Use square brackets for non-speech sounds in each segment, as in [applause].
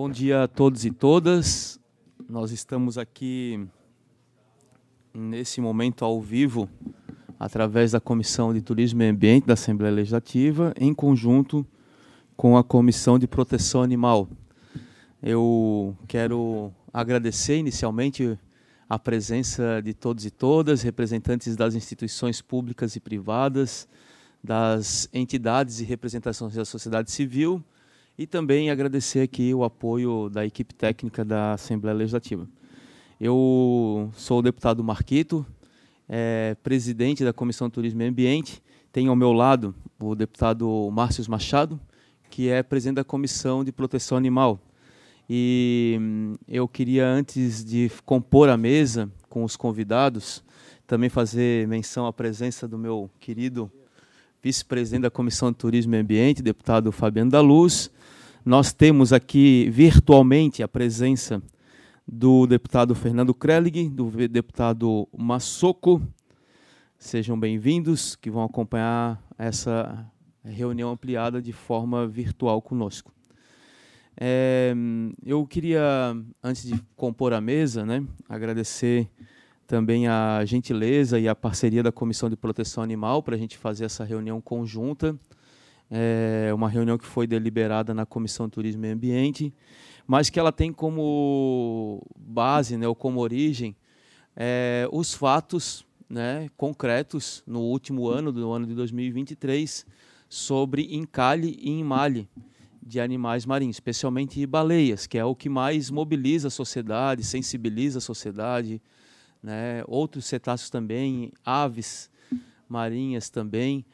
Bom dia a todos e todas. Nós estamos aqui nesse momento ao vivo através da Comissão de Turismo e Ambiente da Assembleia Legislativa, em conjunto com a Comissão de Proteção Animal. Eu quero agradecer inicialmente a presença de todos e todas, representantes das instituições públicas e privadas, das entidades e representações da sociedade civil e também agradecer aqui o apoio da equipe técnica da Assembleia Legislativa. Eu sou o deputado Marquito, é, presidente da Comissão Turismo e Ambiente. Tenho ao meu lado o deputado Márcio Machado, que é presidente da Comissão de Proteção Animal. E hum, eu queria, antes de compor a mesa com os convidados, também fazer menção à presença do meu querido vice-presidente da Comissão de Turismo e Ambiente, deputado Fabiano da Luz, nós temos aqui virtualmente a presença do deputado Fernando Krellig, do deputado Massoco. Sejam bem-vindos que vão acompanhar essa reunião ampliada de forma virtual conosco. É, eu queria, antes de compor a mesa, né, agradecer também a gentileza e a parceria da Comissão de Proteção Animal para a gente fazer essa reunião conjunta é uma reunião que foi deliberada na Comissão Turismo e Ambiente, mas que ela tem como base, né, ou como origem, é, os fatos né, concretos no último ano, do ano de 2023, sobre encalhe e emale de animais marinhos, especialmente baleias, que é o que mais mobiliza a sociedade, sensibiliza a sociedade, né, outros cetáceos também, aves marinhas também.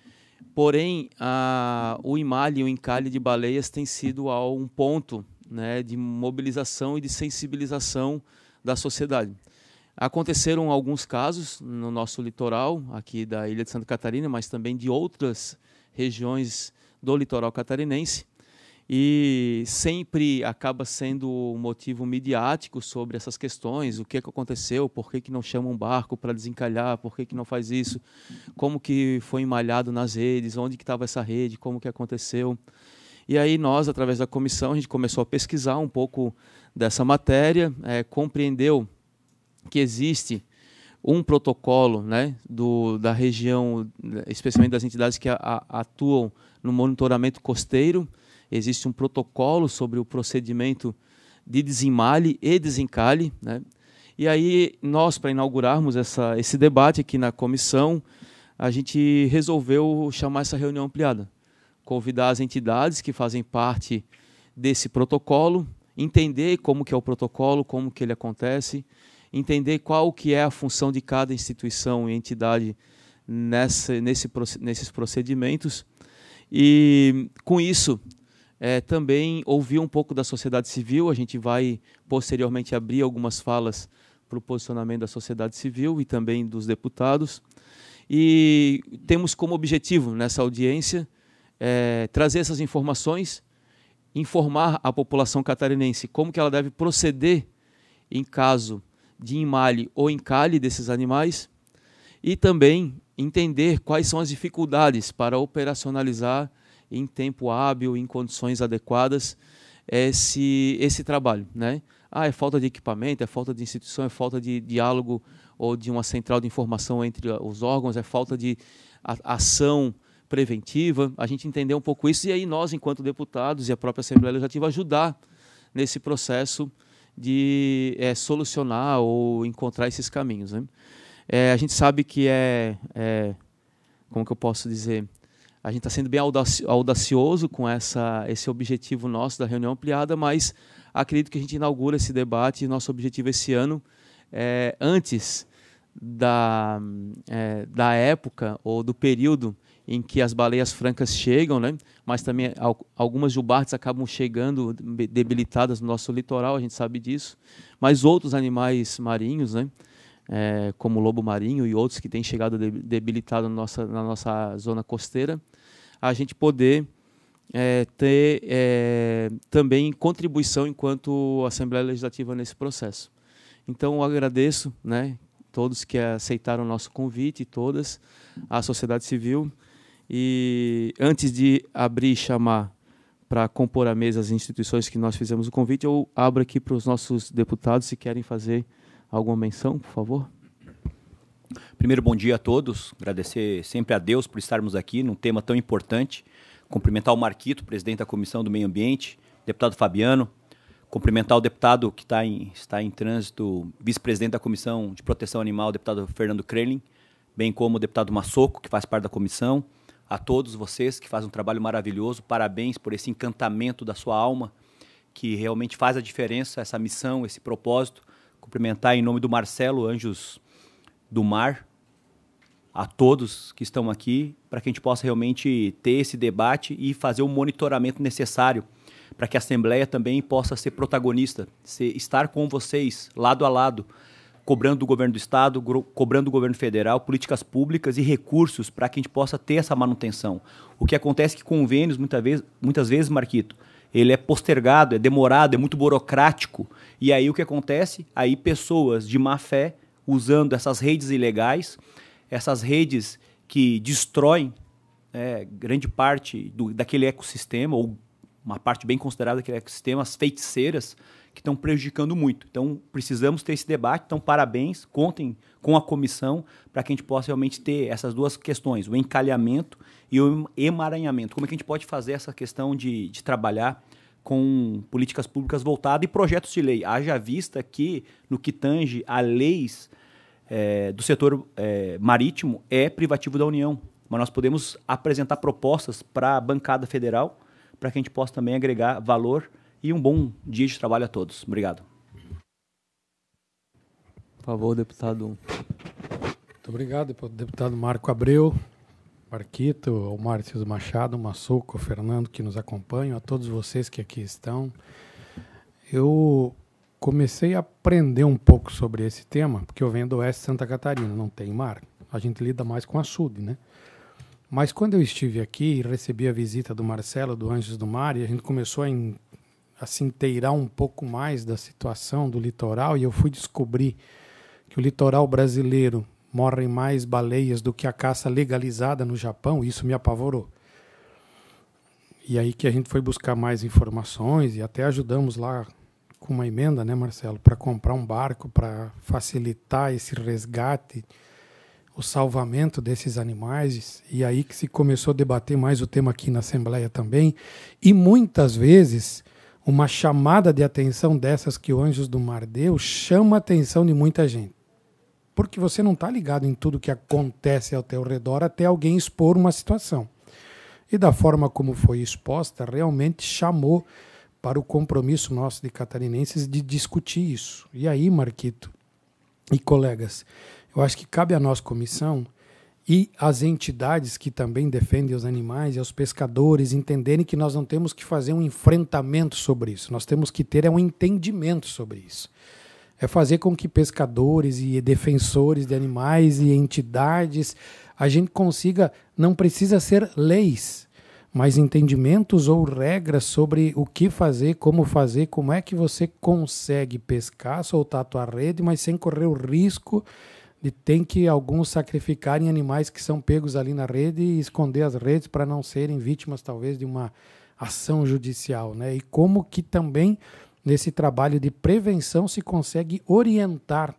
Porém, a, o imale o encalhe de baleias tem sido um ponto né, de mobilização e de sensibilização da sociedade. Aconteceram alguns casos no nosso litoral, aqui da Ilha de Santa Catarina, mas também de outras regiões do litoral catarinense, e sempre acaba sendo um motivo midiático sobre essas questões, o que, é que aconteceu, por que, que não chama um barco para desencalhar, por que, que não faz isso, como que foi emalhado nas redes, onde que estava essa rede, como que aconteceu. E aí nós, através da comissão, a gente começou a pesquisar um pouco dessa matéria, é, compreendeu que existe um protocolo né, do, da região, especialmente das entidades que a, a, atuam no monitoramento costeiro, existe um protocolo sobre o procedimento de desemale e desencalhe. Né? E aí, nós, para inaugurarmos essa, esse debate aqui na comissão, a gente resolveu chamar essa reunião ampliada, convidar as entidades que fazem parte desse protocolo, entender como que é o protocolo, como que ele acontece, entender qual que é a função de cada instituição e entidade nessa, nesse, nesses procedimentos. E com isso, é, também ouvir um pouco da sociedade civil. A gente vai posteriormente abrir algumas falas para o posicionamento da sociedade civil e também dos deputados. E temos como objetivo nessa audiência é, trazer essas informações, informar a população catarinense como que ela deve proceder em caso de emale ou encalhe desses animais e também entender quais são as dificuldades para operacionalizar em tempo hábil, em condições adequadas, esse, esse trabalho. Né? Ah, é falta de equipamento, é falta de instituição, é falta de diálogo ou de uma central de informação entre os órgãos, é falta de ação preventiva. A gente entendeu um pouco isso e aí nós, enquanto deputados e a própria Assembleia Legislativa, ajudar nesse processo de é, solucionar ou encontrar esses caminhos. Né? É, a gente sabe que é, é, como que eu posso dizer, a gente está sendo bem audacioso com essa, esse objetivo nosso da reunião ampliada, mas acredito que a gente inaugura esse debate. Nosso objetivo esse ano é antes da, é, da época ou do período em que as baleias francas chegam, né? mas também algumas jubartes acabam chegando debilitadas no nosso litoral, a gente sabe disso, mas outros animais marinhos, né? é, como o lobo marinho e outros que têm chegado debilitado na nossa, na nossa zona costeira, a gente poder é, ter é, também contribuição enquanto Assembleia Legislativa nesse processo. Então, eu agradeço né, todos que aceitaram o nosso convite, todas, a sociedade civil. E antes de abrir e chamar para compor a mesa as instituições que nós fizemos o convite, eu abro aqui para os nossos deputados se querem fazer Alguma menção, por favor? Primeiro, bom dia a todos. Agradecer sempre a Deus por estarmos aqui num tema tão importante. Cumprimentar o Marquito, presidente da Comissão do Meio Ambiente, deputado Fabiano. Cumprimentar o deputado que está em, está em trânsito, vice-presidente da Comissão de Proteção Animal, deputado Fernando Krelin, bem como o deputado Massoco, que faz parte da comissão. A todos vocês que fazem um trabalho maravilhoso, parabéns por esse encantamento da sua alma, que realmente faz a diferença, essa missão, esse propósito cumprimentar em nome do Marcelo Anjos do Mar a todos que estão aqui para que a gente possa realmente ter esse debate e fazer o monitoramento necessário para que a Assembleia também possa ser protagonista, ser, estar com vocês lado a lado, cobrando do governo do Estado, cobrando do governo federal, políticas públicas e recursos para que a gente possa ter essa manutenção. O que acontece é que convênios, muitas vezes, muitas vezes Marquito, ele é postergado, é demorado, é muito burocrático. E aí o que acontece? Aí pessoas de má fé usando essas redes ilegais, essas redes que destroem é, grande parte do, daquele ecossistema, ou uma parte bem considerada daquele ecossistema, as feiticeiras, que estão prejudicando muito. Então, precisamos ter esse debate. Então, parabéns, contem com a comissão para que a gente possa realmente ter essas duas questões: o encalhamento e o emaranhamento. Como é que a gente pode fazer essa questão de, de trabalhar com políticas públicas voltadas e projetos de lei? Haja vista que, no que tange a leis é, do setor é, marítimo, é privativo da União. Mas nós podemos apresentar propostas para a bancada federal para que a gente possa também agregar valor e um bom dia de trabalho a todos. Obrigado. Por favor, deputado. Muito obrigado, deputado Marco Abreu. Marquito, ao Márcio Machado, Massuco, Fernando que nos acompanham, a todos vocês que aqui estão. Eu comecei a aprender um pouco sobre esse tema, porque eu venho do oeste de Santa Catarina, não tem mar. A gente lida mais com açude, né? Mas quando eu estive aqui e recebi a visita do Marcelo, do Anjos do Mar, e a gente começou a, a se inteirar um pouco mais da situação do litoral, e eu fui descobrir que o litoral brasileiro morrem mais baleias do que a caça legalizada no Japão, isso me apavorou. E aí que a gente foi buscar mais informações e até ajudamos lá com uma emenda, né, Marcelo, para comprar um barco para facilitar esse resgate, o salvamento desses animais. E aí que se começou a debater mais o tema aqui na Assembleia também. E muitas vezes uma chamada de atenção dessas que o Anjos do Mar deu chama a atenção de muita gente. Porque você não está ligado em tudo que acontece ao teu redor até alguém expor uma situação. E da forma como foi exposta, realmente chamou para o compromisso nosso de catarinenses de discutir isso. E aí, Marquito e colegas, eu acho que cabe a nossa comissão, e às entidades que também defendem os animais e os pescadores entenderem que nós não temos que fazer um enfrentamento sobre isso, nós temos que ter é um entendimento sobre isso é fazer com que pescadores e defensores de animais e entidades a gente consiga, não precisa ser leis, mas entendimentos ou regras sobre o que fazer, como fazer, como é que você consegue pescar, soltar a tua rede, mas sem correr o risco de tem que alguns sacrificarem animais que são pegos ali na rede e esconder as redes para não serem vítimas talvez de uma ação judicial, né? E como que também nesse trabalho de prevenção se consegue orientar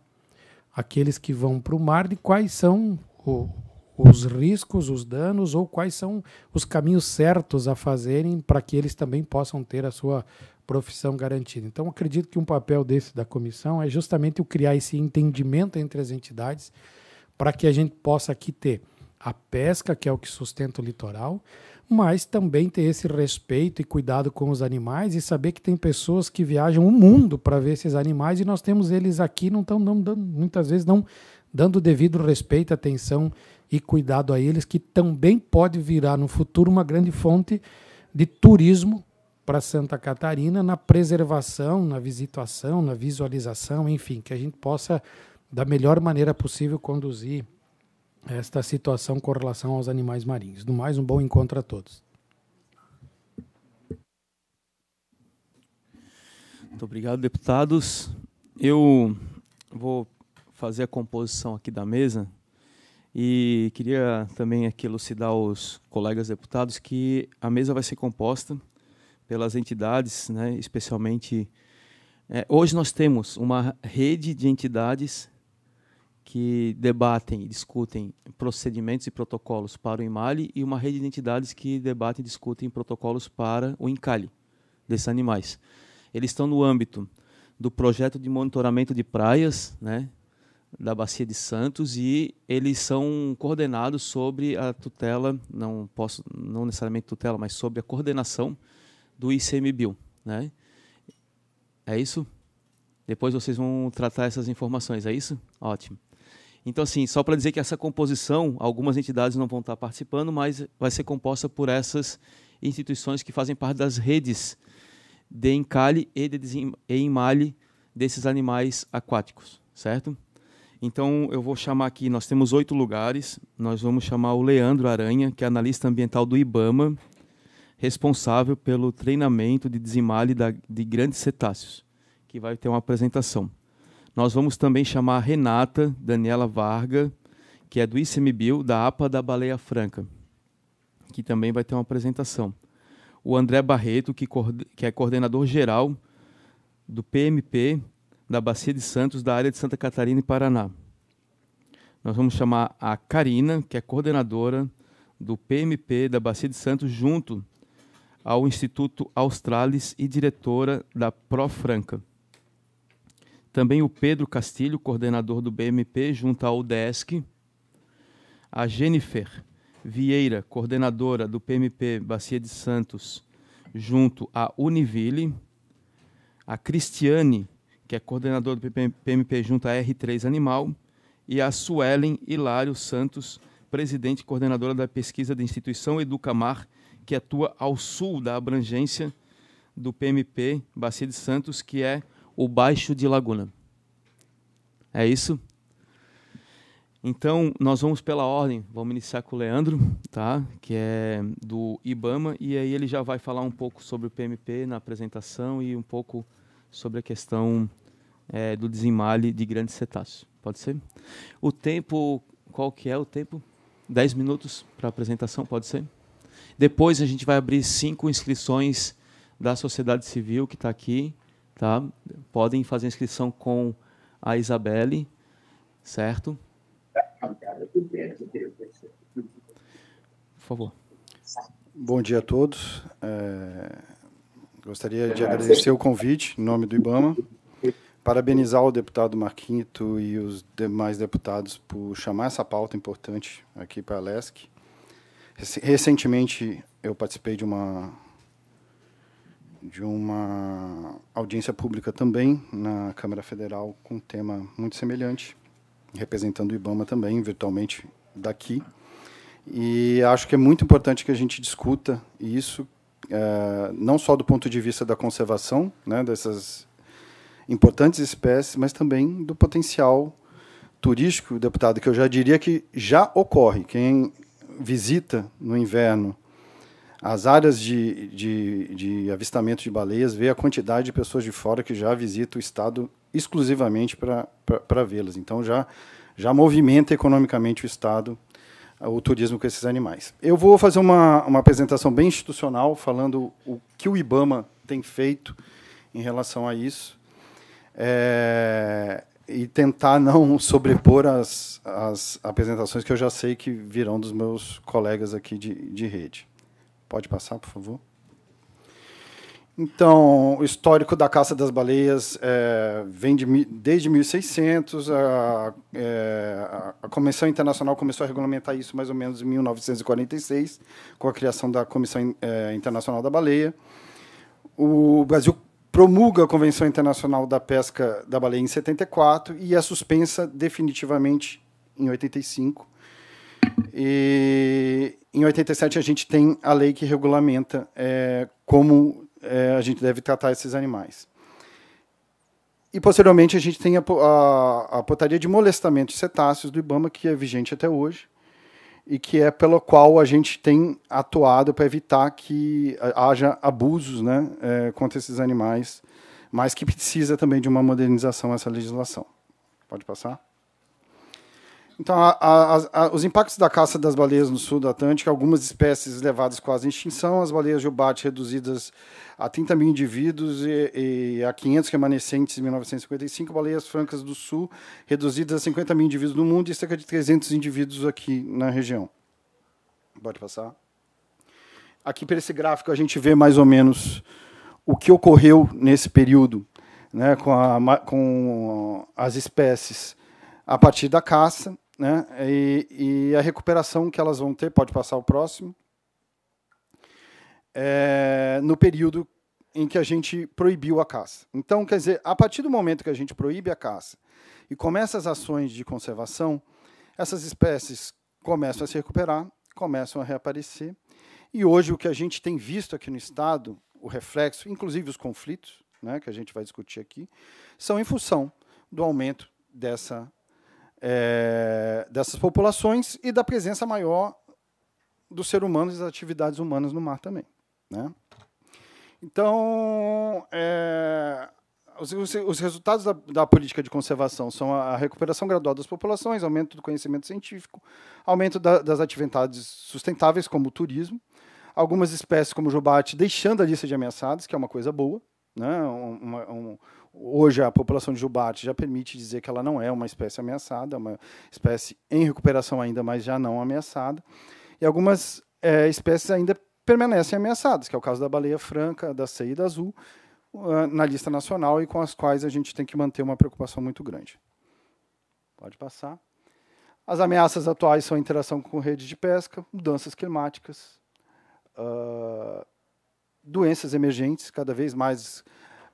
aqueles que vão para o mar de quais são o, os riscos, os danos ou quais são os caminhos certos a fazerem para que eles também possam ter a sua profissão garantida. Então, acredito que um papel desse da comissão é justamente o criar esse entendimento entre as entidades para que a gente possa aqui ter a pesca, que é o que sustenta o litoral, mas também ter esse respeito e cuidado com os animais e saber que tem pessoas que viajam o mundo para ver esses animais e nós temos eles aqui não estão muitas vezes não dando devido respeito, atenção e cuidado a eles que também pode virar no futuro uma grande fonte de turismo para Santa Catarina na preservação, na visitação, na visualização, enfim, que a gente possa da melhor maneira possível conduzir esta situação com relação aos animais marinhos. No mais, um bom encontro a todos. Muito obrigado, deputados. Eu vou fazer a composição aqui da mesa e queria também aqui elucidar os colegas deputados que a mesa vai ser composta pelas entidades, né, especialmente. É, hoje nós temos uma rede de entidades que debatem e discutem procedimentos e protocolos para o Imali e uma rede de entidades que debatem e discutem protocolos para o Incali desses animais. Eles estão no âmbito do projeto de monitoramento de praias, né, da Bacia de Santos e eles são coordenados sobre a tutela, não posso, não necessariamente tutela, mas sobre a coordenação do ICMBio, né? É isso? Depois vocês vão tratar essas informações, é isso? Ótimo. Então, assim, só para dizer que essa composição, algumas entidades não vão estar participando, mas vai ser composta por essas instituições que fazem parte das redes de encalhe e de enmalhe desses animais aquáticos, certo? Então, eu vou chamar aqui, nós temos oito lugares, nós vamos chamar o Leandro Aranha, que é analista ambiental do IBAMA, responsável pelo treinamento de desimale de grandes cetáceos, que vai ter uma apresentação. Nós vamos também chamar a Renata Daniela Varga, que é do ICMBio, da APA da Baleia Franca, que também vai ter uma apresentação. O André Barreto, que, que é coordenador geral do PMP da Bacia de Santos, da área de Santa Catarina e Paraná. Nós vamos chamar a Karina, que é coordenadora do PMP da Bacia de Santos, junto ao Instituto Australis e diretora da Profranca. Franca. Também o Pedro Castilho, coordenador do BMP, junto ao UDESC. A Jennifer Vieira, coordenadora do PMP Bacia de Santos, junto à Univille. A Cristiane, que é coordenadora do PMP junto à R3 Animal. E a Suelen Hilário Santos, presidente e coordenadora da pesquisa da instituição Educamar, que atua ao sul da abrangência do PMP Bacia de Santos, que é o Baixo de Laguna. É isso? Então, nós vamos pela ordem. Vamos iniciar com o Leandro, tá? que é do IBAMA, e aí ele já vai falar um pouco sobre o PMP na apresentação e um pouco sobre a questão é, do desemale de grandes cetáceos. Pode ser? O tempo, qual que é o tempo? Dez minutos para a apresentação, pode ser? Depois a gente vai abrir cinco inscrições da sociedade civil que está aqui, tá? Podem fazer inscrição com a Isabelle, certo? Por favor. Bom dia a todos. É, gostaria de agradecer o convite em nome do IBAMA, parabenizar o deputado Marquinto e os demais deputados por chamar essa pauta importante aqui para a LESC. Recentemente, eu participei de uma de uma audiência pública também na Câmara Federal com um tema muito semelhante, representando o IBAMA também, virtualmente daqui. E acho que é muito importante que a gente discuta isso, é, não só do ponto de vista da conservação né, dessas importantes espécies, mas também do potencial turístico, deputado, que eu já diria que já ocorre. Quem visita no inverno as áreas de, de, de avistamento de baleias, ver a quantidade de pessoas de fora que já visitam o Estado exclusivamente para vê-las. Então, já, já movimenta economicamente o Estado ah, o turismo com esses animais. Eu vou fazer uma, uma apresentação bem institucional, falando o que o IBAMA tem feito em relação a isso, é, e tentar não [laughs] sobrepor as, as apresentações que eu já sei que virão dos meus colegas aqui de, de rede. Pode passar, por favor. Então, o histórico da caça das baleias é, vem de, desde 1600. A, é, a, Convenção Internacional começou a regulamentar isso mais ou menos em 1946, com a criação da Comissão é, Internacional da Baleia. O Brasil promulga a Convenção Internacional da Pesca da Baleia em 74 e é suspensa definitivamente em 85 e em 87 a gente tem a lei que regulamenta é, como é, a gente deve tratar esses animais. E, posteriormente, a gente tem a, a, a, potaria de molestamento de cetáceos do IBAMA, que é vigente até hoje, e que é pela qual a gente tem atuado para evitar que haja abusos né, é, contra esses animais, mas que precisa também de uma modernização essa legislação. Pode passar? Então, a, a, a, os impactos da caça das baleias no sul do Atlântico, algumas espécies levadas quase à extinção, as baleias jubate reduzidas a 30 mil indivíduos e, e a 500 remanescentes em 1955, baleias francas do sul reduzidas a 50 mil indivíduos no mundo e cerca de 300 indivíduos aqui na região. Pode passar. Aqui, por esse gráfico, a gente vê mais ou menos o que ocorreu nesse período né, com, com as espécies a partir da caça né? E, e, a recuperação que elas vão ter, pode passar o próximo, é, no período em que a gente proibiu a caça. Então, quer dizer, a partir do momento que a gente proíbe a caça e começa as ações de conservação, essas espécies começam a se recuperar, começam a reaparecer. E hoje o que a gente tem visto aqui no Estado, o reflexo, inclusive os conflitos, né, que a gente vai discutir aqui, são em função do aumento dessa é, dessas populações e da presença maior do ser humano e das atividades humanas no mar também. Né? Então, é, os, os, os, resultados da, da, política de conservação são a recuperação gradual das populações, aumento do conhecimento científico, aumento da, das atividades sustentáveis, como o turismo, algumas espécies, como o jubate, deixando a lista de ameaçadas, que é uma coisa boa, né? Um, uma, um, hoje a população de jubarte já permite dizer que ela não é uma espécie ameaçada, é uma espécie em recuperação ainda, mas já não ameaçada. E algumas é, espécies ainda permanecem ameaçadas, que é o caso da baleia franca, da ceia e da azul, ah, na lista nacional e com as quais a gente tem que manter uma preocupação muito grande. Pode passar. As ameaças atuais são a interação com rede de pesca, mudanças climáticas, uh, doenças emergentes, cada vez mais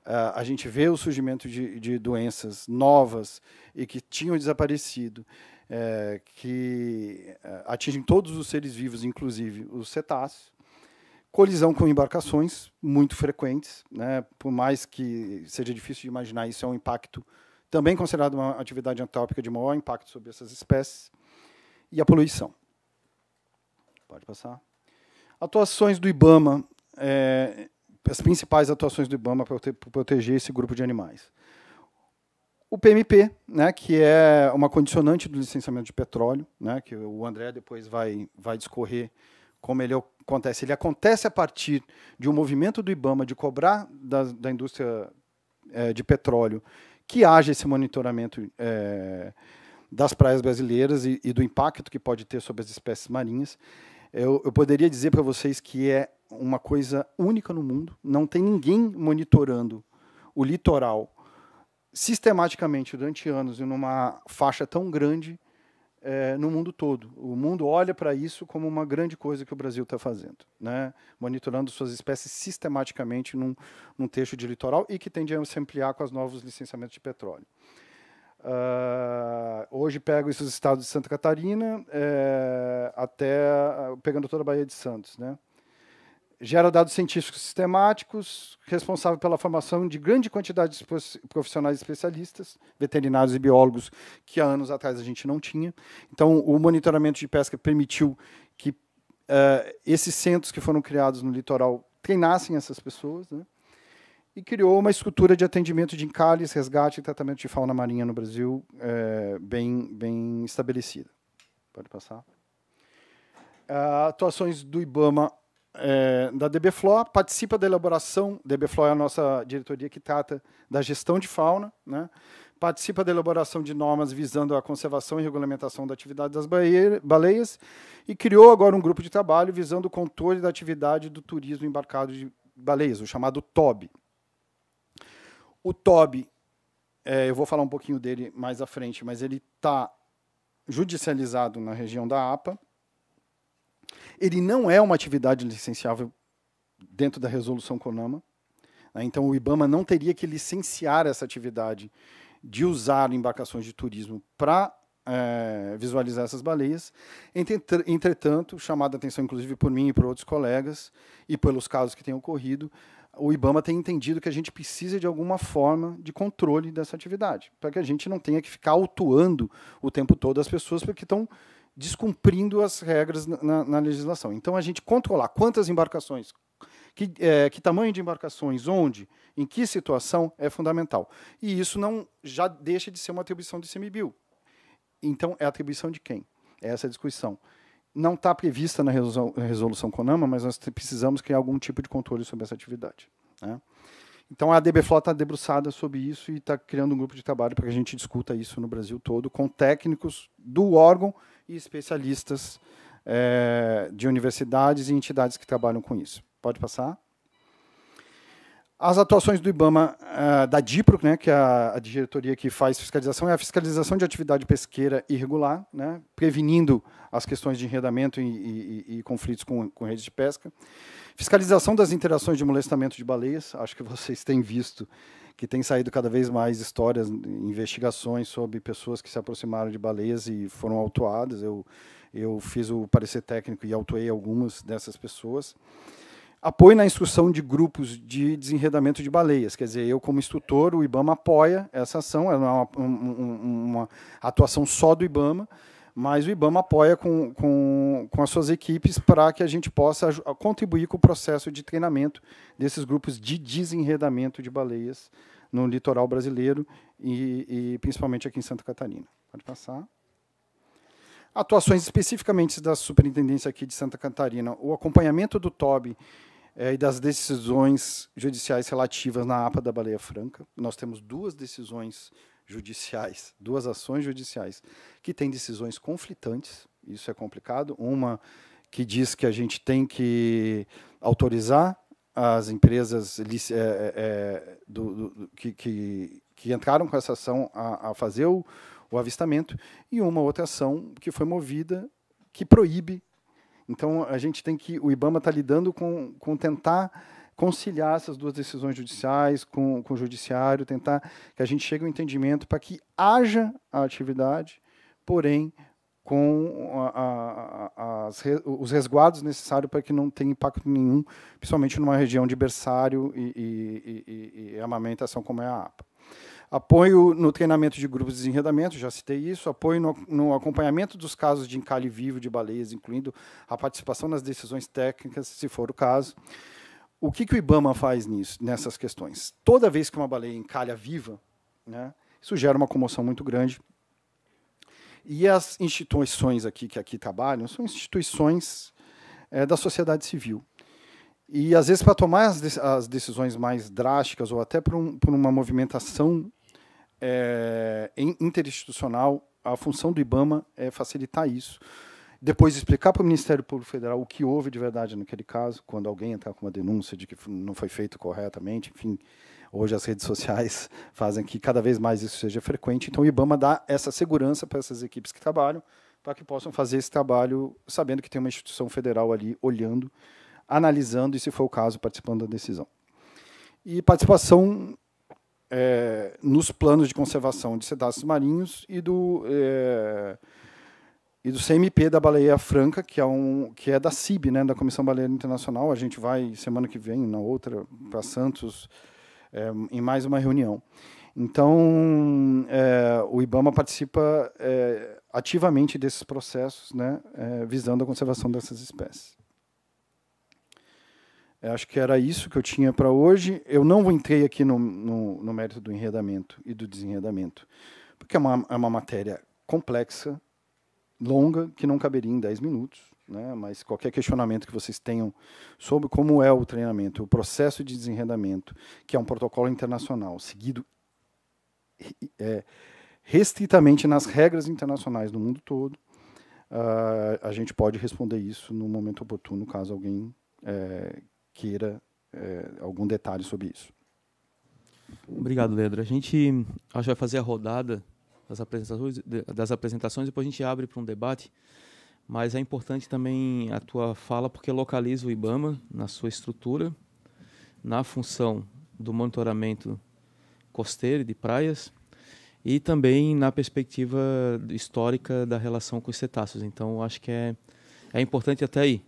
Uh, a gente vê o surgimento de, de, doenças novas e que tinham desaparecido, é, que ah, atingem todos os seres vivos, inclusive os cetáceos. Colisão com embarcações, muito frequentes, né? por mais que seja difícil de imaginar, isso é um impacto também considerado uma atividade antrópica de maior impacto sobre essas espécies. E a poluição. Pode passar. Atuações do IBAMA é, as principais atuações do IBAMA para proteger esse grupo de animais. O PMP, né, que é uma condicionante do licenciamento de petróleo, né, que o André depois vai, vai discorrer como ele acontece. Ele acontece a partir de um movimento do IBAMA de cobrar da, da indústria é, de petróleo que haja esse monitoramento é, das praias brasileiras e, e, do impacto que pode ter sobre as espécies marinhas. Eu, eu poderia dizer para vocês que é uma coisa única no mundo. Não tem ninguém monitorando o litoral sistematicamente durante anos e numa faixa tão grande é, no mundo todo. O mundo olha para isso como uma grande coisa que o Brasil está fazendo, né? monitorando suas espécies sistematicamente num, num texto de litoral e que tende a se ampliar com os novos licenciamentos de petróleo. Uh, hoje pego isso estados de Santa Catarina é, até ah, pegando toda a Baía de Santos, né? gera dados científicos sistemáticos, responsável pela formação de grande quantidade de profissionais especialistas, veterinários e biólogos, que há anos atrás a gente não tinha. Então, o monitoramento de pesca permitiu que uh, esses centros que foram criados no litoral treinassem essas pessoas, né? e criou uma estrutura de atendimento de encalhes, resgate e tratamento de fauna marinha no Brasil é, bem, bem estabelecida. Pode passar. Uh, atuações do IBAMA é, da DBFLO, participa da elaboração, DBFLO é a nossa diretoria que trata da gestão de fauna, né? participa da elaboração de normas visando a conservação e regulamentação da atividade das baleias e criou agora um grupo de trabalho visando o controle da atividade do turismo embarcado de baleias, o chamado TOB. O TOB, é, eu vou falar um pouquinho dele mais à frente, mas ele está judicializado na região da APA, ele não é uma atividade licenciável dentro da resolução CONAMA. Né? Então, o IBAMA não teria que licenciar essa atividade de usar embarcações de turismo para é, eh, visualizar essas baleias. Entretanto, chamada a atenção inclusive por mim e por outros colegas, e pelos casos que têm ocorrido, o IBAMA tem entendido que a gente precisa de alguma forma de controle dessa atividade, para que a gente não tenha que ficar autuando o tempo todo as pessoas, porque estão descumprindo as regras na, na legislação. Então, a gente controlar quantas embarcações, que, é, que, tamanho de embarcações, onde, em que situação é fundamental. E isso não já deixa de ser uma atribuição do ICMBio. Então, é atribuição de quem? É essa a discussão. Não está prevista na resolução, na resolução CONAMA, mas nós precisamos criar algum tipo de controle sobre essa atividade. Né? Então a Flota está debruçada sobre isso e está criando um grupo de trabalho para que a gente discuta isso no Brasil todo, com técnicos do órgão e especialistas é, de universidades e entidades que trabalham com isso. Pode passar? As atuações do IBAMA, uh, da DIPRO, né, que é a, a, diretoria que faz fiscalização, é a fiscalização de atividade pesqueira irregular, né, prevenindo as questões de enredamento e, e, e conflitos com, com redes de pesca. Fiscalização das interações de molestamento de baleias, acho que vocês têm visto que tem saído cada vez mais histórias, investigações sobre pessoas que se aproximaram de baleias e foram autuadas. Eu, eu fiz o parecer técnico e autuei algumas dessas pessoas apoio na instrução de grupos de desenredamento de baleias. Quer dizer, eu, como instrutor, o IBAMA apoia essa ação, é uma, uma atuação só do IBAMA, mas o IBAMA apoia com, com, com as suas equipes para que a gente possa contribuir com o processo de treinamento desses grupos de desenredamento de baleias no litoral brasileiro e, e principalmente aqui em Santa Catarina. Pode passar atuações especificamente da Superintendência aqui de Santa Catarina, o acompanhamento do TOB é, e das decisões judiciais relativas na APA da Baleia Franca. Nós temos duas decisões judiciais, duas ações judiciais, que têm decisões conflitantes, isso é complicado. Uma que diz que a gente tem que autorizar as empresas é, é, é do, do, que, que, que, entraram com essa ação a, a fazer o, o avistamento, e uma outra ação que foi movida que proíbe então, a gente tem que. O Ibama está lidando com, com tentar conciliar essas duas decisões judiciais com, com o judiciário, tentar que a gente chegue a um entendimento para que haja a atividade, porém com a, a, a, os resguardos necessários para que não tenha impacto nenhum, principalmente numa região de berçário e, e, e, e amamentação como é a APA. Apoio no treinamento de grupos de desenredamento, já citei isso. Apoio no, no, acompanhamento dos casos de encalhe vivo de baleias, incluindo a participação nas decisões técnicas, se for o caso. O que, que o IBAMA faz nisso, nessas questões? Toda vez que uma baleia encalha viva, né, isso gera uma comoção muito grande. E as instituições aqui que aqui trabalham são instituições é, da sociedade civil. E às vezes, para tomar as, decisões mais drásticas ou até por, um, por uma movimentação é, interinstitucional, a função do IBAMA é facilitar isso. Depois explicar para o Ministério Público Federal o que houve de verdade naquele caso, quando alguém entrar com uma denúncia de que não foi feito corretamente, enfim, hoje as redes sociais [laughs] fazem que cada vez mais isso seja frequente. Então, o IBAMA dá essa segurança para essas equipes que trabalham, para que possam fazer esse trabalho sabendo que tem uma instituição federal ali olhando, analisando e, se for o caso, participando da decisão. E participação é, nos planos de conservação de cetáceos marinhos e do, é, e do CMP da baleia franca, que é, um, que é da CIB, né, da Comissão Baleia Internacional. A gente vai, semana que vem, na outra, para Santos, é, em mais uma reunião. Então, é, o IBAMA participa é, ativamente desses processos, né, é, visando a conservação dessas espécies acho que era isso que eu tinha para hoje. Eu não entrei aqui no, no, no, mérito do enredamento e do desenredamento, porque é uma, é uma matéria complexa, longa, que não caberia em 10 minutos. Né? Mas qualquer questionamento que vocês tenham sobre como é o treinamento, o processo de desenredamento, que é um protocolo internacional seguido é, restritamente nas regras internacionais do mundo todo, uh, a gente pode responder isso no momento oportuno, caso alguém é, queira é, algum detalhe sobre isso. Obrigado, Leandro. A gente gente vai fazer a rodada das apresentações, das apresentações depois a gente abre para um debate. Mas é importante também a tua fala porque localiza o IBAMA na sua estrutura, na função do monitoramento costeiro de praias e também na perspectiva histórica da relação com os cetáceos. Então, acho que é, é importante até aí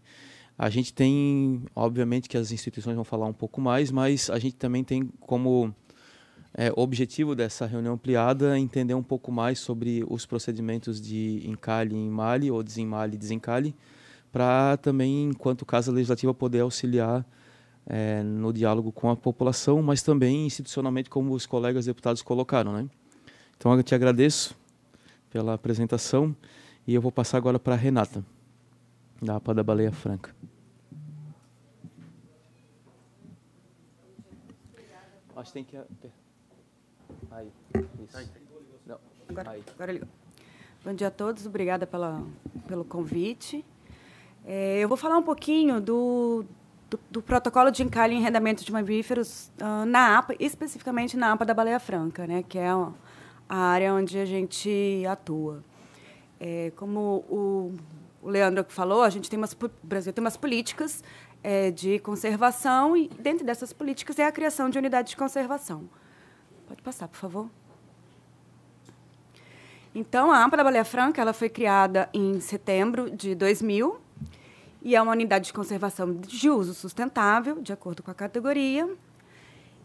a gente tem, obviamente, que as instituições vão falar um pouco mais, mas a gente também tem como é, objetivo dessa reunião ampliada entender um pouco mais sobre os procedimentos de encalhe e emale, ou desenmalhe e desencalhe, para também, enquanto Casa Legislativa, poder auxiliar é, no diálogo com a população, mas também institucionalmente, como os colegas deputados colocaram. Né? Então, eu te agradeço pela apresentação e eu vou passar agora para a Renata da APA da Baleia Franca. Acho que tem que. Aí. Isso. Não. Agora, agora ligou. Bom dia a todos, obrigada pela, pelo convite. É, eu vou falar um pouquinho do, do, do protocolo de encalho e enredamento de mamíferos uh, na APA, especificamente na APA da Baleia Franca, né, que é a, a área onde a gente atua. É, como o o Leandro falou, a gente tem umas, o Brasil tem umas políticas é, de conservação e dentro dessas políticas é a criação de unidades de conservação. Pode passar, por favor. Então, a AMPA da Baleia Franca ela foi criada em setembro de 2000 e é uma unidade de conservação de uso sustentável, de acordo com a categoria.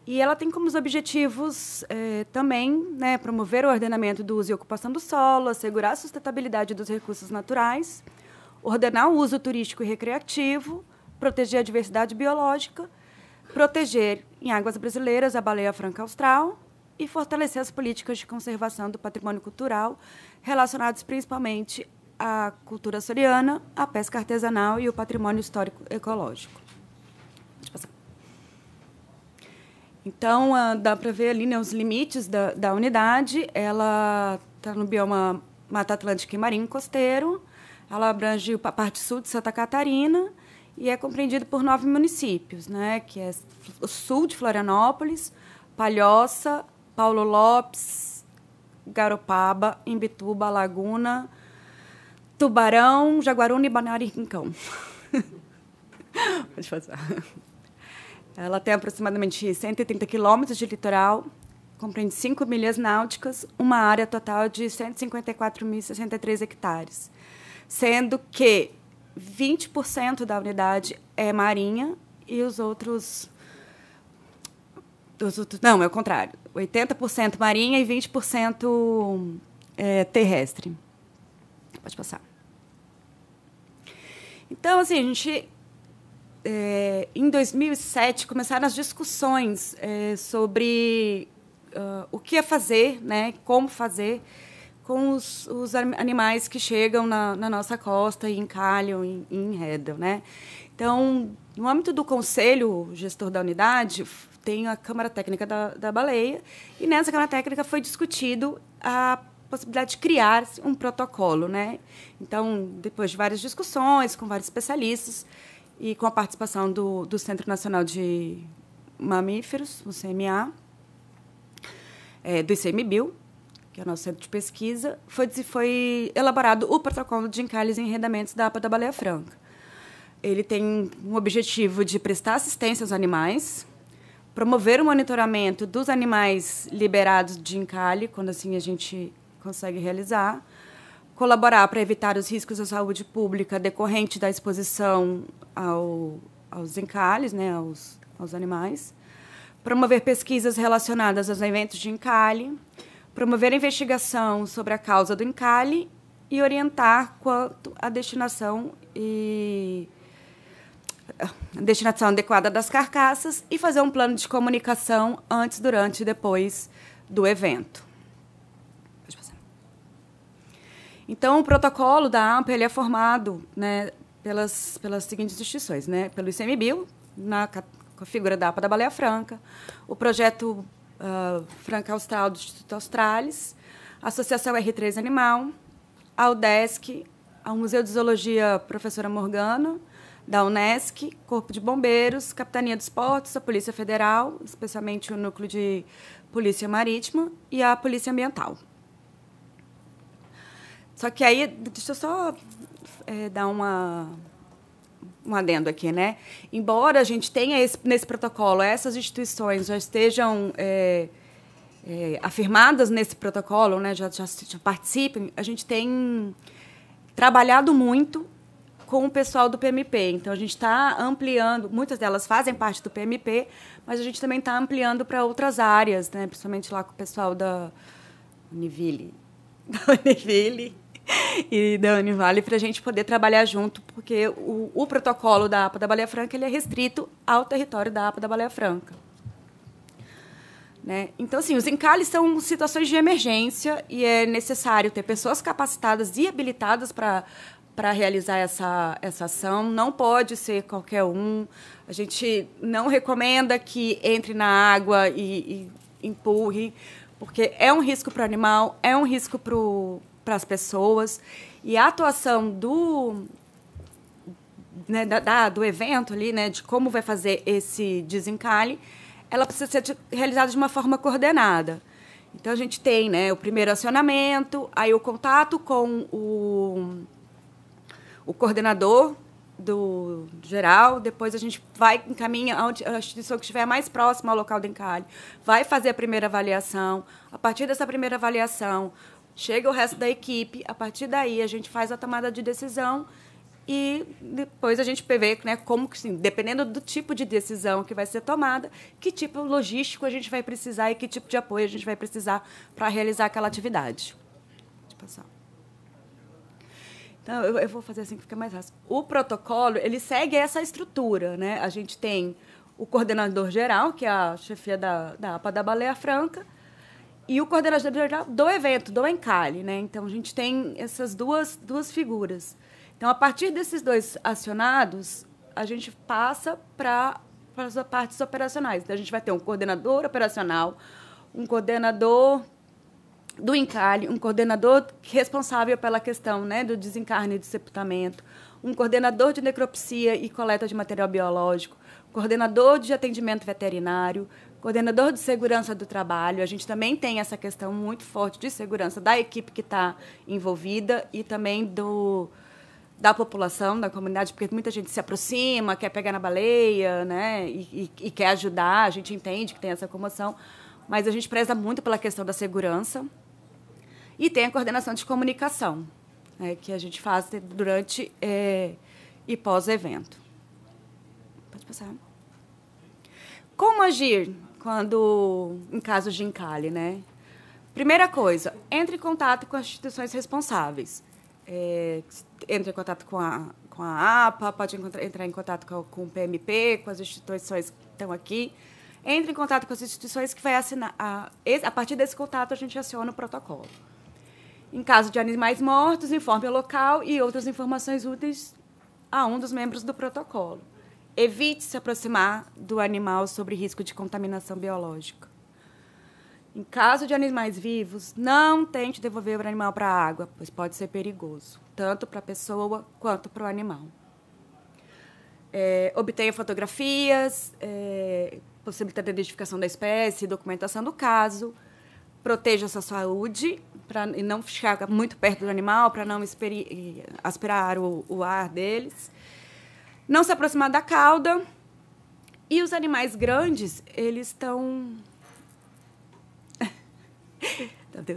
E ela tem como objetivos eh, também né, promover o ordenamento do uso e ocupação do solo, assegurar a sustentabilidade dos recursos naturais ordenar o uso turístico e recreativo, proteger a diversidade biológica, proteger em águas brasileiras a baleia franca austral e fortalecer as políticas de conservação do patrimônio cultural relacionados principalmente à cultura soriana, à pesca artesanal e o patrimônio histórico ecológico. Então, ah, dá para ver ali né, os limites da, da unidade. Ela está no bioma Mata Atlântica e Marinho Costeiro, ela abrange a parte sul de Santa Catarina e é compreendida por nove municípios, né? Que é o sul de Florianópolis, Palhoça, Paulo Lopes, Garopaba, Imbituba, Laguna, Tubarão, Jaguaruna e Balneário Rincão. [laughs] Pode passar. Ela tem aproximadamente 130 quilômetros de litoral, compreende 5 milhas náuticas, uma área total de 154.063 hectares sendo que 20% da unidade é marinha e os outros não, é o contrário. 80% marinha e 20% é, terrestre. Pode passar. Então, assim, a gente. É, em 2007 começaram as discussões é, sobre uh, o que é fazer, né, como fazer com os, os animais que chegam na, na, nossa costa e encalham e, e enredam, né? Então, no âmbito do conselho gestor da unidade, tem a Câmara Técnica da, da Baleia, e nessa Câmara Técnica foi discutido a possibilidade de criar um protocolo, né? Então, depois de várias discussões com vários especialistas e com a participação do, do Centro Nacional de Mamíferos, o CMA, é, do ICMBio, que é o nosso centro de pesquisa, foi, foi elaborado o protocolo de encalhes e enredamentos da APA da Baleia Franca. Ele tem um objetivo de prestar assistência aos animais, promover o monitoramento dos animais liberados de encalhe, quando assim a gente consegue realizar, colaborar para evitar os riscos à saúde pública decorrente da exposição ao, aos encalhes, né, aos, aos animais, promover pesquisas relacionadas aos eventos de encalhe, promover a investigação sobre a causa do encalhe e orientar quanto à destinação e a destinação adequada das carcaças e fazer um plano de comunicação antes, durante e depois do evento. Então, o protocolo da AMPA ele é formado né, pelas, pelas seguintes instituições, né, pelo ICMBio, na, com a figura da APA da Baleia Franca, o projeto uh, ah, Franca Austral do Instituto Australis, a Associação R3 Animal, a DESC, ao Museu de Zoologia Professora Morgano, da UNESCO, Corpo de Bombeiros, Capitania dos Portos, a Polícia Federal, especialmente o Núcleo de Polícia Marítima e a Polícia Ambiental. Só que aí, deixa eu só é, dar uma um adendo aqui, né? Embora a gente tenha esse, nesse protocolo, essas instituições já estejam é, é, afirmadas nesse protocolo, né? Já, já, já participem, a gente tem trabalhado muito com o pessoal do PMP. Então, a gente está ampliando, muitas delas fazem parte do PMP, mas a gente também está ampliando para outras áreas, né? principalmente lá com o pessoal da Univille. [laughs] Da Univille. [laughs] e da vale para a gente poder trabalhar junto, porque o, o, protocolo da APA da Baleia Franca ele é restrito ao território da APA da Baleia Franca. Né? Então, assim, os encalhes são situações de emergência e é necessário ter pessoas capacitadas e habilitadas para para realizar essa, essa ação. Não pode ser qualquer um. A gente não recomenda que entre na água e, e empurre, porque é um risco para o animal, é um risco para o para as pessoas. E a atuação do, né, da, do evento ali, né, de como vai fazer esse desencalhe, ela precisa ser realizada de uma forma coordenada. Então a gente tem né, o primeiro acionamento, aí o contato com o, o coordenador do geral, depois a gente vai encaminha a instituição que estiver mais próxima ao local do encalhe, vai fazer a primeira avaliação. A partir dessa primeira avaliação, Chega o resto da equipe, a partir daí a gente faz a tomada de decisão e depois a gente vê né, como que, assim, dependendo do tipo de decisão que vai ser tomada, que tipo logístico a gente vai precisar e que tipo de apoio a gente vai precisar para realizar aquela atividade. Deixa tipo eu passar. Então, eu, eu vou fazer assim que fica mais fácil. O protocolo, ele segue essa estrutura, né? A gente tem o coordenador geral, que é a chefia da, da APA da Baleia Franca, e o coordenador é do evento, do Encalhe, né? Então a gente tem essas duas, duas figuras. Então, a partir desses dois acionados, a gente passa para as partes operacionais. Então, a gente vai ter um coordenador operacional, um coordenador do encalhe, um coordenador responsável pela questão né, do desencarne e do sepultamento, um coordenador de necropsia e coleta de material biológico, coordenador de atendimento veterinário, coordenador de segurança do trabalho. A gente também tem essa questão muito forte de segurança da equipe que está envolvida e também do da população, da comunidade, porque muita gente se aproxima, quer pegar na baleia, né? E, e, e quer ajudar. A gente entende que tem essa comoção, mas a gente preza muito pela questão da segurança. E tem a coordenação de comunicação, né? que a gente faz durante é, e pós-evento. Pode passar. Como agir quando em caso de encalhe, né? Primeira coisa, entre em contato com as instituições responsáveis. É, entre em contato com a, com a APA, pode entrar em contato com, com o PMP, com as instituições que estão aqui. Entre em contato com as instituições que vai assinar. A, a partir desse contato, a gente aciona o protocolo. Em caso de animais mortos, informe o local e outras informações úteis a um dos membros do protocolo evite se aproximar do animal sobre risco de contaminação biológica. Em caso de animais vivos, não tente devolver o animal para a água, pois pode ser perigoso, tanto para a pessoa quanto para o animal. É, obtenha fotografias, é, possibilidade de identificação da espécie, documentação do caso. Proteja sua saúde para e não ficar muito perto do animal para não aspirar o, o ar deles não se aproximar da cauda. E os animais grandes, eles estão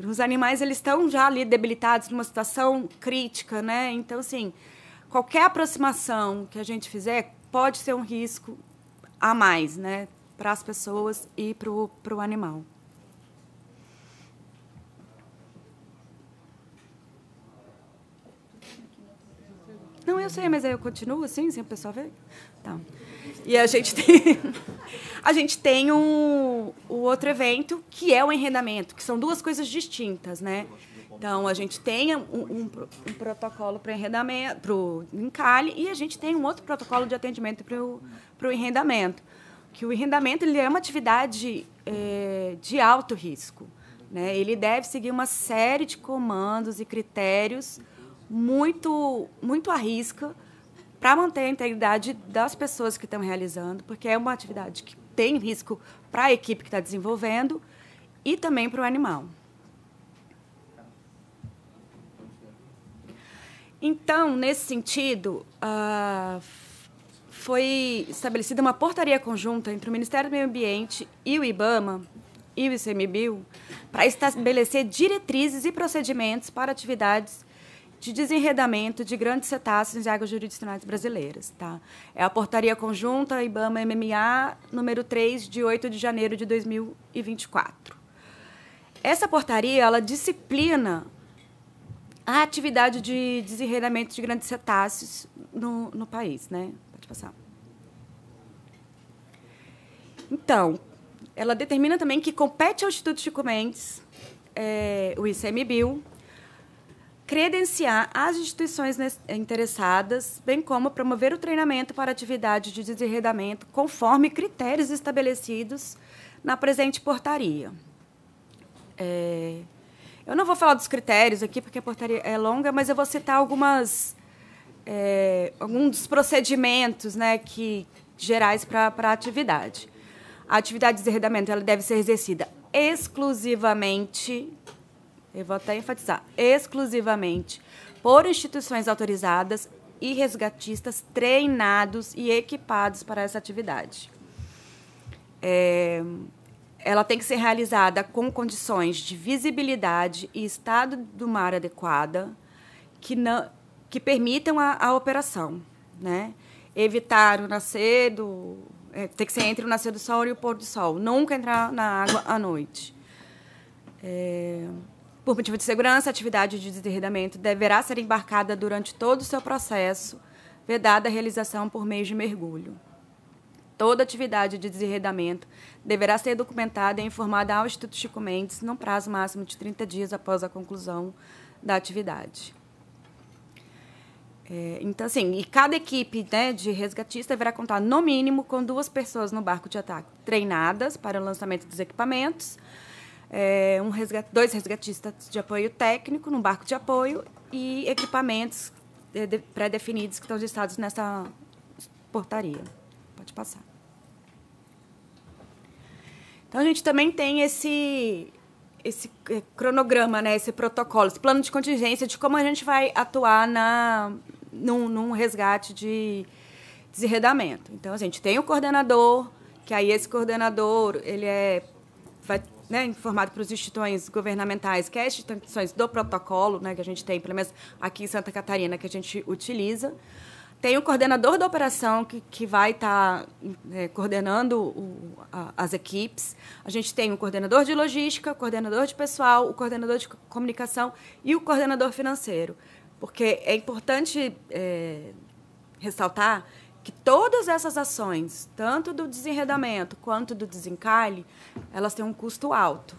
[laughs] os animais eles estão já ali debilitados numa situação crítica, né? Então assim, qualquer aproximação que a gente fizer pode ser um risco a mais, né, para as pessoas e para o animal. Não, eu sei, mas aí eu continuo assim, sem o pessoal ver. Tá. E a gente [laughs] tem, a gente tem um, o outro evento, que é o enredamento, que são duas coisas distintas, né? Então, a gente tem um, um, um protocolo para enredamento, para o encalhe, e a gente tem um outro protocolo de atendimento para o enredamento. Que o enredamento ele é uma atividade é, de alto risco. Né? Ele deve seguir uma série de comandos e critérios muito, muito à risca para manter a integridade das pessoas que estão realizando, porque é uma atividade que tem risco para a equipe que está desenvolvendo e também para o animal. Então, nesse sentido, uh, foi estabelecida uma portaria conjunta entre o Ministério do Meio Ambiente e o IBAMA e o ICMBio para estabelecer diretrizes e procedimentos para atividades de desenredamento de grandes cetáceos em águas jurisdicionais brasileiras. Tá? É a portaria conjunta IBAMA-MMA número 3, de 8 de janeiro de 2024. Essa portaria ela disciplina a atividade de desenredamento de grandes cetáceos no, no país. Né? Pode passar. Então, ela determina também que compete ao Instituto Chico Mendes, é, o ICMBio, credenciar as instituições interessadas, bem como promover o treinamento para atividade de desenredamento conforme critérios estabelecidos na presente portaria. É... Eu não vou falar dos critérios aqui, porque a portaria é longa, mas eu vou citar algumas é, alguns dos procedimentos né, que, gerais para a atividade. A atividade de desenredamento ela deve ser exercida exclusivamente eu vou até enfatizar, exclusivamente por instituições autorizadas e resgatistas treinados e equipados para essa atividade. É, ela tem que ser realizada com condições de visibilidade e estado do mar adequada que, não, que permitam a, a operação. Né? Evitar o nascer do. É, tem que ser entre o nascer do sol e o pôr do sol. Nunca entrar na água à noite. É, por motivo de segurança, a atividade de desenredamento deverá ser embarcada durante todo o seu processo, vedada a realização por meio de mergulho. Toda atividade de desenredamento deverá ser documentada e informada ao Instituto Chico Mendes num prazo máximo de 30 dias após a conclusão da atividade. É, então, assim, e cada equipe né, de resgatista deverá contar, no mínimo, com duas pessoas no barco de ataque treinadas para o lançamento dos equipamentos, é, um dois resgatistas de apoio técnico num barco de apoio e equipamentos é, pré-definidos que estão listados nessa portaria. Pode passar. Então a gente também tem esse esse é, cronograma, né, esse protocolo, esse plano de contingência de como a gente vai atuar na num, num resgate de desenredamento. Então a gente tem o coordenador, que aí esse coordenador ele é vai né, informado para os instituições governamentais, que é as instituições do protocolo, né, que a gente tem, pelo menos aqui em Santa Catarina, que a gente utiliza. Tem o coordenador da operação que, que vai estar tá, é, coordenando o, a, as equipes. A gente tem o coordenador de logística, o coordenador de pessoal, o coordenador de comunicação e o coordenador financeiro. Porque é importante é, ressaltar que todas essas ações, tanto do desenredamento quanto do desencalhe, elas têm um custo alto.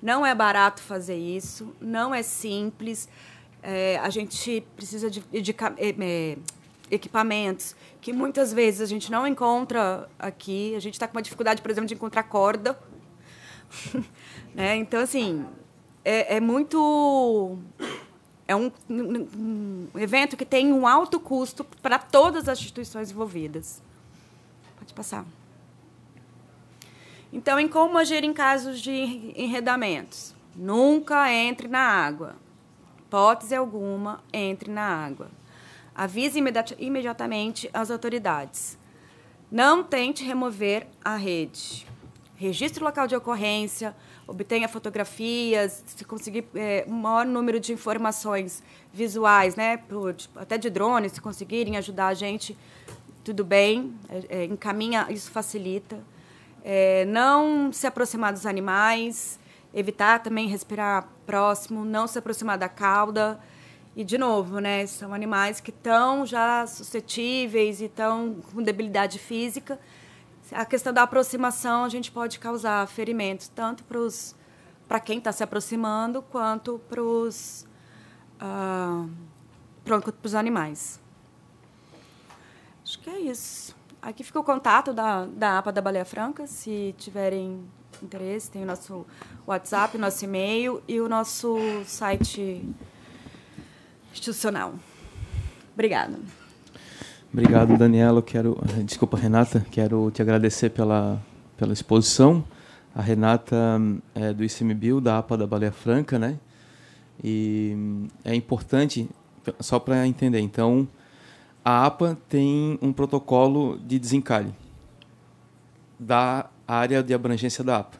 Não é barato fazer isso, não é simples. É, a gente precisa de, de, de é, é, equipamentos que muitas vezes a gente não encontra aqui. A gente está com uma dificuldade, por exemplo, de encontrar corda. [laughs] Né? Então, assim, é, é muito é um, um evento que tem um alto custo para todas as instituições envolvidas. Pode passar. Então, em como agir em casos de enredamentos? Nunca entre na água. Hipótese alguma, entre na água. Avise imediatamente as autoridades. Não tente remover a rede. Registre o local de ocorrência, obtenha fotografias, se conseguir é, maior número de informações visuais, né, por, tipo, até de drones, se conseguirem ajudar a gente, tudo bem, é, é, encaminha, isso facilita. É, não se aproximar dos animais, evitar também respirar próximo, não se aproximar da cauda. E, de novo, né, são animais que estão já suscetíveis e estão com debilidade física a questão da aproximação a gente pode causar ferimentos tanto para quem está se aproximando quanto para os uh, ah, os animais. Acho que é isso. Aqui fica o contato da, da APA da Baleia Franca, se tiverem interesse, tem o nosso WhatsApp, o nosso e-mail e o nosso site institucional. Obrigada. Obrigado, Daniela. Quero, eh, desculpa, Renata. Quero te agradecer pela, pela exposição. A Renata é do ICMBio, da APA da Baleia Franca, né? E eh, é importante, só para entender, então, a APA tem um protocolo de desencalhe da área de abrangência da APA.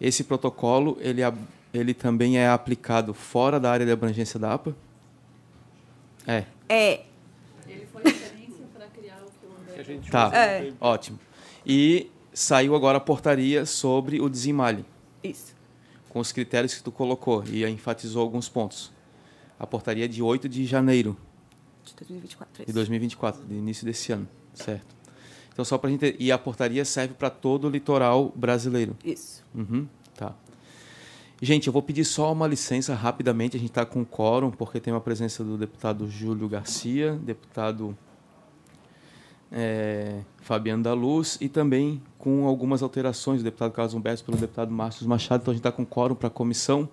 Esse protocolo, ele, ele também é aplicado fora da área de abrangência da APA? É. É, gente tá. É. Ótimo. E saiu agora a portaria sobre o desemale Isso. Com os critérios que tu colocou e enfatizou alguns pontos. A portaria é de 8 de janeiro. De 2024. De 2024, de início desse ano, certo? Então só para gente e a portaria serve para todo o litoral brasileiro. Isso. Uhum, tá. Gente, eu vou pedir só uma licença rapidamente. A gente está com quórum porque tem uma presença do deputado Júlio Garcia, deputado é, Fabiano da Luz e também com algumas alterações do deputado Carlos Humberto pelo deputado Márcio Machado. Então a gente está com quórum para a comissão.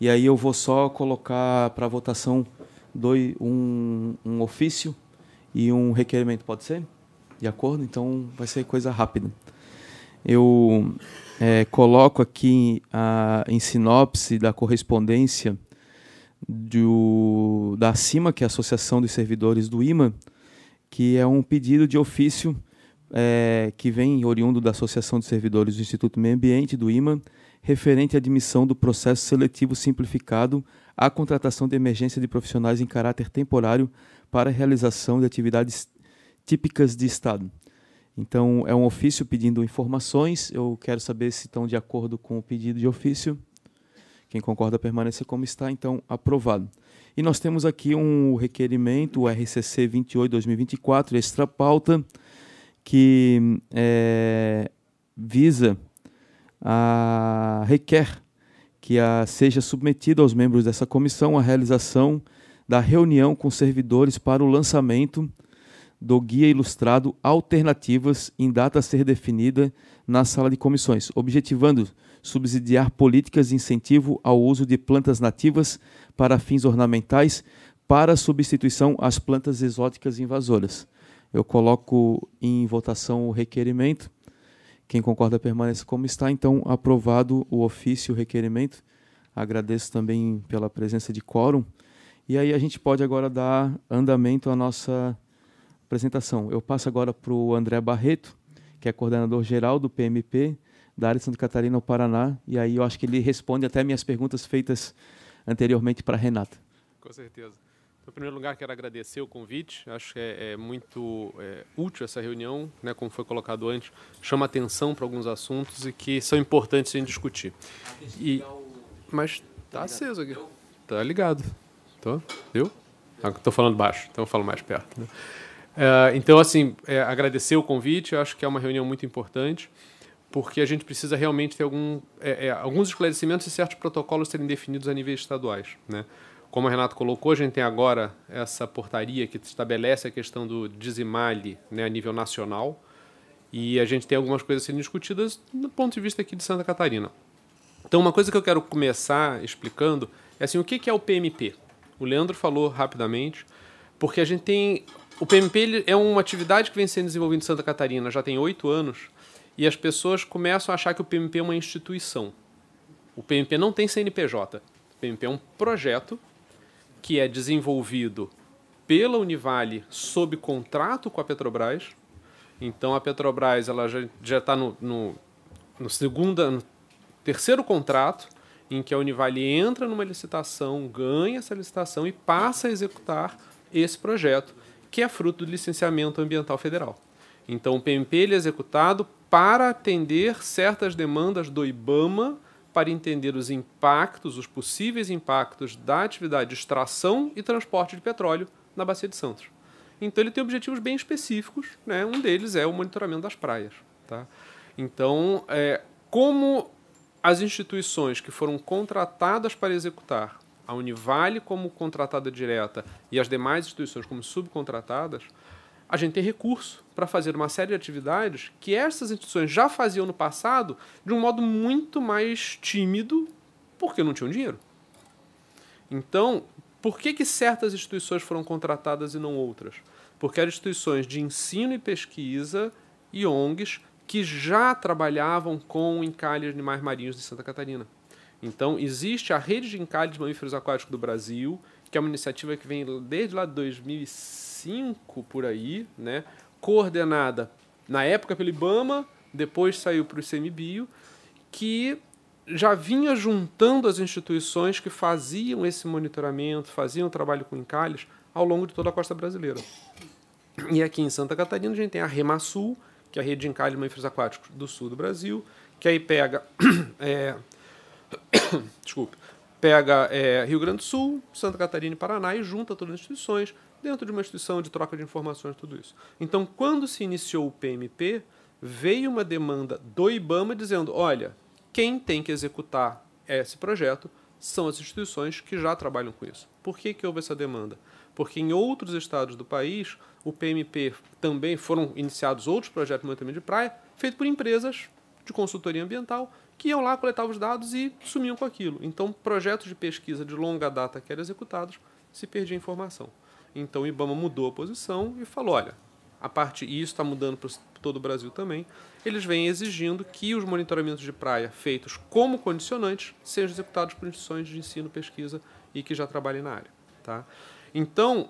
E aí eu vou só colocar para votação dois, um, um ofício e um requerimento, pode ser? De acordo? Então vai ser coisa rápida. Eu é, coloco aqui a, em sinopse da correspondência do, da CIMA, que é a Associação dos Servidores do IMA, que é um pedido de ofício é, que vem oriundo da Associação de Servidores do Instituto Meio Ambiente, do IMAN, referente à admissão do processo seletivo simplificado à contratação de emergência de profissionais em caráter temporário para realização de atividades típicas de Estado. Então, é um ofício pedindo informações. Eu quero saber se estão de acordo com o pedido de ofício. Quem concorda permaneça como está, então aprovado. E nós temos aqui um requerimento, o RCC 28-2024, extra pauta, que é, visa, a, requer que a, seja submetida aos membros dessa comissão a realização da reunião com servidores para o lançamento do Guia Ilustrado Alternativas em data a ser definida na sala de comissões, objetivando subsidiar políticas de incentivo ao uso de plantas nativas para fins ornamentais para substituição às plantas exóticas invasoras. Eu coloco em votação o requerimento. Quem concorda permaneça como está. Então, aprovado o ofício, o requerimento. Agradeço também pela presença de quórum. E aí a gente pode agora dar andamento à nossa apresentação. Eu passo agora para o André Barreto, que é coordenador geral do PMP da área de Santa Catarina ao Paraná. E aí eu acho que ele responde até minhas perguntas feitas anteriormente para Renata. Com certeza. Então, em primeiro lugar, quero agradecer o convite. Acho que é, é muito é, útil essa reunião, né, como foi colocado antes, chama atenção para alguns assuntos e que são importantes em discutir. E, mas tá aceso aqui. Tá ligado. Tô, viu? Estou ah, falando baixo, então eu falo mais perto. Né? É, então, assim, é, agradecer o convite. Acho que é uma reunião muito importante porque a gente precisa realmente ter algum, é, é, alguns esclarecimentos e certos protocolos serem definidos a níveis estaduais. Né? Como o Renato colocou, a gente tem agora essa portaria que estabelece a questão do desimale né, a nível nacional, e a gente tem algumas coisas sendo discutidas do ponto de vista aqui de Santa Catarina. Então, uma coisa que eu quero começar explicando é assim, o que é o PMP? O Leandro falou rapidamente, porque a gente tem... O PMP é uma atividade que vem sendo desenvolvida em Santa Catarina já tem oito anos, e as pessoas começam a achar que o PMP é uma instituição. O PMP não tem CNPJ. O PMP é um projeto que é desenvolvido pela Univale sob contrato com a Petrobras. Então a Petrobras ela já está no, no, no, no terceiro contrato em que a Univale entra numa licitação, ganha essa licitação e passa a executar esse projeto, que é fruto do licenciamento ambiental federal. Então o PMP ele é executado para atender certas demandas do IBAMA para entender os impactos, os possíveis impactos da atividade de extração e transporte de petróleo na Bacia de Santos. Então ele tem objetivos bem específicos, né? um deles é o monitoramento das praias. Tá? Então, é, como as instituições que foram contratadas para executar, a Univale como contratada direta e as demais instituições como subcontratadas, a gente tem recurso para fazer uma série de atividades que essas instituições já faziam no passado de um modo muito mais tímido, porque não tinham dinheiro. Então, por que, que certas instituições foram contratadas e não outras? Porque eram instituições de ensino e pesquisa e ONGs que já trabalhavam com encalhes de animais marinhos de Santa Catarina. Então, existe a rede de encalhes de mamíferos aquáticos do Brasil que é uma iniciativa que vem desde lá de 2005 por aí, né? coordenada na época pelo Ibama, depois saiu para o ICMBio, que já vinha juntando as instituições que faziam esse monitoramento, faziam trabalho com encalhes ao longo de toda a costa brasileira. E aqui em Santa Catarina a gente tem a Remasul, que é a rede de encalhe de mamíferos aquáticos do sul do Brasil, que aí pega [coughs] é, [coughs] desculpe, pega é, Rio Grande do Sul, Santa Catarina e Paraná e junta todas as instituições dentro de uma instituição de troca de informações, tudo isso. Então, quando se iniciou o PMP, veio uma demanda do IBAMA dizendo: olha, quem tem que executar esse projeto são as instituições que já trabalham com isso. Por que, que houve essa demanda? Porque em outros estados do país, o PMP também foram iniciados outros projetos de monitoramento de praia, feito por empresas de consultoria ambiental que iam lá, coletavam os dados e sumiam com aquilo. Então, projetos de pesquisa de longa data que eram executados, se perdia informação. Então, o IBAMA mudou a posição e falou, olha, a parte, e isso está mudando para todo o Brasil também, eles vêm exigindo que os monitoramentos de praia feitos como condicionantes sejam executados por instituições de ensino, pesquisa e que já trabalhem na área. Tá? Então,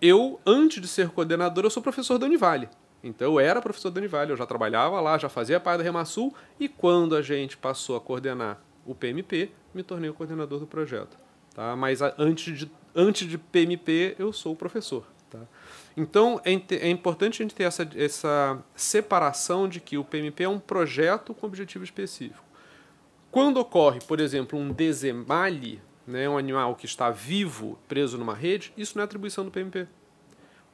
eu, antes de ser coordenador, eu sou professor da Univale. Então eu era professor do Univale, eu já trabalhava lá, já fazia parte da Remassul e quando a gente passou a coordenar o PMP, me tornei o coordenador do projeto. Tá? Mas antes de, antes de PMP, eu sou o professor. Tá? Então é, é importante a gente ter essa, essa separação de que o PMP é um projeto com objetivo específico. Quando ocorre, por exemplo, um desemale, né, um animal que está vivo, preso numa rede, isso não é atribuição do PMP.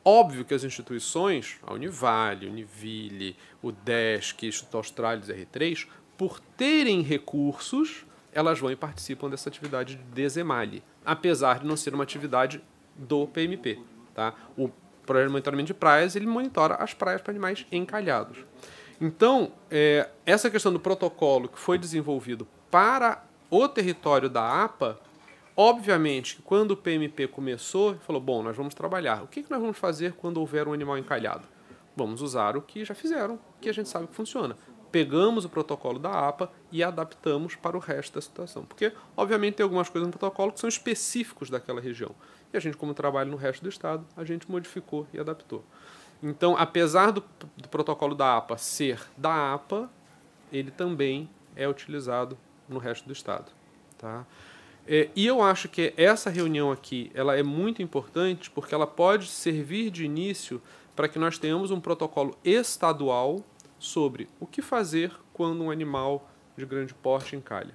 Óbvio que as instituições, a Univale, Univille, o DESC, Instituto Austrália e R3, por terem recursos, elas vão e participam dessa atividade de desemale, apesar de não ser uma atividade do PMP. Tá? O Programa de Monitoramento de Praias ele monitora as praias para animais encalhados. Então, é, essa questão do protocolo que foi desenvolvido para o território da APA Obviamente, quando o PMP começou, falou: bom, nós vamos trabalhar. O que, nós vamos fazer quando houver um animal encalhado? Vamos usar o que já fizeram, que a gente sabe que funciona. Pegamos o protocolo da APA e adaptamos para o resto da situação. Porque, obviamente, tem algumas coisas no protocolo que são específicos daquela região. E a gente, como trabalha no resto do estado, a gente modificou e adaptou. Então, apesar do, do protocolo da APA ser da APA, ele também é utilizado no resto do estado. Tá? É, e eu acho que essa reunião aqui ela é muito importante porque ela pode servir de início para que nós tenhamos um protocolo estadual sobre o que fazer quando um animal de grande porte encalha.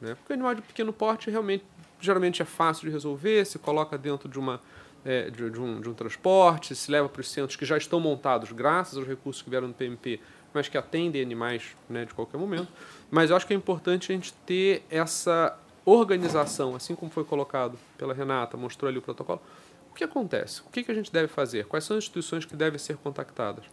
Né? Porque o animal de pequeno porte realmente geralmente é fácil de resolver, se coloca dentro de uma é, de, de, um, de um transporte, se leva para os centros que já estão montados graças aos recursos que vieram do PMP, mas que atendem animais né, de qualquer momento. Mas eu acho que é importante a gente ter essa organização, assim como foi colocado pela Renata, mostrou ali o protocolo, o que acontece? O que, que a gente deve fazer? Quais são as instituições que devem ser contactadas?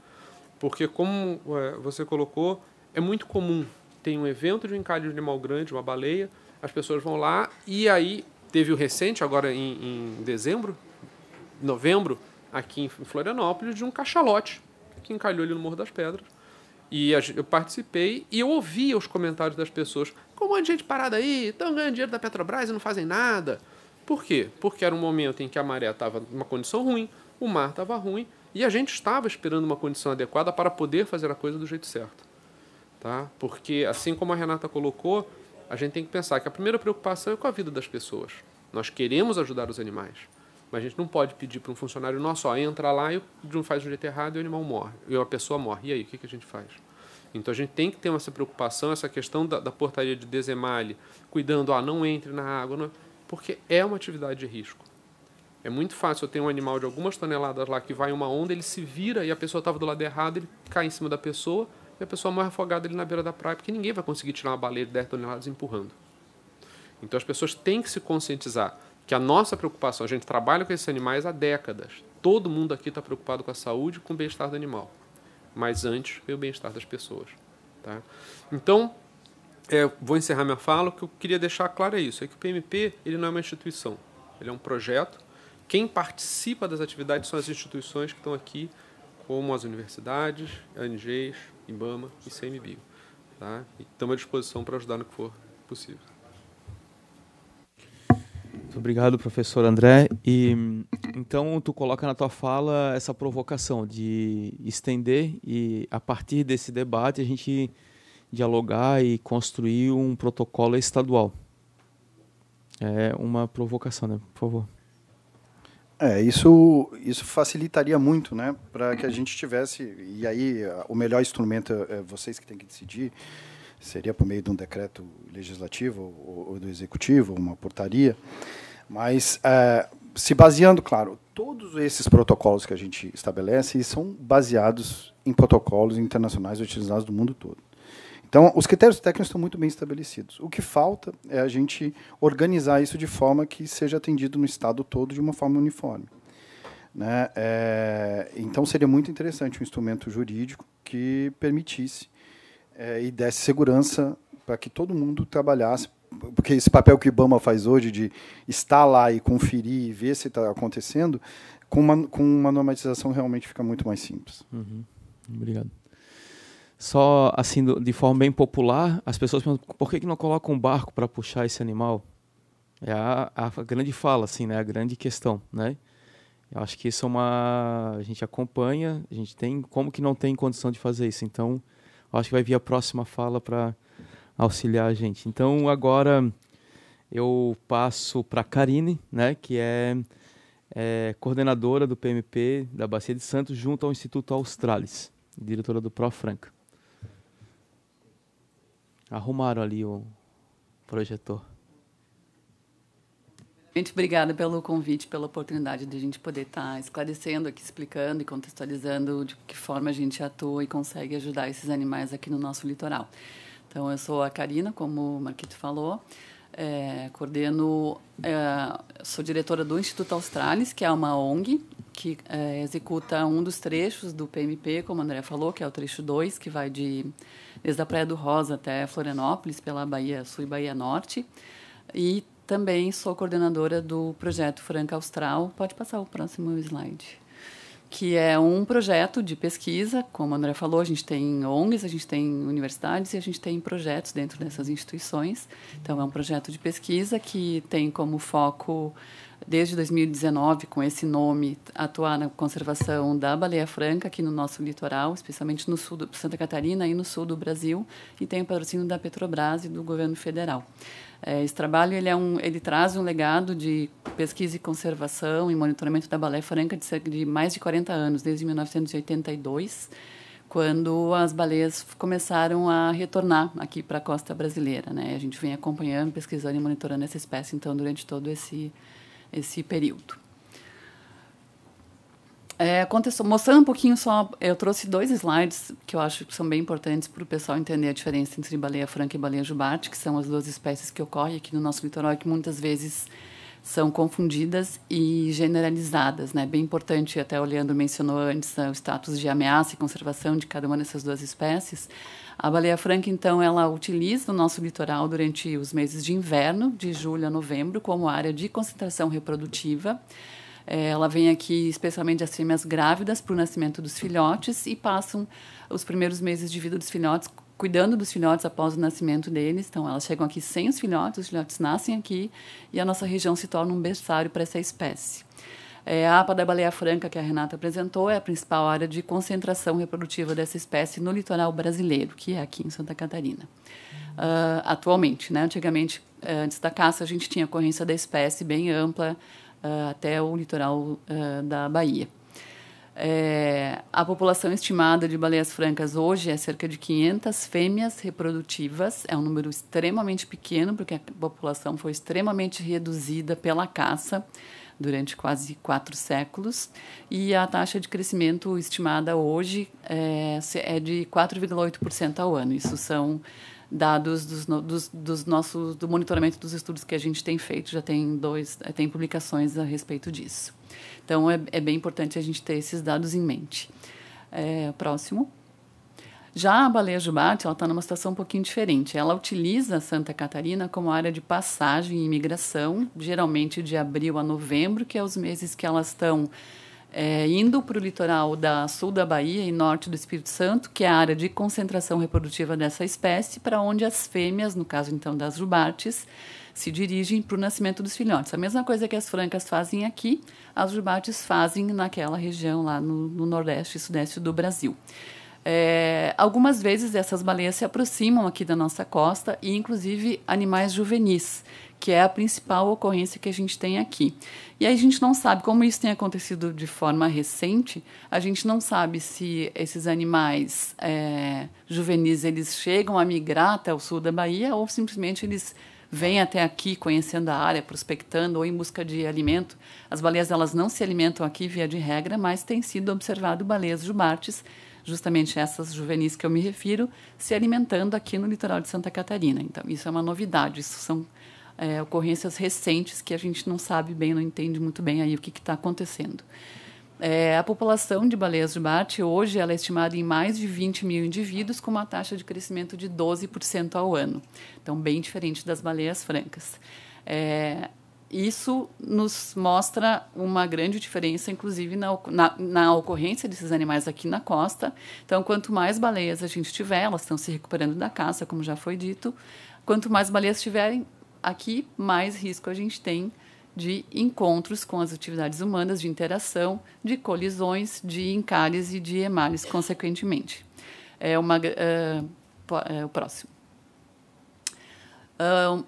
Porque, como é, você colocou, é muito comum. Tem um evento de um encalhe de animal grande, uma baleia, as pessoas vão lá e aí teve o recente, agora em, em dezembro, novembro, aqui em Florianópolis, de um cachalote que encalhou ali no Morro das Pedras e eu participei e eu ouvia os comentários das pessoas. Como um monte de gente parada aí, estão ganhando dinheiro da Petrobras e não fazem nada. Por quê? Porque era um momento em que a maré estava numa condição ruim, o mar estava ruim e a gente estava esperando uma condição adequada para poder fazer a coisa do jeito certo. Tá? Porque, assim como a Renata colocou, a gente tem que pensar que a primeira preocupação é com a vida das pessoas. Nós queremos ajudar os animais. Mas a gente não pode pedir para um funcionário nosso, ó, entra lá e não faz um jeito errado e o animal morre, e a pessoa morre. E aí, o que, que a gente faz? Então a gente tem que ter essa preocupação, essa questão da, da portaria de desemale, cuidando, ah, não entre na água, não, é, porque é uma atividade de risco. É muito fácil, eu tenho um animal de algumas toneladas lá que vai em uma onda, ele se vira e a pessoa estava do lado errado, ele cai em cima da pessoa e a pessoa morre afogada ali na beira da praia, porque ninguém vai conseguir tirar uma baleia de 10 toneladas empurrando. Então as pessoas têm que se conscientizar que a nossa preocupação, a gente trabalha com esses animais há décadas. Todo mundo aqui está preocupado com a saúde e com o bem-estar do animal. Mas antes veio o bem-estar das pessoas. Tá? Então, é, vou encerrar minha fala. O que eu queria deixar claro é isso: é que o PMP ele não é uma instituição, ele é um projeto. Quem participa das atividades são as instituições que estão aqui, como as universidades, ANGs, IBAMA e CMBio. Tá? E estamos à disposição para ajudar no que for possível. Muito obrigado, professor André. E então tu coloca na tua fala essa provocação de estender e a partir desse debate a gente dialogar e construir um protocolo estadual. É uma provocação, né? Por favor. É, isso, isso facilitaria muito, né, para que a gente tivesse e aí o melhor instrumento é, é vocês que têm que decidir seria por meio de um decreto legislativo ou, ou do executivo, uma portaria. Mas, é, se baseando, claro, todos esses protocolos que a gente estabelece são baseados em protocolos internacionais utilizados do mundo todo. Então, os critérios técnicos estão muito bem estabelecidos. O que falta é a gente organizar isso de forma que seja atendido no Estado todo de uma forma uniforme. Né? É, então, seria muito interessante um instrumento jurídico que permitisse é, e desse segurança para que todo mundo trabalhasse porque esse papel que o Ibama faz hoje de estar lá e conferir e ver se está acontecendo, com uma, com uma normatização realmente fica muito mais simples. Uhum. Obrigado. Só assim, de forma bem popular, as pessoas perguntam por que, que não colocam um barco para puxar esse animal? É a, a, grande fala, assim, né? A grande questão, né? Eu acho que isso é uma... A gente acompanha, a gente tem... Como que não tem condição de fazer isso? Então, acho que vai vir a próxima fala para auxiliar a gente. Então agora eu passo para a Karine, né, que é, é, coordenadora do PMP da Bacia de Santos junto ao Instituto Australis, diretora do Profranca. Arrumaram ali o projetor. Gente, obrigada pelo convite, pela oportunidade de a gente poder estar tá esclarecendo aqui, explicando e contextualizando de que forma a gente atua e consegue ajudar esses animais aqui no nosso litoral. Então, eu sou a Karina, como o Marquito falou, é, coordeno, é, sou diretora do Instituto Australis, que é uma ONG que é, executa um dos trechos do PMP, como a André falou, que é o trecho 2, que vai de, desde a Praia do Rosa até Florianópolis, pela Bahia Sul e Bahia Norte. E também sou coordenadora do projeto Franca Austral. Pode passar o próximo slide que é um projeto de pesquisa, como a André falou, a gente tem ONGs, a gente tem universidades e a gente tem projetos dentro dessas instituições. Então, é um projeto de pesquisa que tem como foco, desde 2019, com esse nome, atuar na conservação da baleia franca aqui no nosso litoral, especialmente no sul de Santa Catarina e no sul do Brasil, e tem o patrocínio da Petrobras e do governo federal. É, esse trabalho ele, é um, ele traz um legado de pesquisa e conservação e monitoramento da balé franca de, de mais de 40 anos, desde 1982, quando as baleias começaram a retornar aqui para a costa brasileira. Né? A gente vem acompanhando, pesquisando e monitorando essa espécie então durante todo esse, esse período. É, mostrando um pouquinho só, eu trouxe dois slides que eu acho que são bem importantes para o pessoal entender a diferença entre baleia franca e baleia jubarte, que são as duas espécies que ocorrem aqui no nosso litoral e que muitas vezes são confundidas e generalizadas, né? Bem importante, até o Leandro mencionou antes, né, o status de ameaça e conservação de cada uma dessas duas espécies. A baleia franca, então, ela utiliza o nosso litoral durante os meses de inverno, de julho a novembro, como área de concentração reprodutiva. É, ela vem aqui, especialmente as fêmeas grávidas, para o nascimento dos filhotes e passam os primeiros meses de vida dos filhotes cuidando dos filhotes após o nascimento deles. Então, elas chegam aqui sem os filhotes, os filhotes nascem aqui e a nossa região se torna um berçário para essa espécie. É, a APA da baleia franca que a Renata apresentou é a principal área de concentração reprodutiva dessa espécie no litoral brasileiro, que é aqui em Santa Catarina. Uh, atualmente, né? antigamente, eh, antes da caça, a gente tinha ocorrência da espécie bem ampla, uh, até o litoral uh, da Bahia. É, a população estimada de baleias francas hoje é cerca de 500 fêmeas reprodutivas. É um número extremamente pequeno, porque a população foi extremamente reduzida pela caça durante quase quatro séculos. E a taxa de crescimento estimada hoje é, é de 4,8% ao ano. Isso são dados dos, dos, dos nossos do monitoramento dos estudos que a gente tem feito já tem dois eh, tem publicações a respeito disso então é, é bem importante a gente ter esses dados em mente é, próximo já a baleia jubarte ela está numa situação um pouquinho diferente ela utiliza Santa Catarina como área de passagem e imigração geralmente de abril a novembro que é os meses que elas estão é, indo para o litoral da sul da Bahia e norte do Espírito Santo, que é a área de concentração reprodutiva dessa espécie, para onde as fêmeas, no caso então das jubartes, se dirigem para o nascimento dos filhotes. A mesma coisa que as francas fazem aqui, as jubartes fazem naquela região lá no, no nordeste e sudeste do Brasil. É, algumas vezes essas baleias se aproximam aqui da nossa costa e, inclusive, animais juvenis que é a principal ocorrência que a gente tem aqui. E aí a gente não sabe como isso tem acontecido de forma recente. A gente não sabe se esses animais é, juvenis eles chegam a migrar até o sul da Bahia ou simplesmente eles vêm até aqui conhecendo a área, prospectando ou em busca de alimento. As baleias elas não se alimentam aqui via de regra, mas tem sido observado baleias jubartes, justamente essas juvenis que eu me refiro, se alimentando aqui no litoral de Santa Catarina. Então, isso é uma novidade, isso são é, ocorrências recentes que a gente não sabe bem, não entende muito bem aí o que está acontecendo. É, a população de baleias de Marte hoje ela é estimada em mais de 20 mil indivíduos, com uma taxa de crescimento de 12% ao ano. Então, bem diferente das baleias francas. É, isso nos mostra uma grande diferença, inclusive, na, na, na, ocorrência desses animais aqui na costa. Então, quanto mais baleias a gente tiver, elas estão se recuperando da caça, como já foi dito, quanto mais baleias tiverem, aqui, mais risco a gente tem de encontros com as atividades humanas, de interação, de colisões, de encalhes e de emales, consequentemente. É, uma, uh, é o próximo. Uh,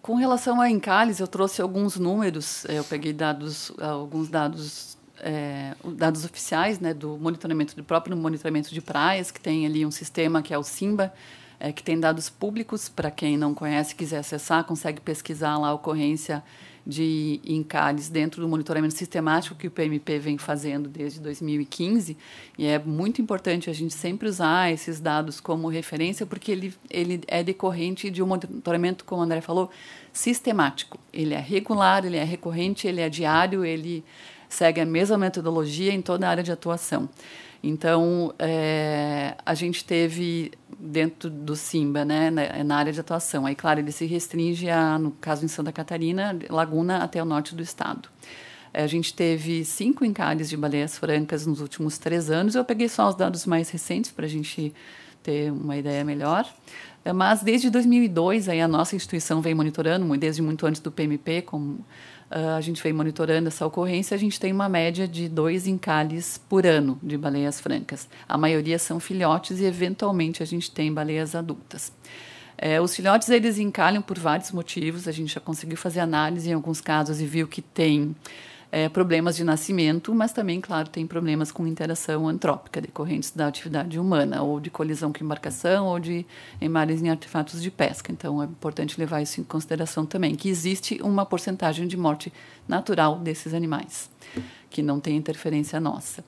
com relação a encalhes, eu trouxe alguns números, é, eu peguei dados, alguns dados, é, dados oficiais né, do monitoramento, do próprio monitoramento de praias, que tem ali um sistema que é o SIMBA, é, que tem dados públicos. Para quem não conhece, quiser acessar, consegue pesquisar lá a ocorrência de encares dentro do monitoramento sistemático que o PMP vem fazendo desde 2015. E é muito importante a gente sempre usar esses dados como referência, porque ele, ele é decorrente de um monitoramento, como o André falou, sistemático. Ele é regular, ele é recorrente, ele é diário, ele segue a mesma metodologia em toda a área de atuação. Então, é, a gente teve dentro do Simba, né, na, área de atuação. Aí, claro, ele se restringe a, no caso em Santa Catarina, Laguna até o norte do estado. É, a gente teve cinco encalhes de baleias francas nos últimos três anos. Eu peguei só os dados mais recentes para a gente ter uma ideia melhor. É, mas desde 2002 aí a nossa instituição vem monitorando, desde muito antes do PMP, como ah, a gente vem monitorando essa ocorrência, a gente tem uma média de dois encalhes por ano de baleias francas. A maioria são filhotes e, eventualmente, a gente tem baleias adultas. É, os filhotes eles encalham por vários motivos. A gente já conseguiu fazer análise em alguns casos e viu que tem é, problemas de nascimento, mas também, claro, tem problemas com interação antrópica decorrentes da atividade humana, ou de colisão com embarcação, ou de emares em artefatos de pesca. Então, é importante levar isso em consideração também, que existe uma porcentagem de morte natural desses animais, que não tem interferência nossa.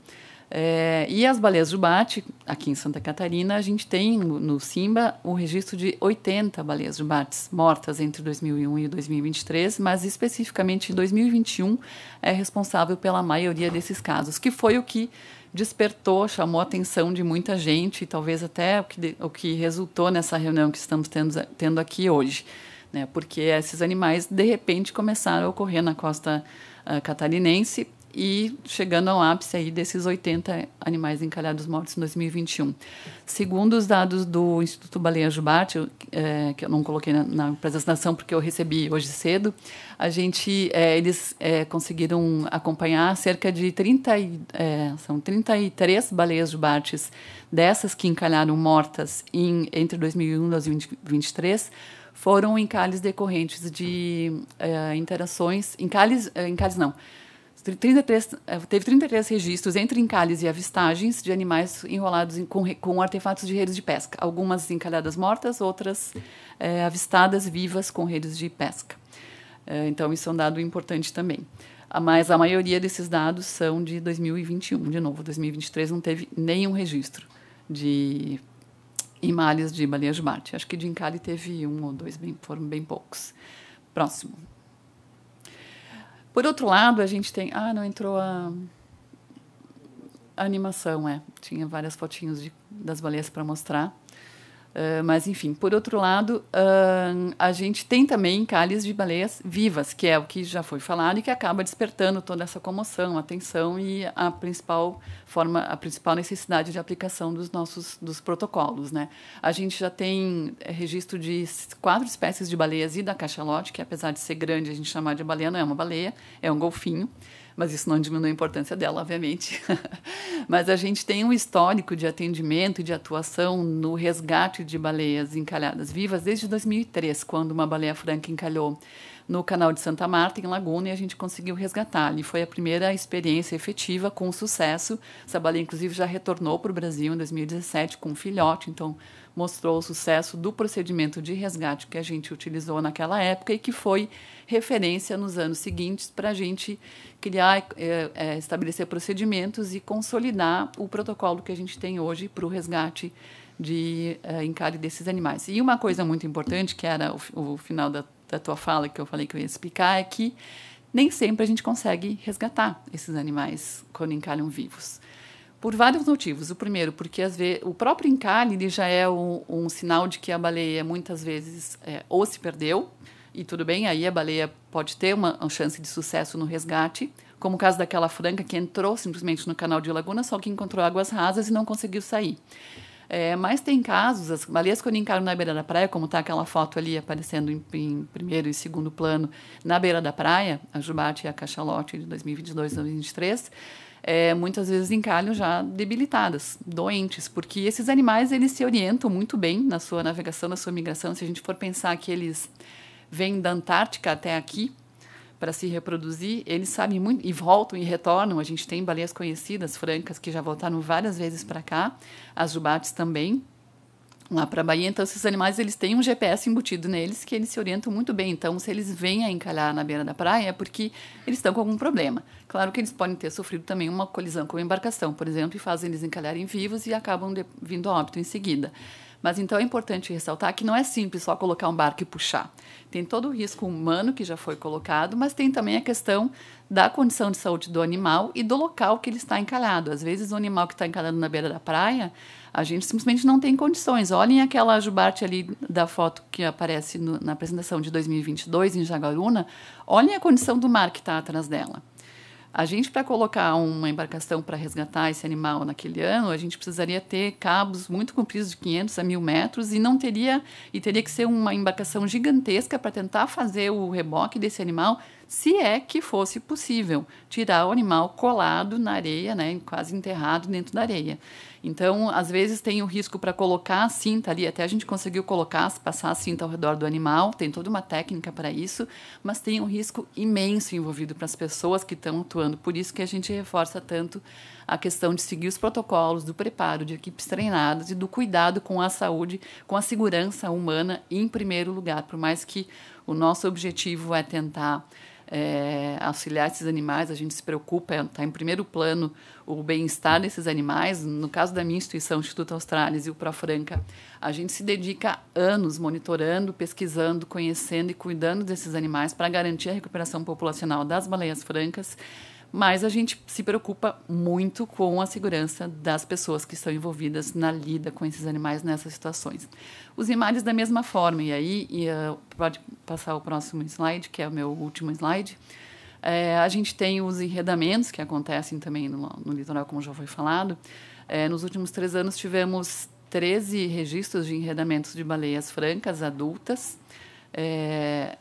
É, e as baleias jubarte, aqui em Santa Catarina, a gente tem no Simba o um registro de 80 baleias jubates mortas entre 2001 e 2023, mas especificamente em 2021 é responsável pela maioria desses casos, que foi o que despertou, chamou a atenção de muita gente e talvez até o que, o que resultou nessa reunião que estamos tendo, tendo aqui hoje. Né? Porque esses animais, de repente, começaram a ocorrer na costa uh, catarinense e chegando ao ápice aí desses 80 animais encalhados mortos em 2021. Segundo os dados do Instituto Baleia Jubarte, é, que eu não coloquei na, na, apresentação porque eu recebi hoje cedo, a gente, é, eles é, conseguiram acompanhar cerca de 30, é, são 33 baleias jubartes dessas que encalharam mortas em, entre 2001 e 2023, foram encalhes decorrentes de é, interações, encalhes, é, encalhes não, 33, é, teve 33 registros entre encalhes e avistagens de animais enrolados em, com, com, artefatos de redes de pesca, algumas encalhadas mortas, outras é, avistadas vivas com redes de pesca. É, então, isso é um dado importante também. Mas a maioria desses dados são de 2021, de novo. 2023 não teve nenhum registro de emalhes de baleia de Marte. Acho que de encalhe teve um ou dois, bem, foram bem poucos. Próximo. Por outro lado, a gente tem. Ah, não entrou a, a animação, é. Tinha várias fotinhos de, das baleias para mostrar. Uh, mas, enfim, por outro lado, uh, a gente tem também cálices de baleias vivas, que é o que já foi falado e que acaba despertando toda essa comoção, atenção e a principal forma, a principal necessidade de aplicação dos nossos dos protocolos. Né? A gente já tem eh, registro de quatro espécies de baleias e da cachalote, que apesar de ser grande, a gente chamar de baleia não é uma baleia, é um golfinho mas isso não diminui a importância dela, obviamente. [laughs] mas a gente tem um histórico de atendimento e de atuação no resgate de baleias encalhadas vivas desde 2003, quando uma baleia franca encalhou no canal de Santa Marta, em Laguna, e a gente conseguiu resgatar. E foi a primeira experiência efetiva com sucesso. Essa baleia, inclusive, já retornou para o Brasil em 2017 com um filhote, então mostrou o sucesso do procedimento de resgate que a gente utilizou naquela época e que foi referência nos anos seguintes para a gente criar, é, é, estabelecer procedimentos e consolidar o protocolo que a gente tem hoje para o resgate de é, encare desses animais. E uma coisa muito importante, que era o, o final da, da tua fala, que eu falei que eu ia explicar, é que nem sempre a gente consegue resgatar esses animais quando encalham vivos. Por vários motivos. O primeiro, porque às vezes, o próprio encalhe ele já é um, um sinal de que a baleia muitas vezes é, ou se perdeu, e tudo bem, aí a baleia pode ter uma, uma chance de sucesso no resgate, como o caso daquela franca que entrou simplesmente no canal de Laguna, só que encontrou águas rasas e não conseguiu sair. É, mas tem casos, as baleias quando encaram na beira da praia, como está aquela foto ali aparecendo em, em, primeiro e segundo plano, na beira da praia, a Jubate e a Cachalote de 2022 e 2023, é, muitas vezes encalham já debilitadas, doentes, porque esses animais eles se orientam muito bem na sua navegação, na sua migração. Se a gente for pensar que eles vêm da Antártica até aqui para se reproduzir, eles sabem muito e voltam e retornam. A gente tem baleias conhecidas, francas, que já voltaram várias vezes para cá, as jubates também lá para a Bahia. Então, esses animais eles têm um GPS embutido neles que eles se orientam muito bem. Então, se eles vêm a encalhar na beira da praia, é porque eles estão com algum problema. Claro que eles podem ter sofrido também uma colisão com uma embarcação, por exemplo, e fazem eles encalharem vivos e acabam de, vindo a óbito em seguida. Mas então é importante ressaltar que não é simples só colocar um barco e puxar. Tem todo o risco humano que já foi colocado, mas tem também a questão da condição de saúde do animal e do local que ele está encalhado. Às vezes, o animal que está encalhado na beira da praia a gente simplesmente não tem condições. Olhem aquela Jubarte ali da foto que aparece no, na apresentação de 2022 em Jaguaruna. Olhem a condição do mar que está atrás dela. A gente, para colocar uma embarcação para resgatar esse animal naquele ano, a gente precisaria ter cabos muito compridos de 500 a 1000 metros e não teria e teria que ser uma embarcação gigantesca para tentar fazer o reboque desse animal, se é que fosse possível tirar o animal colado na areia, né, quase enterrado dentro da areia. Então, às vezes tem o risco para colocar a cinta ali, até a gente conseguiu colocar, passar a cinta ao redor do animal, tem toda uma técnica para isso, mas tem um risco imenso envolvido para as pessoas que estão atuando. Por isso que a gente reforça tanto a questão de seguir os protocolos do preparo de equipes treinadas e do cuidado com a saúde, com a segurança humana em primeiro lugar, por mais que o nosso objetivo é tentar é, auxiliar esses animais, a gente se preocupa, está é, em primeiro plano o bem-estar desses animais. No caso da minha instituição, Instituto Australis e o Profranca, a gente se dedica anos monitorando, pesquisando, conhecendo e cuidando desses animais para garantir a recuperação populacional das baleias francas, mas a gente se preocupa muito com a segurança das pessoas que estão envolvidas na lida com esses animais nessas situações. Os imares da mesma forma, e aí e, uh, pode passar o próximo slide, que é o meu último slide. É, a gente tem os enredamentos que acontecem também no, no litoral, como já foi falado. É, nos últimos três anos tivemos 13 registros de enredamentos de baleias francas adultas. É,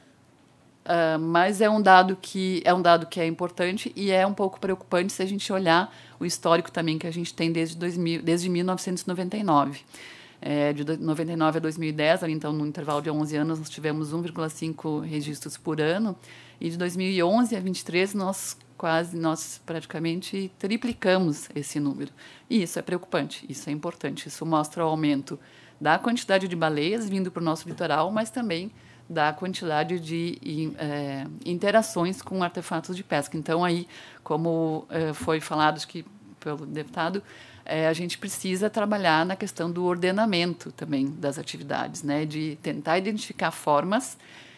Uh, mas é um dado que é um dado que é importante e é um pouco preocupante se a gente olhar o histórico também que a gente tem desde, 2000, desde 1999. É, de 99 a 2010, ali, então no intervalo de 11 anos, nós tivemos 1,5 registros por ano. E de 2011 a 23 nós quase, nós praticamente triplicamos esse número. E isso é preocupante, isso é importante, isso mostra o aumento da quantidade de baleias vindo para o nosso litoral, mas também da quantidade de é, interações com artefatos de pesca. Então, aí, como é, foi falado que pelo deputado, é, a gente precisa trabalhar na questão do ordenamento também das atividades, né? de tentar identificar formas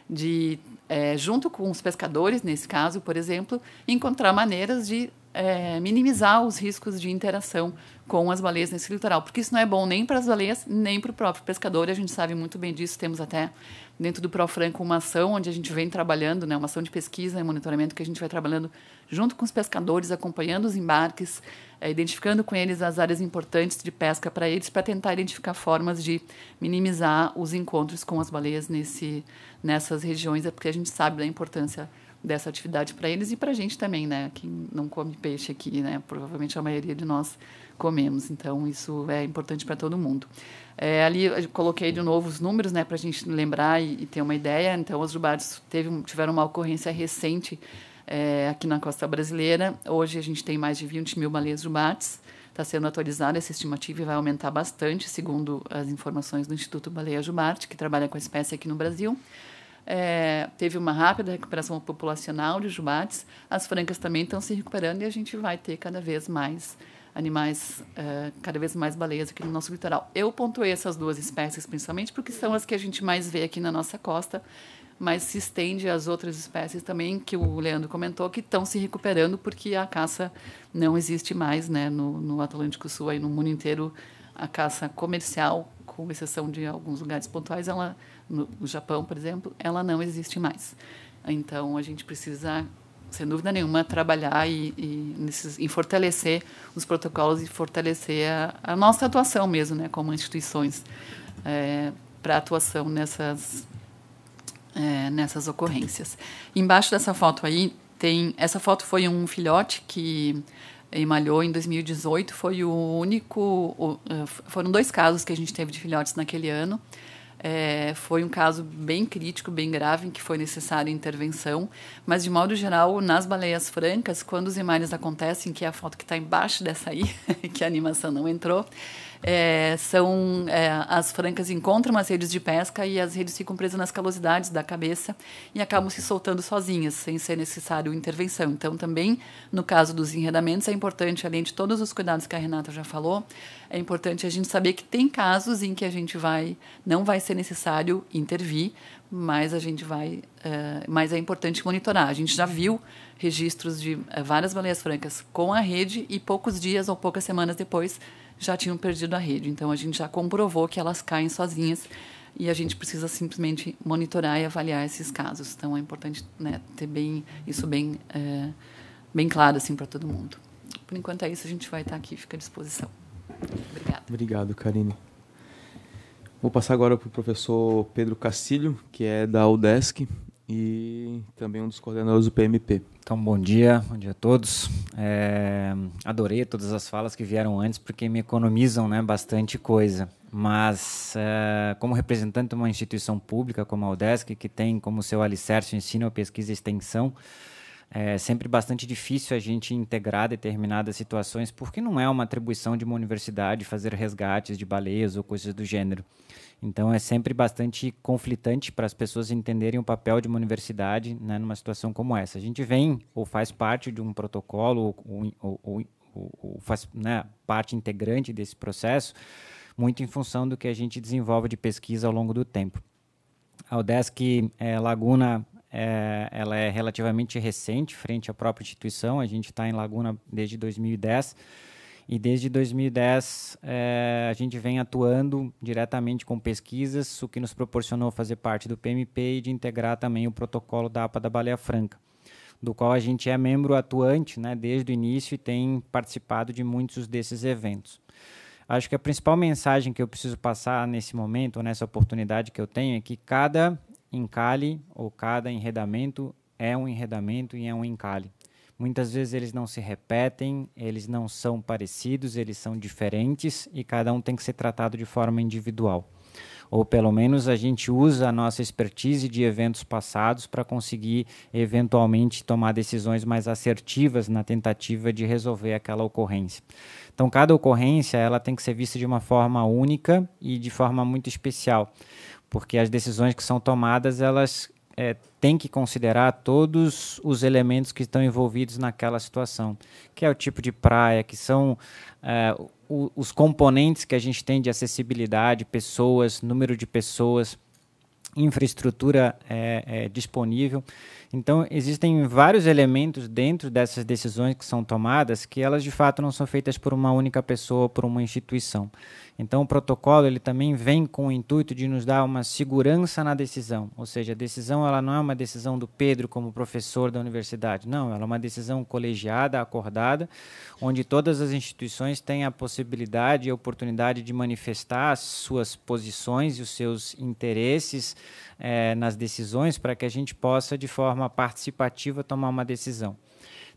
de, é, junto com os pescadores, nesse caso, por exemplo, encontrar maneiras de é, minimizar os riscos de interação com as baleias nesse litoral, porque isso não é bom nem para as baleias, nem para o próprio pescador, e a gente sabe muito bem disso, temos até dentro do Profranco uma ação onde a gente vem trabalhando, né, uma ação de pesquisa e monitoramento que a gente vai trabalhando junto com os pescadores, acompanhando os embarques, é, identificando com eles as áreas importantes de pesca para eles, para tentar identificar formas de minimizar os encontros com as baleias nesse, nessas regiões, é porque a gente sabe da importância dessa atividade para eles e para a gente também, né? Quem não come peixe aqui, né? Provavelmente a maioria de nós comemos, então isso é importante para todo mundo. É, ali eu coloquei de novo os números, né, para a gente lembrar e, e, ter uma ideia. Então, os jubados teve, tiveram uma ocorrência recente é, aqui na costa brasileira. Hoje a gente tem mais de 20 mil baleias jubates. Está sendo atualizada essa estimativa e vai aumentar bastante, segundo as informações do Instituto Baleia Jubarte, que trabalha com a espécie aqui no Brasil é, teve uma rápida recuperação populacional de jubates, as francas também estão se recuperando e a gente vai ter cada vez mais animais, é, cada vez mais baleias aqui no nosso litoral. Eu pontuei essas duas espécies principalmente porque são as que a gente mais vê aqui na nossa costa, mas se estende às outras espécies também que o Leandro comentou que estão se recuperando porque a caça não existe mais, né, no, no Atlântico Sul e no mundo inteiro a caça comercial, com exceção de alguns lugares pontuais, ela no Japão, por exemplo, ela não existe mais. Então, a gente precisa, sem dúvida nenhuma, trabalhar e, e, e fortalecer os protocolos e fortalecer a, a, nossa atuação mesmo, né, como instituições, é, para atuação nessas, é, nessas ocorrências. Embaixo dessa foto aí, tem essa foto foi um filhote que emalhou em 2018, foi o único, é, foram dois casos que a gente teve de filhotes naquele ano. É, foi um caso bem crítico, bem grave, em que foi necessária intervenção. Mas, de modo geral, nas baleias francas, quando os imagens acontecem, que é a foto que está embaixo dessa aí, [laughs] que a animação não entrou, é, são é, as francas encontram as redes de pesca e as redes ficam presas nas calosidades da cabeça e acabam se soltando sozinhas, sem ser necessário intervenção. Então, também, no caso dos enredamentos, é importante, além de todos os cuidados que a Renata já falou, é importante a gente saber que tem casos em que a gente vai, não vai ser necessário intervir, mas a gente vai, eh, mas é importante monitorar. A gente já viu registros de eh, várias baleias francas com a rede e poucos dias ou poucas semanas depois já tinham perdido a rede. Então a gente já comprovou que elas caem sozinhas e a gente precisa simplesmente monitorar e avaliar esses casos. Então é importante né, ter bem isso bem é, bem claro assim para todo mundo. Por enquanto é isso, a gente vai estar aqui, fica à disposição. Obrigada. Obrigado, Karine. Vou passar agora para o professor Pedro Castilho, que é da UDESC e também um dos coordenadores do PMP. Então, bom dia, bom dia a todos. É, adorei todas as falas que vieram antes, porque me economizam né, bastante coisa. Mas, é, como representante de uma instituição pública como a UDESC, que tem como seu alicerce o ensino, a pesquisa e a extensão, é sempre bastante difícil a gente integrar determinadas situações, porque não é uma atribuição de uma universidade fazer resgates de baleias ou coisas do gênero. Então é sempre bastante conflitante para as pessoas entenderem o papel de uma universidade né, numa situação como essa. A gente vem ou faz parte de um protocolo ou, ou, ou, ou faz né, parte integrante desse processo, muito em função do que a gente desenvolve de pesquisa ao longo do tempo. A UDESC é, Laguna é, ela é relativamente recente frente à própria instituição. A gente está em Laguna desde 2010 e desde 2010 é, a gente vem atuando diretamente com pesquisas, o que nos proporcionou fazer parte do PMP e de integrar também o protocolo da APA da Baleia Franca, do qual a gente é membro atuante né, desde o início e tem participado de muitos desses eventos. Acho que a principal mensagem que eu preciso passar nesse momento, nessa oportunidade que eu tenho, é que cada encale ou cada enredamento é um enredamento e é um encale. Muitas vezes eles não se repetem, eles não são parecidos, eles são diferentes e cada um tem que ser tratado de forma individual. Ou pelo menos a gente usa a nossa expertise de eventos passados para conseguir eventualmente tomar decisões mais assertivas na tentativa de resolver aquela ocorrência. Então cada ocorrência ela tem que ser vista de uma forma única e de forma muito especial porque as decisões que são tomadas elas é, têm que considerar todos os elementos que estão envolvidos naquela situação, que é o tipo de praia, que são é, o, os componentes que a gente tem de acessibilidade, pessoas, número de pessoas, infraestrutura é, é, disponível. Então, existem vários elementos dentro dessas decisões que são tomadas que elas de fato não são feitas por uma única pessoa, por uma instituição. Então o protocolo ele também vem com o intuito de nos dar uma segurança na decisão, ou seja, a decisão ela não é uma decisão do Pedro como professor da universidade, não, ela é uma decisão colegiada, acordada, onde todas as instituições têm a possibilidade e a oportunidade de manifestar as suas posições e os seus interesses eh, nas decisões para que a gente possa de forma participativa tomar uma decisão.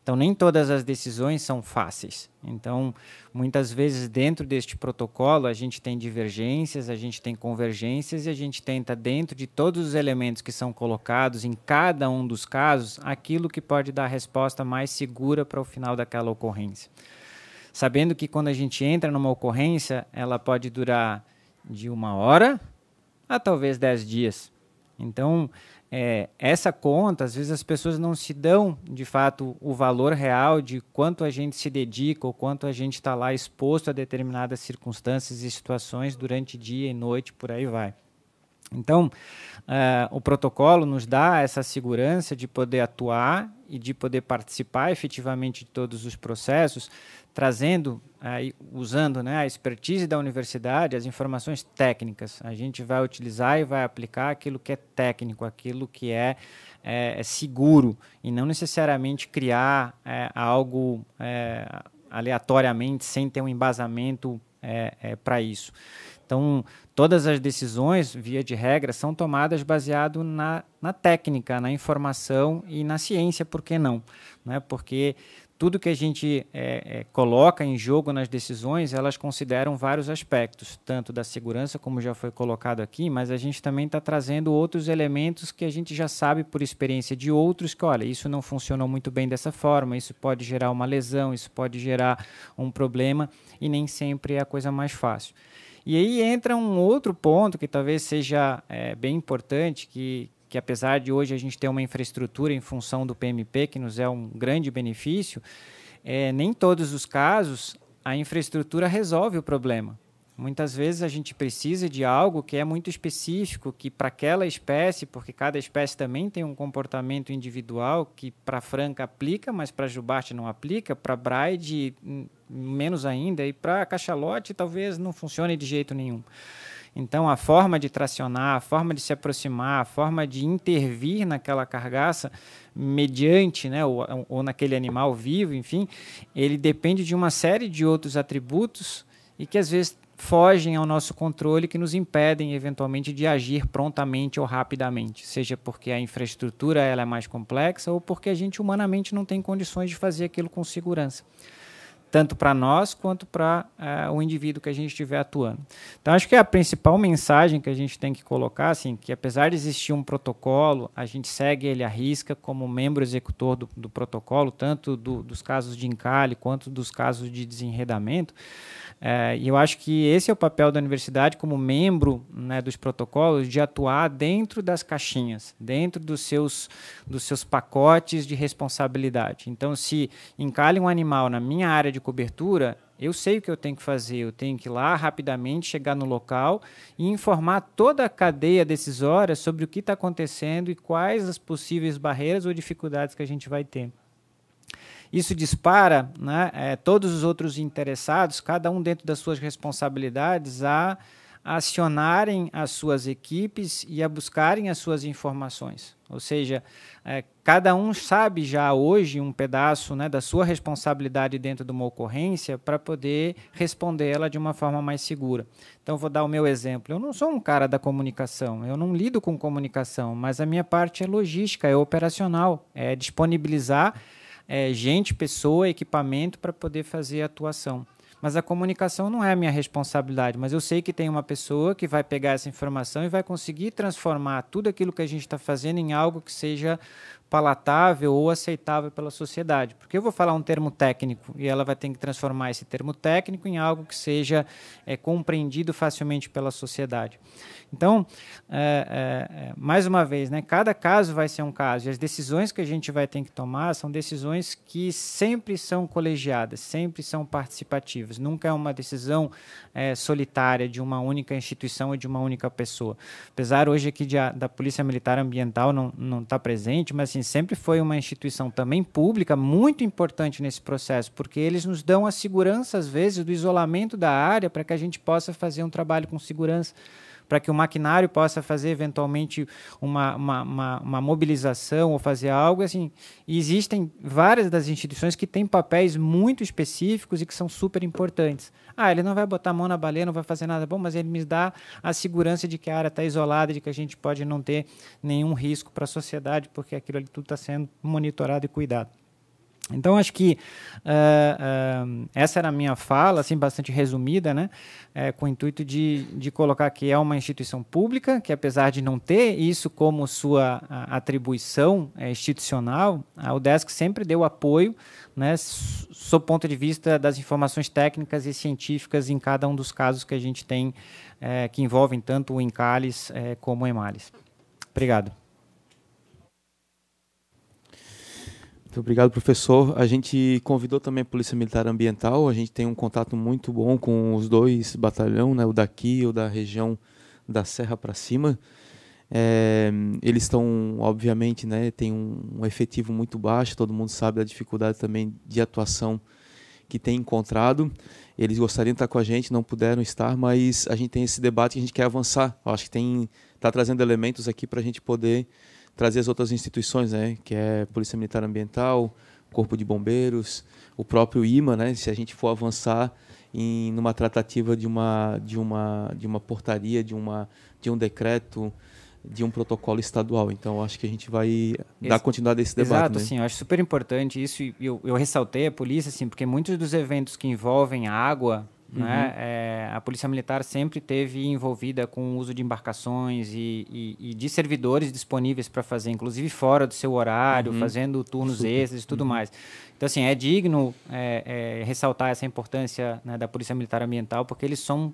Então, nem todas as decisões são fáceis. Então, muitas vezes, dentro deste protocolo, a gente tem divergências, a gente tem convergências e a gente tenta, dentro de todos os elementos que são colocados em cada um dos casos, aquilo que pode dar a resposta mais segura para o final daquela ocorrência. Sabendo que quando a gente entra numa ocorrência, ela pode durar de uma hora a talvez dez dias. Então, é, essa conta, às vezes as pessoas não se dão de fato o valor real de quanto a gente se dedica ou quanto a gente está lá exposto a determinadas circunstâncias e situações durante dia e noite, por aí vai. Então, uh, o protocolo nos dá essa segurança de poder atuar e de poder participar efetivamente de todos os processos, trazendo aí, usando né, a expertise da universidade, as informações técnicas. A gente vai utilizar e vai aplicar aquilo que é técnico, aquilo que é, é, é seguro, e não necessariamente criar é, algo é, aleatoriamente sem ter um embasamento é, é, para isso. Então, todas as decisões, via de regra, são tomadas baseado na, na técnica, na informação e na ciência, por que não? Né? Porque tudo que a gente é, é, coloca em jogo nas decisões, elas consideram vários aspectos, tanto da segurança, como já foi colocado aqui, mas a gente também está trazendo outros elementos que a gente já sabe por experiência de outros que, olha, isso não funcionou muito bem dessa forma, isso pode gerar uma lesão, isso pode gerar um problema, e nem sempre é a coisa mais fácil. E aí entra um outro ponto que talvez seja é, bem importante, que, que apesar de hoje a gente ter uma infraestrutura em função do PMP, que nos é um grande benefício, é, nem todos os casos a infraestrutura resolve o problema. Muitas vezes a gente precisa de algo que é muito específico, que para aquela espécie, porque cada espécie também tem um comportamento individual que para Franca aplica, mas para Jubarte não aplica, para Braide hum, menos ainda e para Cachalote talvez não funcione de jeito nenhum. Então, a forma de tracionar, a forma de se aproximar, a forma de intervir naquela cargaça, mediante, né, ou, ou naquele animal vivo, enfim, ele depende de uma série de outros atributos e que às vezes fogem ao nosso controle que nos impedem eventualmente de agir prontamente ou rapidamente, seja porque a infraestrutura ela é mais complexa ou porque a gente humanamente não tem condições de fazer aquilo com segurança tanto para nós quanto para uh, é, o indivíduo que a gente estiver atuando. Então, acho que a principal mensagem que a gente tem que colocar, assim, que apesar de existir um protocolo, a gente segue ele à risca como membro executor do, do protocolo, tanto do, dos casos de encalhe quanto dos casos de desenredamento. É, e eu acho que esse é o papel da universidade como membro né, dos protocolos de atuar dentro das caixinhas, dentro dos seus, dos seus pacotes de responsabilidade. Então, se encalhe um animal na minha área de cobertura, eu sei o que eu tenho que fazer, eu tenho que ir lá rapidamente, chegar no local e informar toda a cadeia decisória sobre o que está acontecendo e quais as possíveis barreiras ou dificuldades que a gente vai ter. Isso dispara né, é, todos os outros interessados, cada um dentro das suas responsabilidades, a acionarem as suas equipes e a buscarem as suas informações. Ou seja, é, cada um sabe já hoje um pedaço né, da sua responsabilidade dentro de uma ocorrência para poder responder ela de uma forma mais segura. Então, vou dar o meu exemplo. Eu não sou um cara da comunicação, eu não lido com comunicação, mas a minha parte é logística, é operacional, é disponibilizar é, gente, pessoa, equipamento para poder fazer a atuação. Mas a comunicação não é a minha responsabilidade, mas eu sei que tem uma pessoa que vai pegar essa informação e vai conseguir transformar tudo aquilo que a gente está fazendo em algo que seja palatável ou aceitável pela sociedade. Porque eu vou falar um termo técnico e ela vai ter que transformar esse termo técnico em algo que seja é, compreendido facilmente pela sociedade. Então, é, é, é, mais uma vez, né, cada caso vai ser um caso e as decisões que a gente vai ter que tomar são decisões que sempre são colegiadas, sempre são participativas. Nunca é uma decisão é, solitária de uma única instituição ou de uma única pessoa. Apesar hoje aqui de, da Polícia Militar Ambiental não está presente, mas assim, sempre foi uma instituição também pública muito importante nesse processo, porque eles nos dão a segurança, às vezes, do isolamento da área para que a gente possa fazer um trabalho com segurança, para que o maquinário possa fazer eventualmente uma, uma, uma, uma mobilização ou fazer algo assim. E existem várias das instituições que têm papéis muito específicos e que são super importantes. Ah, ele não vai botar a mão na baleia, não vai fazer nada bom, mas ele me dá a segurança de que a área está isolada, de que a gente pode não ter nenhum risco para a sociedade, porque aquilo ali tudo está sendo monitorado e cuidado. Então, acho que uh, uh, essa era a minha fala, assim, bastante resumida, né? É, com o intuito de, de colocar que é uma instituição pública, que apesar de não ter isso como sua atribuição é, institucional, a UDESC sempre deu apoio né, sob ponto de vista das informações técnicas e científicas em cada um dos casos que a gente tem, é, que envolvem tanto o encales é, como o emales. Obrigado. Muito obrigado, professor. A gente convidou também a Polícia Militar Ambiental. A gente tem um contato muito bom com os dois batalhões, né, o daqui e o da região da Serra para cima. É, eles estão, obviamente, né, tem um, um, efetivo muito baixo, todo mundo sabe da dificuldade também de atuação que tem encontrado. Eles gostariam de estar com a gente, não puderam estar, mas a gente tem esse debate que a gente quer avançar. Eu acho que tem está trazendo elementos aqui para a gente poder trazer as outras instituições, né, que é Polícia Militar Ambiental, Corpo de Bombeiros, o próprio IMA, né, se a gente for avançar em numa tratativa de uma de uma de uma portaria, de uma de um decreto, de um protocolo estadual. Então, acho que a gente vai dar continuidade a esse debate. Exato, né? sim. Eu acho super importante isso. E eu, eu ressaltei a polícia, assim, porque muitos dos eventos que envolvem água, Uhum. Né? É, a Polícia Militar sempre teve envolvida com o uso de embarcações e, e, e de servidores disponíveis para fazer, inclusive fora do seu horário, uhum. fazendo turnos Super. extras e tudo uhum. mais. Então, assim, é digno é, é, ressaltar essa importância né, da Polícia Militar Ambiental, porque eles são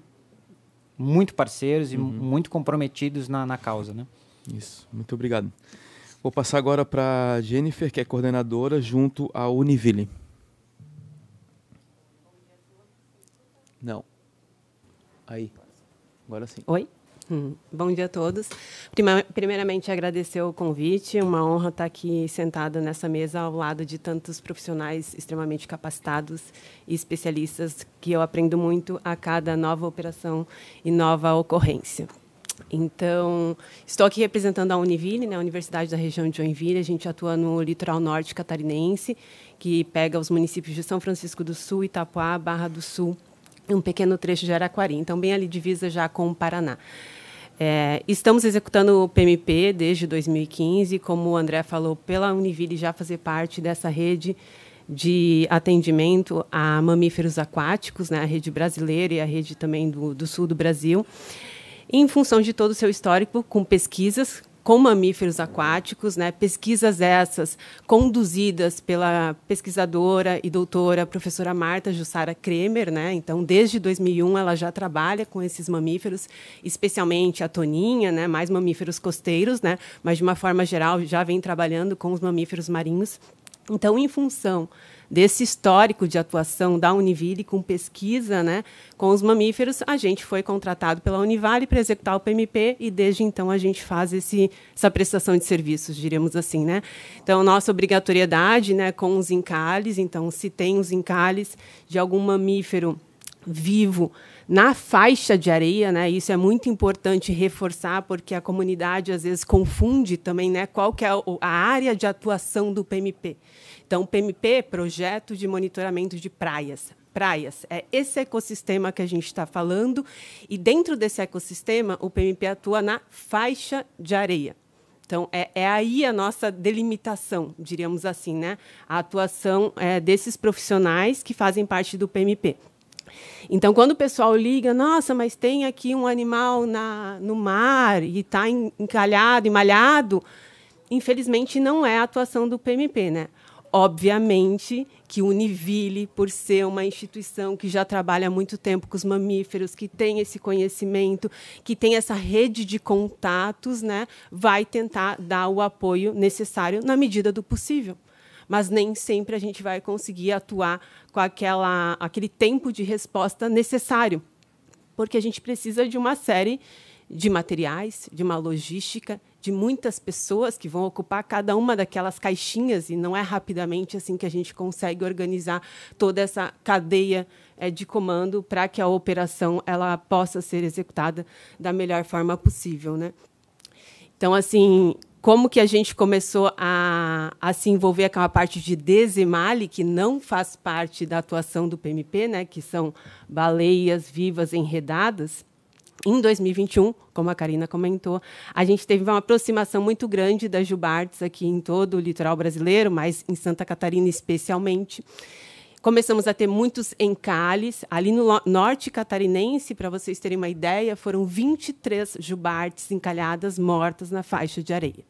muito parceiros e uhum. muito comprometidos na, na causa. Né? Isso, muito obrigado. Vou passar agora para Jennifer, que é coordenadora junto à Univille. Não. Aí. Agora sim. Oi? Hum, bom dia a todos. Primeiramente, agradecer o convite. É uma honra estar aqui sentada nessa mesa ao lado de tantos profissionais extremamente capacitados e especialistas que eu aprendo muito a cada nova operação e nova ocorrência. Então, estou aqui representando a Univille, né, a Universidade da região de Joinville. A gente atua no litoral norte catarinense, que pega os municípios de São Francisco do Sul, Itapuá, Barra do Sul, um pequeno trecho de Araquari. Então, bem ali divisa já com o Paraná. É, estamos executando o PMP desde 2015, como o André falou, pela Univille já fazer parte dessa rede de atendimento a mamíferos aquáticos, né, a rede brasileira e a rede também do, do sul do Brasil, em função de todo o seu histórico com pesquisas com mamíferos aquáticos, né? pesquisas essas conduzidas pela pesquisadora e doutora professora Marta Jussara Kremer. Né? Então, desde 2001, ela já trabalha com esses mamíferos, especialmente a toninha, né? mais mamíferos costeiros, né? mas, de uma forma geral, já vem trabalhando com os mamíferos marinhos. Então, em função desse histórico de atuação da Univille com pesquisa né, com os mamíferos, a gente foi contratado pela Univale para executar o PMP e desde então a gente faz esse, essa prestação de serviços, diríamos assim. Né? Então, nossa obrigatoriedade né, com os encalhes, então, se tem os encalhes de algum mamífero vivo na faixa de areia, né? Isso é muito importante reforçar porque a comunidade às vezes confunde também, né? Qual que é a área de atuação do PMP? Então, PMP, Projeto de Monitoramento de Praias. Praias, é esse ecossistema que a gente está falando, e dentro desse ecossistema, o PMP atua na faixa de areia. Então, é, é, aí a nossa delimitação, diríamos assim, né? a atuação é, desses profissionais que fazem parte do PMP. Então, quando o pessoal liga, nossa, mas tem aqui um animal na, no mar e está encalhado, e malhado, infelizmente não é a atuação do PMP. Né? Obviamente que o Univille, por ser uma instituição que já trabalha há muito tempo com os mamíferos, que tem esse conhecimento, que tem essa rede de contatos, né, vai tentar dar o apoio necessário na medida do possível. Mas nem sempre a gente vai conseguir atuar com aquela, aquele tempo de resposta necessário, porque a gente precisa de uma série de materiais, de uma logística, de muitas pessoas que vão ocupar cada uma daquelas caixinhas e não é rapidamente assim que a gente consegue organizar toda essa cadeia é, de comando para que a operação ela possa ser executada da melhor forma possível, né? Então, assim, como que a gente começou a, a se envolver com a parte de desemale, que não faz parte da atuação do PMP, né, que são baleias vivas enredadas, em 2021, como a Karina comentou, a gente teve uma aproximação muito grande das Jubartes aqui em todo o litoral brasileiro, mas em Santa Catarina especialmente. Começamos a ter muitos encalhes. Ali no norte catarinense, para vocês terem uma ideia, foram 23 jubartes encalhadas mortas na faixa de areia.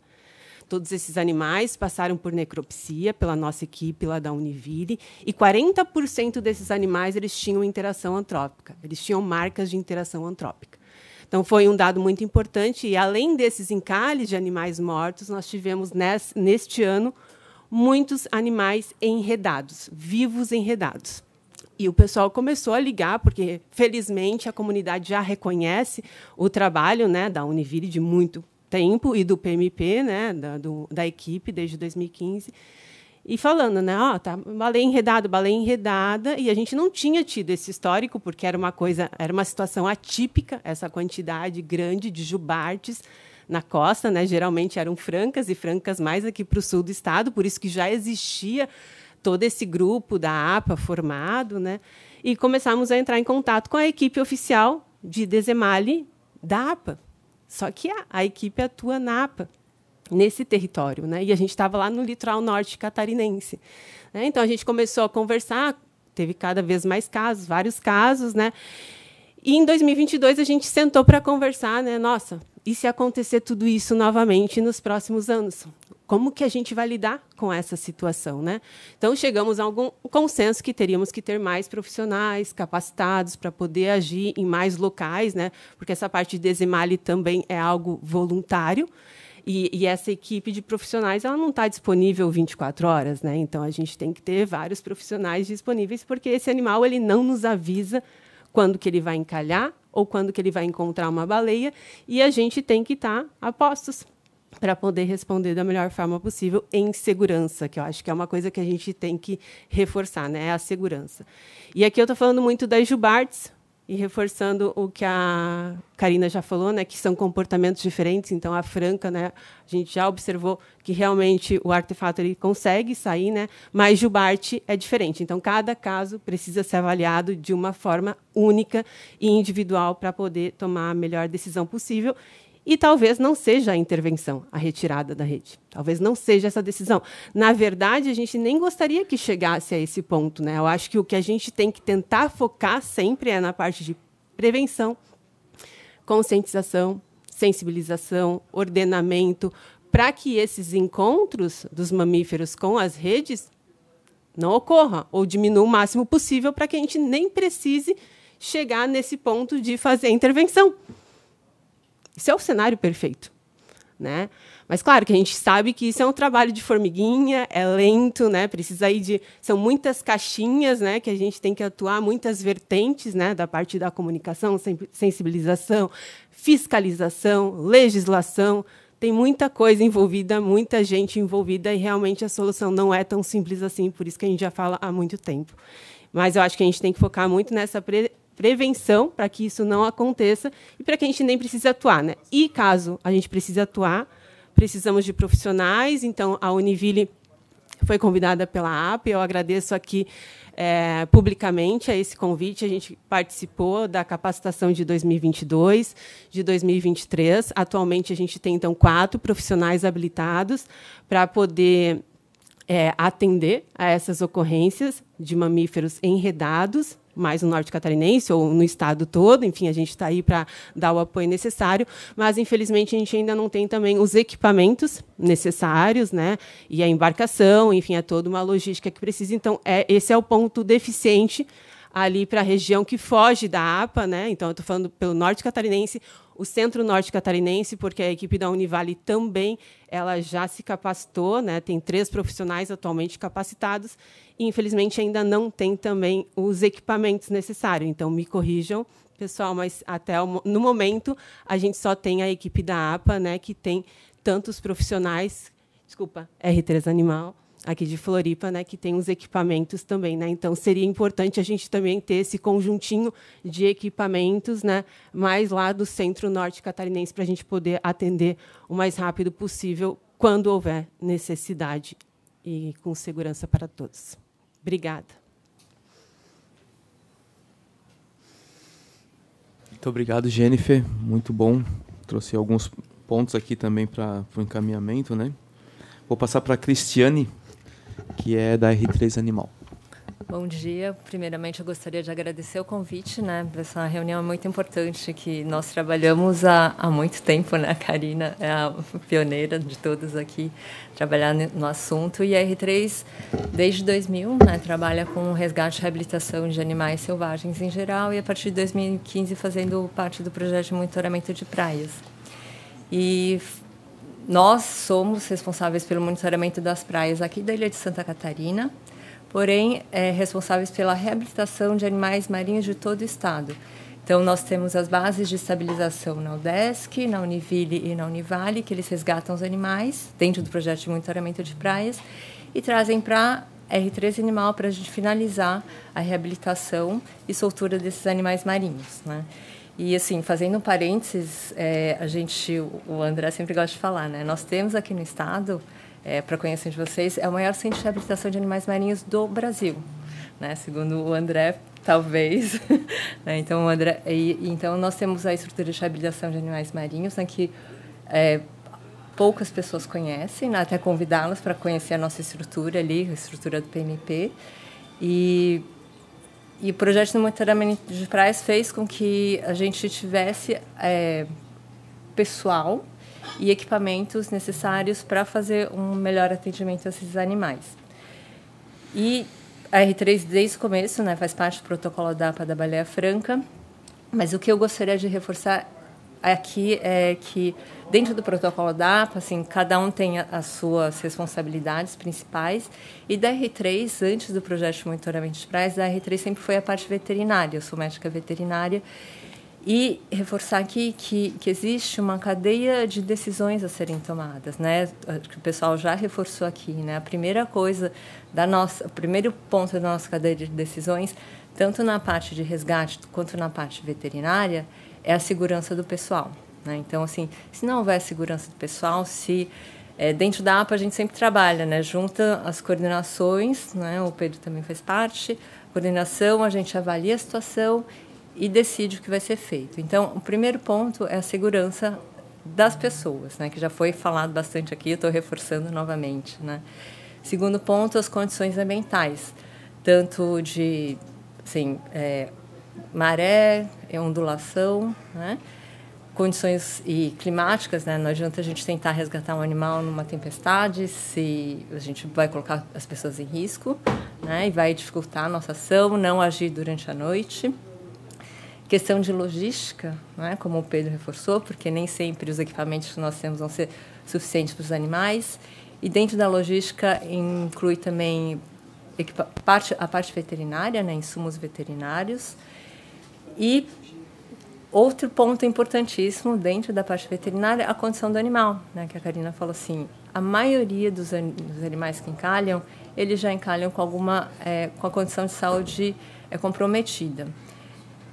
Todos esses animais passaram por necropsia pela nossa equipe lá da Univille e 40% desses animais eles tinham interação antrópica. Eles tinham marcas de interação antrópica. Então, foi um dado muito importante. E, além desses encalhes de animais mortos, nós tivemos neste ano muitos animais enredados, vivos enredados. E o pessoal começou a ligar, porque felizmente a comunidade já reconhece o trabalho né, da Univille de muito tempo e do PMP, né, da, do, da equipe desde 2015 e falando, né? Ó, oh, tá baleia enredado, baleia enredada, e a gente não tinha tido esse histórico, porque era uma coisa, era uma situação atípica, essa quantidade grande de jubartes na costa, né? Geralmente eram francas e francas mais aqui para o sul do estado, por isso que já existia todo esse grupo da APA formado, né? E começamos a entrar em contato com a equipe oficial de Desemale da APA. Só que a, a equipe atua na APA nesse território, né? E a gente estava lá no litoral norte catarinense. Né? Então a gente começou a conversar, teve cada vez mais casos, vários casos, né? E em 2022 a gente sentou para conversar, né? Nossa, e se acontecer tudo isso novamente nos próximos anos? Como que a gente vai lidar com essa situação, né? Então chegamos a algum consenso que teríamos que ter mais profissionais capacitados para poder agir em mais locais, né? Porque essa parte de desemale também é algo voluntário. E, e essa equipe de profissionais ela não está disponível 24 horas, né? Então a gente tem que ter vários profissionais disponíveis porque esse animal ele não nos avisa quando que ele vai encalhar ou quando que ele vai encontrar uma baleia e a gente tem que estar tá a postos para poder responder da melhor forma possível em segurança, que eu acho que é uma coisa que a gente tem que reforçar, né? É a segurança. E aqui eu estou falando muito das Jubartes, e reforçando o que a Karina já falou, né, que são comportamentos diferentes. Então, a Franca, né, a gente já observou que realmente o artefato ele consegue sair, né, mas Gilbart é diferente. Então, cada caso precisa ser avaliado de uma forma única e individual para poder tomar a melhor decisão possível e talvez não seja a intervenção, a retirada da rede. Talvez não seja essa decisão. Na verdade, a gente nem gostaria que chegasse a esse ponto. Né? Eu acho que o que a gente tem que tentar focar sempre é na parte de prevenção, conscientização, sensibilização, ordenamento, para que esses encontros dos mamíferos com as redes não ocorram ou diminuam o máximo possível para que a gente nem precise chegar nesse ponto de fazer a intervenção. Isso é o cenário perfeito. Né? Mas claro que a gente sabe que isso é um trabalho de formiguinha, é lento, né? Precisa aí de são muitas caixinhas, né? Que a gente tem que atuar, muitas vertentes, né? Da parte da comunicação, sensibilização, fiscalização, legislação, tem muita coisa envolvida, muita gente envolvida e realmente a solução não é tão simples assim. Por isso que a gente já fala há muito tempo. Mas eu acho que a gente tem que focar muito nessa pre prevenção para que isso não aconteça e para que a gente nem precise atuar. Né? E caso a gente precise atuar, precisamos de profissionais, então a Univille foi convidada pela AP, eu agradeço aqui é, publicamente a esse convite. A gente participou da capacitação de 2022, de 2023. Atualmente, a gente tem, então, quatro profissionais habilitados para poder é, atender a essas ocorrências de mamíferos enredados mais no norte catarinense ou no estado todo. Enfim, a gente está aí para dar o apoio necessário, mas infelizmente a gente ainda não tem também os equipamentos necessários, né? E a embarcação, enfim, é toda uma logística que precisa. Então, é, esse é o ponto deficiente ali para a região que foge da APA, né? Então, eu estou falando pelo norte catarinense, o centro norte catarinense, porque a equipe da Univale também ela já se capacitou, né? Tem três profissionais atualmente capacitados e infelizmente ainda não tem também os equipamentos necessários. Então, me corrijam, pessoal, mas até o, no momento a gente só tem a equipe da APA, né? Que tem tantos profissionais, desculpa, R3 Animal aqui de Floripa, né, que tem os equipamentos também, né? Então seria importante a gente também ter esse conjuntinho de equipamentos, né, mais lá do centro-norte catarinense para a gente poder atender o mais rápido possível quando houver necessidade e com segurança para todos. Obrigada. Muito obrigado, Jennifer. Muito bom. Trouxe alguns pontos aqui também para o encaminhamento, né? Vou passar para a Cristiane que é da R3 Animal. Bom dia. Primeiramente, eu gostaria de agradecer o convite, né? Essa reunião é muito importante que nós trabalhamos há, há muito tempo, né? A Karina é a pioneira de todos aqui trabalhar no assunto e a R3 desde 2000, né? Trabalha com resgate e reabilitação de animais selvagens em geral e a partir de 2015 fazendo parte do projeto de monitoramento de praias. E nós somos responsáveis pelo monitoramento das praias aqui da Ilha de Santa Catarina, porém é, responsáveis pela reabilitação de animais marinhos de todo o estado. Então, nós temos as bases de estabilização na UDESC, na Univille e na Univale, que eles resgatam os animais dentro do projeto de monitoramento de praias e trazem para R3 Animal para a gente finalizar a reabilitação e soltura desses animais marinhos. Né? E, assim, fazendo um parênteses, é, a gente, o André sempre gosta de falar, né? Nós temos aqui no Estado, é, para conhecimento de vocês, é o maior centro de reabilitação de animais marinhos do Brasil. Né? Segundo o André, talvez. [laughs] né? então, André, e, então, nós temos a estrutura de reabilitação de animais marinhos, né, que é, poucas pessoas conhecem, né? até convidá-las para conhecer a nossa estrutura ali, a estrutura do PMP. E e o projeto de monitoramento de praias fez com que a gente tivesse é, pessoal e equipamentos necessários para fazer um melhor atendimento a esses animais. E a R3, desde o começo, né, faz parte do protocolo da APA da Baleia Franca, mas o que eu gostaria de reforçar aqui é, é que dentro do protocolo da APA, assim, cada um tem as suas responsabilidades principais. E da R3, antes do projeto de monitoramento de praias, a R3 sempre foi a parte veterinária. Eu sou médica veterinária. E reforçar aqui que, que existe uma cadeia de decisões a serem tomadas, né? Que o pessoal já reforçou aqui, né? A primeira coisa da nossa, o primeiro ponto da nossa cadeia de decisões, tanto na parte de resgate quanto na parte veterinária, é a segurança do pessoal. Né? Então, assim, se não houver segurança do pessoal, se é, dentro da APA a gente sempre trabalha, né? junta as coordenações, né? o Pedro também faz parte, coordenação, a gente avalia a situação e decide o que vai ser feito. Então, o primeiro ponto é a segurança das pessoas, né? que já foi falado bastante aqui, estou reforçando novamente. Né? Segundo ponto, as condições ambientais, tanto de assim, é, maré, ondulação, né? condições e climáticas, né? Não adianta a gente tentar resgatar um animal numa tempestade se a gente vai colocar as pessoas em risco, né? E vai dificultar a nossa ação, não agir durante a noite. Questão de logística, né? Como o Pedro reforçou, porque nem sempre os equipamentos que nós temos vão ser suficientes para os animais. E dentro da logística inclui também a parte veterinária, né? Insumos veterinários e outro ponto importantíssimo dentro da parte veterinária, a condição do animal, né? Que a Karina falou assim, a maioria dos, dos animais que encalham, eles já encalham com alguma, é, com a condição de saúde é, comprometida.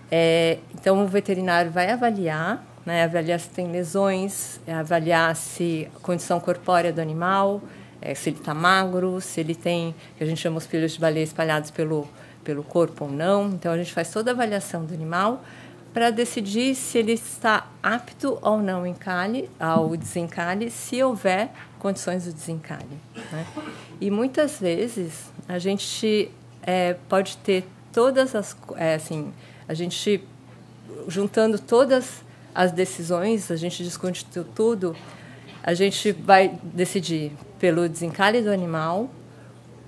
É, então o veterinário vai avaliar, né? Avaliar se tem lesões, é, avaliar se a condição corpórea do animal, é, se ele está magro, se ele tem, que a gente chama os filhos de baleia espalhados pelo pelo corpo ou não. Então a gente faz toda a avaliação do animal para decidir se ele está apto ou não encalhe, ao desencalhe, se houver condições do desencalhe. Né? E muitas vezes a gente é, pode ter todas as. É, assim, a gente juntando todas as decisões, a gente discute tudo, a gente vai decidir pelo desencalhe do animal,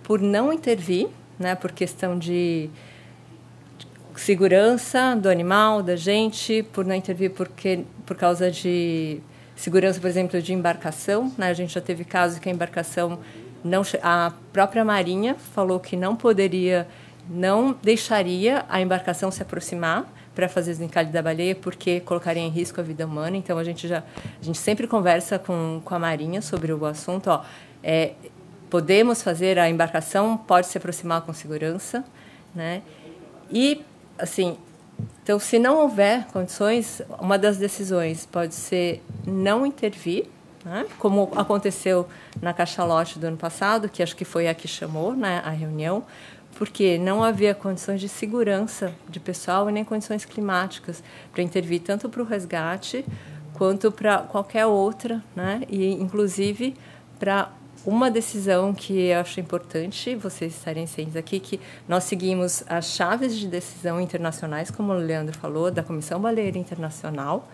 por não intervir, né? Por questão de segurança do animal, da gente, por não intervir porque, por causa de segurança, por exemplo, de embarcação. Né? A gente já teve casos que a embarcação não a própria marinha falou que não poderia, não deixaria a embarcação se aproximar para fazer o encalhe da baleia porque colocaria em risco a vida humana. Então a gente já a gente sempre conversa com, com a marinha sobre o assunto. Ó, é, podemos fazer, a embarcação pode se aproximar com segurança, né? E, assim, então, se não houver condições, uma das decisões pode ser não intervir, né? como aconteceu na Caixa Lote do ano passado, que acho que foi a que chamou né, a reunião, porque não havia condições de segurança de pessoal e nem condições climáticas para intervir tanto para o resgate quanto para qualquer outra, né? e inclusive para uma decisão que eu acho importante vocês estarem cientes aqui que nós seguimos as chaves de decisão internacionais, como o Leandro falou, da Comissão Baleira Internacional.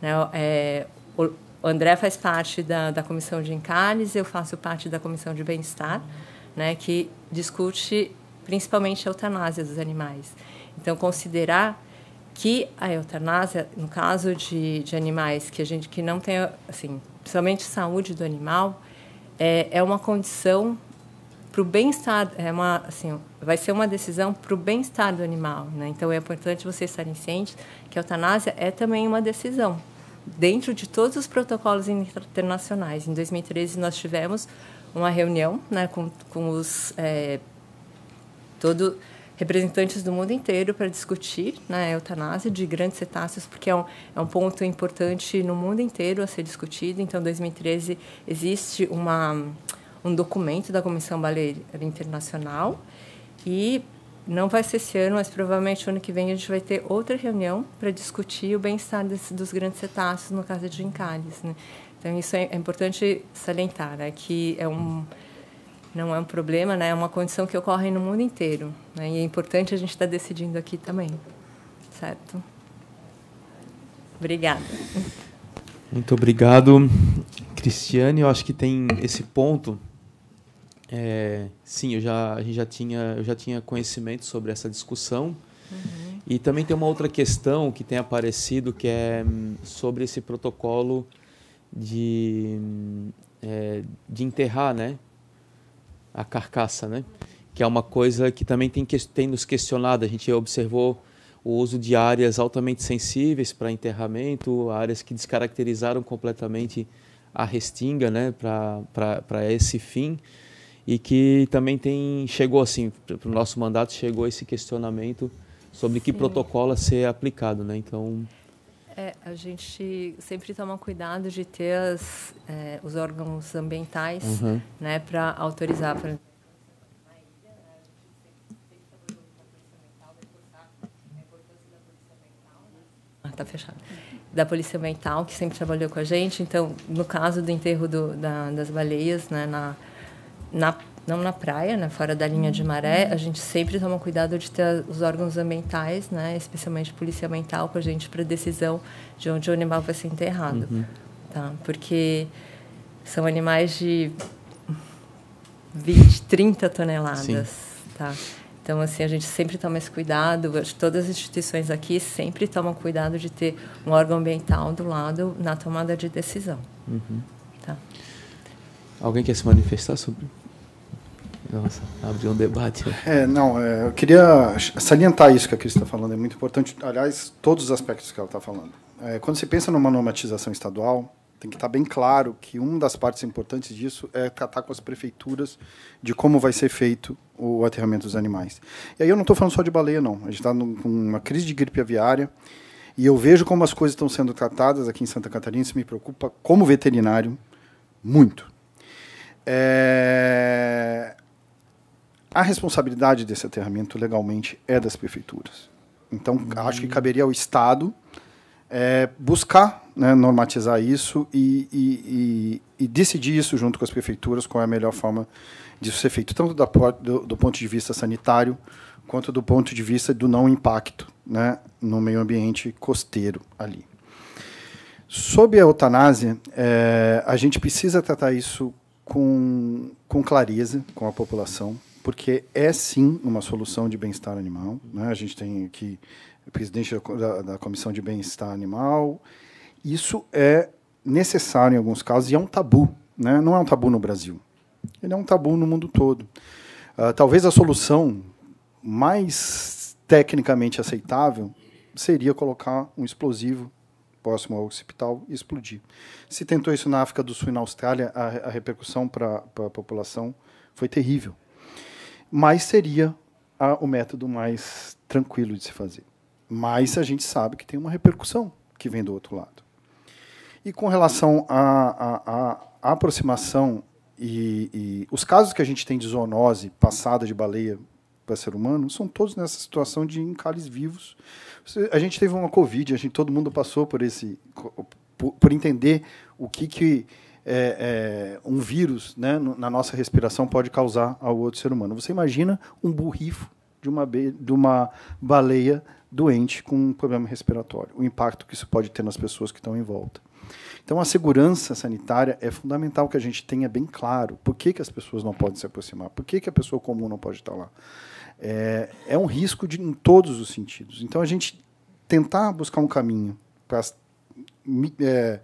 Né? É, o André faz parte da, da Comissão de Encarnes, eu faço parte da Comissão de Bem-Estar, né? que discute principalmente a eutanásia dos animais. Então, considerar que a eutanásia, no caso de, de animais que a gente que não tem, assim, principalmente saúde do animal, é, é uma condição para o bem-estar, é uma, assim, vai ser uma decisão para o bem-estar do animal. Né? Então, é importante vocês estarem cientes que a eutanásia é também uma decisão, dentro de todos os protocolos internacionais. Em 2013, nós tivemos uma reunião né, com, com os... É, todo, representantes do mundo inteiro para discutir né, a eutanásia de grandes cetáceos, porque é um, é um ponto importante no mundo inteiro a ser discutido. Então, em 2013, existe uma, um documento da Comissão Baleia Internacional e não vai ser esse ano, mas provavelmente ano que vem a gente vai ter outra reunião para discutir o bem-estar dos grandes cetáceos, no caso de encalhes. Né? Então, isso é, é importante salientar, né? que é um, não é um problema, né? É uma condição que ocorre no mundo inteiro, né? E é importante a gente estar tá decidindo aqui também, certo? Obrigada. Muito obrigado, Cristiane. Eu acho que tem esse ponto. É, sim, eu já, a gente já tinha, eu já tinha conhecimento sobre essa discussão. Uhum. E também tem uma outra questão que tem aparecido, que é hum, sobre esse protocolo de, hum, é, de enterrar, né? a carcaça, né? que é uma coisa que também tem, que, tem nos questionado. A gente observou o uso de áreas altamente sensíveis para enterramento, áreas que descaracterizaram completamente a restinga né, para esse fim e que também tem chegou assim para o nosso mandato chegou esse questionamento sobre que protocolo a ser aplicado né então é, a gente sempre toma cuidado de ter as, é, os órgãos ambientais uhum. né, para autorizar. Pra... Ah, tá fechado. Da Polícia Ambiental, que sempre trabalhou com a gente. Então, no caso do enterro do, da, das baleias, né, na, na não na praia, né, fora da linha de maré, a gente sempre toma cuidado de ter os órgãos ambientais, né, especialmente polícia ambiental, com a gente para decisão de onde o animal vai ser enterrado, uhum. tá? Porque são animais de 20, 30 toneladas, Sim. tá? Então, assim, a gente sempre toma esse cuidado, todas as instituições aqui sempre tomam cuidado de ter um órgão ambiental do lado na tomada de decisão. Uhum. Tá? Alguém quer se manifestar sobre nossa, abriu um debate. É, não, é, eu queria salientar isso que a Cris está falando, é muito importante. Aliás, todos os aspectos que ela está falando. É, quando se pensa numa normatização estadual, tem que estar tá bem claro que uma das partes importantes disso é tratar com as prefeituras de como vai ser feito o aterramento dos animais. E aí eu não estou falando só de baleia, não. A gente está com uma crise de gripe aviária e eu vejo como as coisas estão sendo tratadas aqui em Santa Catarina. Isso me preocupa como veterinário muito. É... A responsabilidade desse aterramento legalmente é das prefeituras. Então, uhum. acho que caberia ao Estado é, buscar né, normatizar isso e, e, e, e, decidir isso junto com as prefeituras, qual é a melhor forma disso ser feito, tanto da, do, do ponto de vista sanitário, quanto do ponto de vista do não impacto né, no meio ambiente costeiro ali. Sobre a eutanásia, é, a gente precisa tratar isso com, com clareza com a população porque é sim uma solução de bem-estar animal. Né? A gente tem aqui o presidente da, da Comissão de Bem-Estar Animal. Isso é necessário em alguns casos e é um tabu. Né? Não é um tabu no Brasil, ele é um tabu no mundo todo. Uh, talvez a solução mais tecnicamente aceitável seria colocar um explosivo próximo ao occipital e explodir. Se tentou isso na África do Sul e na Austrália, a, a repercussão para a população foi terrível mas seria a, o método mais tranquilo de se fazer. Mas a gente sabe que tem uma repercussão que vem do outro lado. E com relação à aproximação e, e, os casos que a gente tem de zoonose passada de baleia para ser humano são todos nessa situação de encalhes vivos. A gente teve uma Covid, a gente, todo mundo passou por esse, por, por entender o que, que é, é, um vírus né, na nossa respiração pode causar ao outro ser humano. Você imagina um burrifo de uma, de uma baleia doente com um problema respiratório, o impacto que isso pode ter nas pessoas que estão em volta. Então, a segurança sanitária é fundamental que a gente tenha bem claro por que, que as pessoas não podem se aproximar, por que, que a pessoa comum não pode estar lá. É, é um risco de, em todos os sentidos. Então, a gente tentar buscar um caminho para é,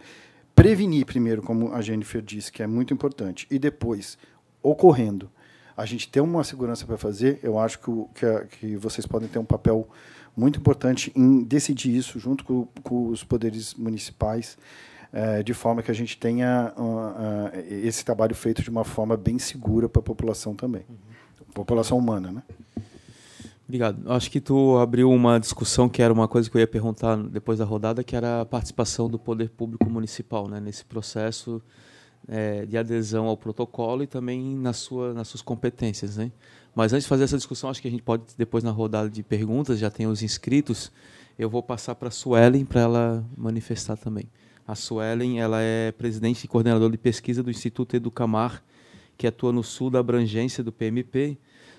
prevenir primeiro, como a Jennifer disse, que é muito importante, e depois, ocorrendo, a gente ter uma segurança para fazer, eu acho que, que, que, vocês podem ter um papel muito importante em decidir isso junto com, com os poderes municipais, eh, de forma que a gente tenha uh, uh, esse trabalho feito de uma forma bem segura para a população também, uhum. população humana, né? Obrigado. Acho que tu abriu uma discussão que era uma coisa que eu ia perguntar depois da rodada, que era a participação do poder público municipal, né, nesse processo é, de adesão ao protocolo e também na sua, nas suas competências, né? Mas antes de fazer essa discussão, acho que a gente pode depois na rodada de perguntas já tem os inscritos. Eu vou passar para a Suelen para ela manifestar também. A Suelen, ela é presidente e coordenadora de pesquisa do Instituto Educamar, que atua no sul da abrangência do PMP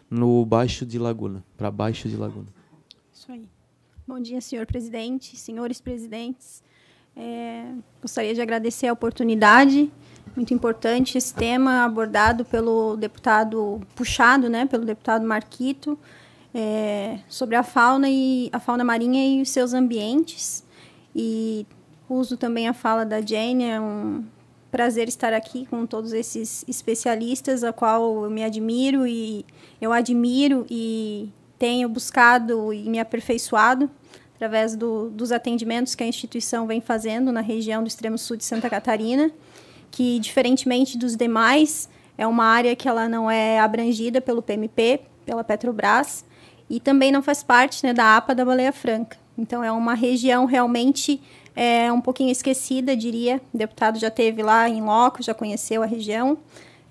no baixo de Laguna, para baixo de Laguna. Isso aí. Bom dia, senhor presidente, senhores presidentes. É, gostaria de agradecer a oportunidade. Muito importante esse tema abordado pelo deputado puxado, né, pelo deputado Marquito, é, sobre a fauna e a fauna marinha e os seus ambientes. E uso também a fala da Jane, é um, prazer estar aqui com todos esses especialistas, a qual eu me admiro e eu admiro e tenho buscado e me aperfeiçoado através do, dos atendimentos que a instituição vem fazendo na região do extremo sul de Santa Catarina, que diferentemente dos demais é uma área que ela não é abrangida pelo PMP, pela Petrobras e também não faz parte né, da APA da Baleia Franca. Então é uma região realmente é um pouquinho esquecida, diria. O deputado já teve lá em loco, já conheceu a região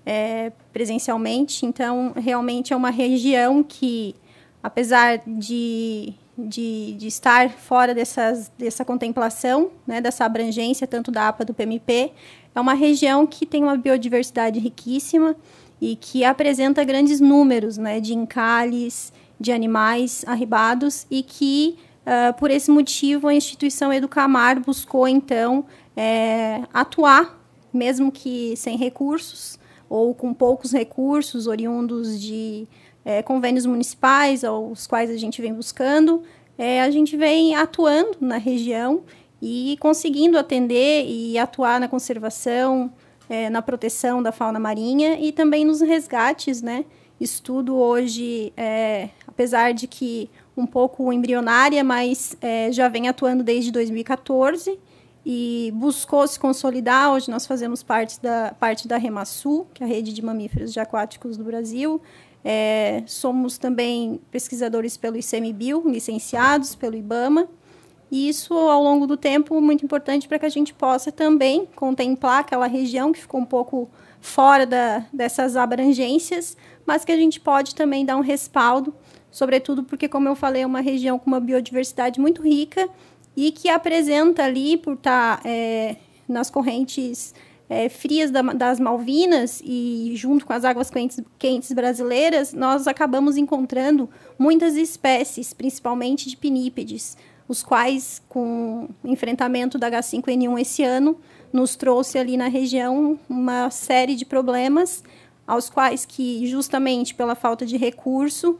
é, presencialmente. Então, realmente é uma região que, apesar de, de, de estar fora dessas, dessa contemplação, né, dessa abrangência tanto da APA do PMP, é uma região que tem uma biodiversidade riquíssima e que apresenta grandes números né, de encalhes, de animais arribados e que ah, por esse motivo, a instituição Educamar buscou, então, é, atuar, mesmo que sem recursos ou com poucos recursos oriundos de é, convênios municipais, aos quais a gente vem buscando, é, a gente vem atuando na região e conseguindo atender e atuar na conservação, é, na proteção da fauna marinha e também nos resgates, né? Estudo hoje, é, apesar de que um pouco embrionária, mas é, já vem atuando desde 2014 e buscou se consolidar. Hoje nós fazemos parte da, parte da Remasul, que é a rede de mamíferos de aquáticos do Brasil. É, somos também pesquisadores pelo ICMBio, licenciados pelo IBAMA. E isso, ao longo do tempo, muito importante para que a gente possa também contemplar aquela região que ficou um pouco fora da, dessas abrangências, mas que a gente pode também dar um respaldo sobretudo porque, como eu falei, é uma região com uma biodiversidade muito rica e que apresenta ali, por estar tá, é, nas correntes é, frias da, das Malvinas e junto com as águas quentes, quentes, brasileiras, nós acabamos encontrando muitas espécies, principalmente de pinípedes, os quais, com o enfrentamento da H5N1 esse ano, nos trouxe ali na região uma série de problemas, aos quais que, justamente pela falta de recurso,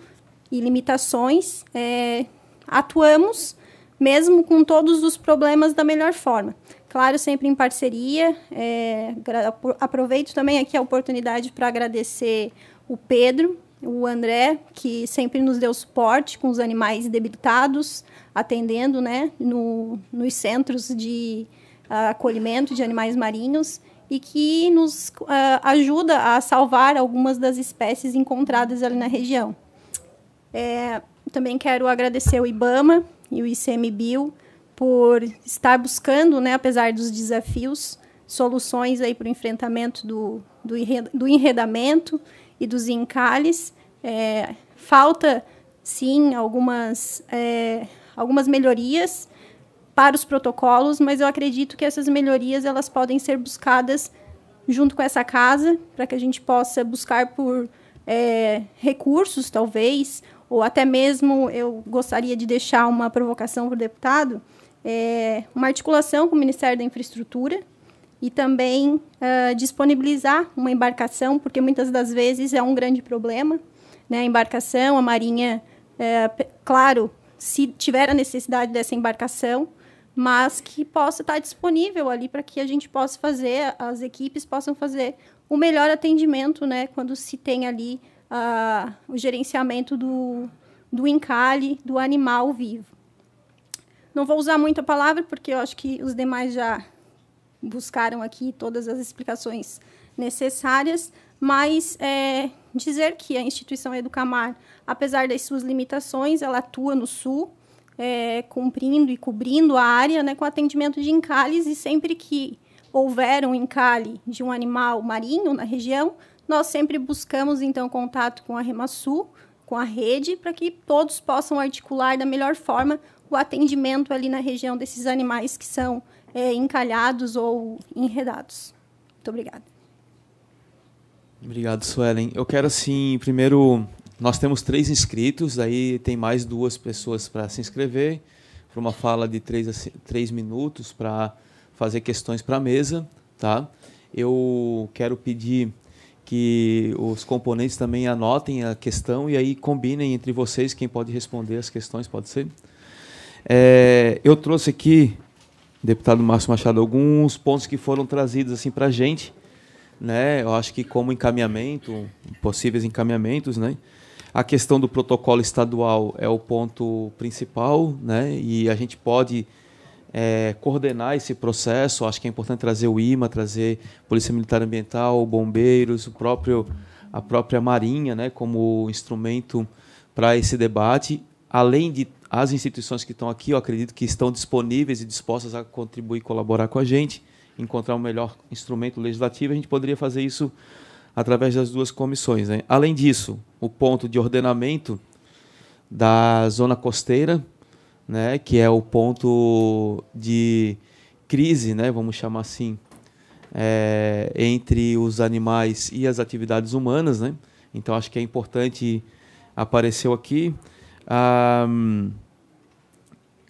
e limitações, é, atuamos mesmo com todos os problemas da melhor forma. Claro, sempre em parceria. É, aproveito também aqui a oportunidade para agradecer o Pedro, o André, que sempre nos deu suporte com os animais debilitados, atendendo né, no, nos centros de uh, acolhimento de animais marinhos e que nos uh, ajuda a salvar algumas das espécies encontradas ali na região. É, também quero agradecer o IBAMA e o ICMBio por estar buscando, né, apesar dos desafios, soluções aí para o enfrentamento do, do, do enredamento e dos encalhes. É, falta, sim, algumas, é, algumas melhorias para os protocolos, mas eu acredito que essas melhorias elas podem ser buscadas junto com essa casa, para que a gente possa buscar por é, recursos, talvez, ou até mesmo eu gostaria de deixar uma provocação para o deputado, é, uma articulação com o Ministério da Infraestrutura e também uh, disponibilizar uma embarcação, porque muitas das vezes é um grande problema. Né? A embarcação, a Marinha, é, claro, se tiver a necessidade dessa embarcação, mas que possa estar disponível ali para que a gente possa fazer, as equipes possam fazer o melhor atendimento, né, quando se tem ali o gerenciamento do, do encalhe do animal vivo. Não vou usar muito a palavra, porque eu acho que os demais já buscaram aqui todas as explicações necessárias, mas é, dizer que a instituição Educamar, apesar das suas limitações, ela atua no Sul, é, cumprindo e cobrindo a área né, com atendimento de encalhes, e sempre que houver um encalhe de um animal marinho na região, nós sempre buscamos, então, contato com a Remasul, com a rede, para que todos possam articular da melhor forma o atendimento ali na região desses animais que são é, encalhados ou enredados. Muito obrigada. Obrigado, Suelen. Eu quero, assim, primeiro, nós temos três inscritos, aí tem mais duas pessoas para se inscrever, para uma fala de três, assim, três minutos para fazer questões para a mesa, tá? Eu quero pedir que os componentes também anotem a questão e aí combinem entre vocês quem pode responder as questões, pode ser? É, eu trouxe aqui, deputado Márcio Machado, alguns pontos que foram trazidos assim para a gente, né? Eu acho que como encaminhamento, possíveis encaminhamentos, né? A questão do protocolo estadual é o ponto principal, né? E a gente pode é, coordenar esse processo. Acho que é importante trazer o IMA, trazer Polícia Militar Ambiental, bombeiros, o próprio, a própria Marinha, né, como instrumento para esse debate. Além de as instituições que estão aqui, eu acredito que estão disponíveis e dispostas a contribuir e colaborar com a gente, encontrar o um melhor instrumento legislativo. A gente poderia fazer isso através das duas comissões. Né? Além disso, o ponto de ordenamento da zona costeira, né, que é o ponto de crise, né, vamos chamar assim, é, entre os animais e as atividades humanas, né? Então acho que é importante apareceu aqui. Ah,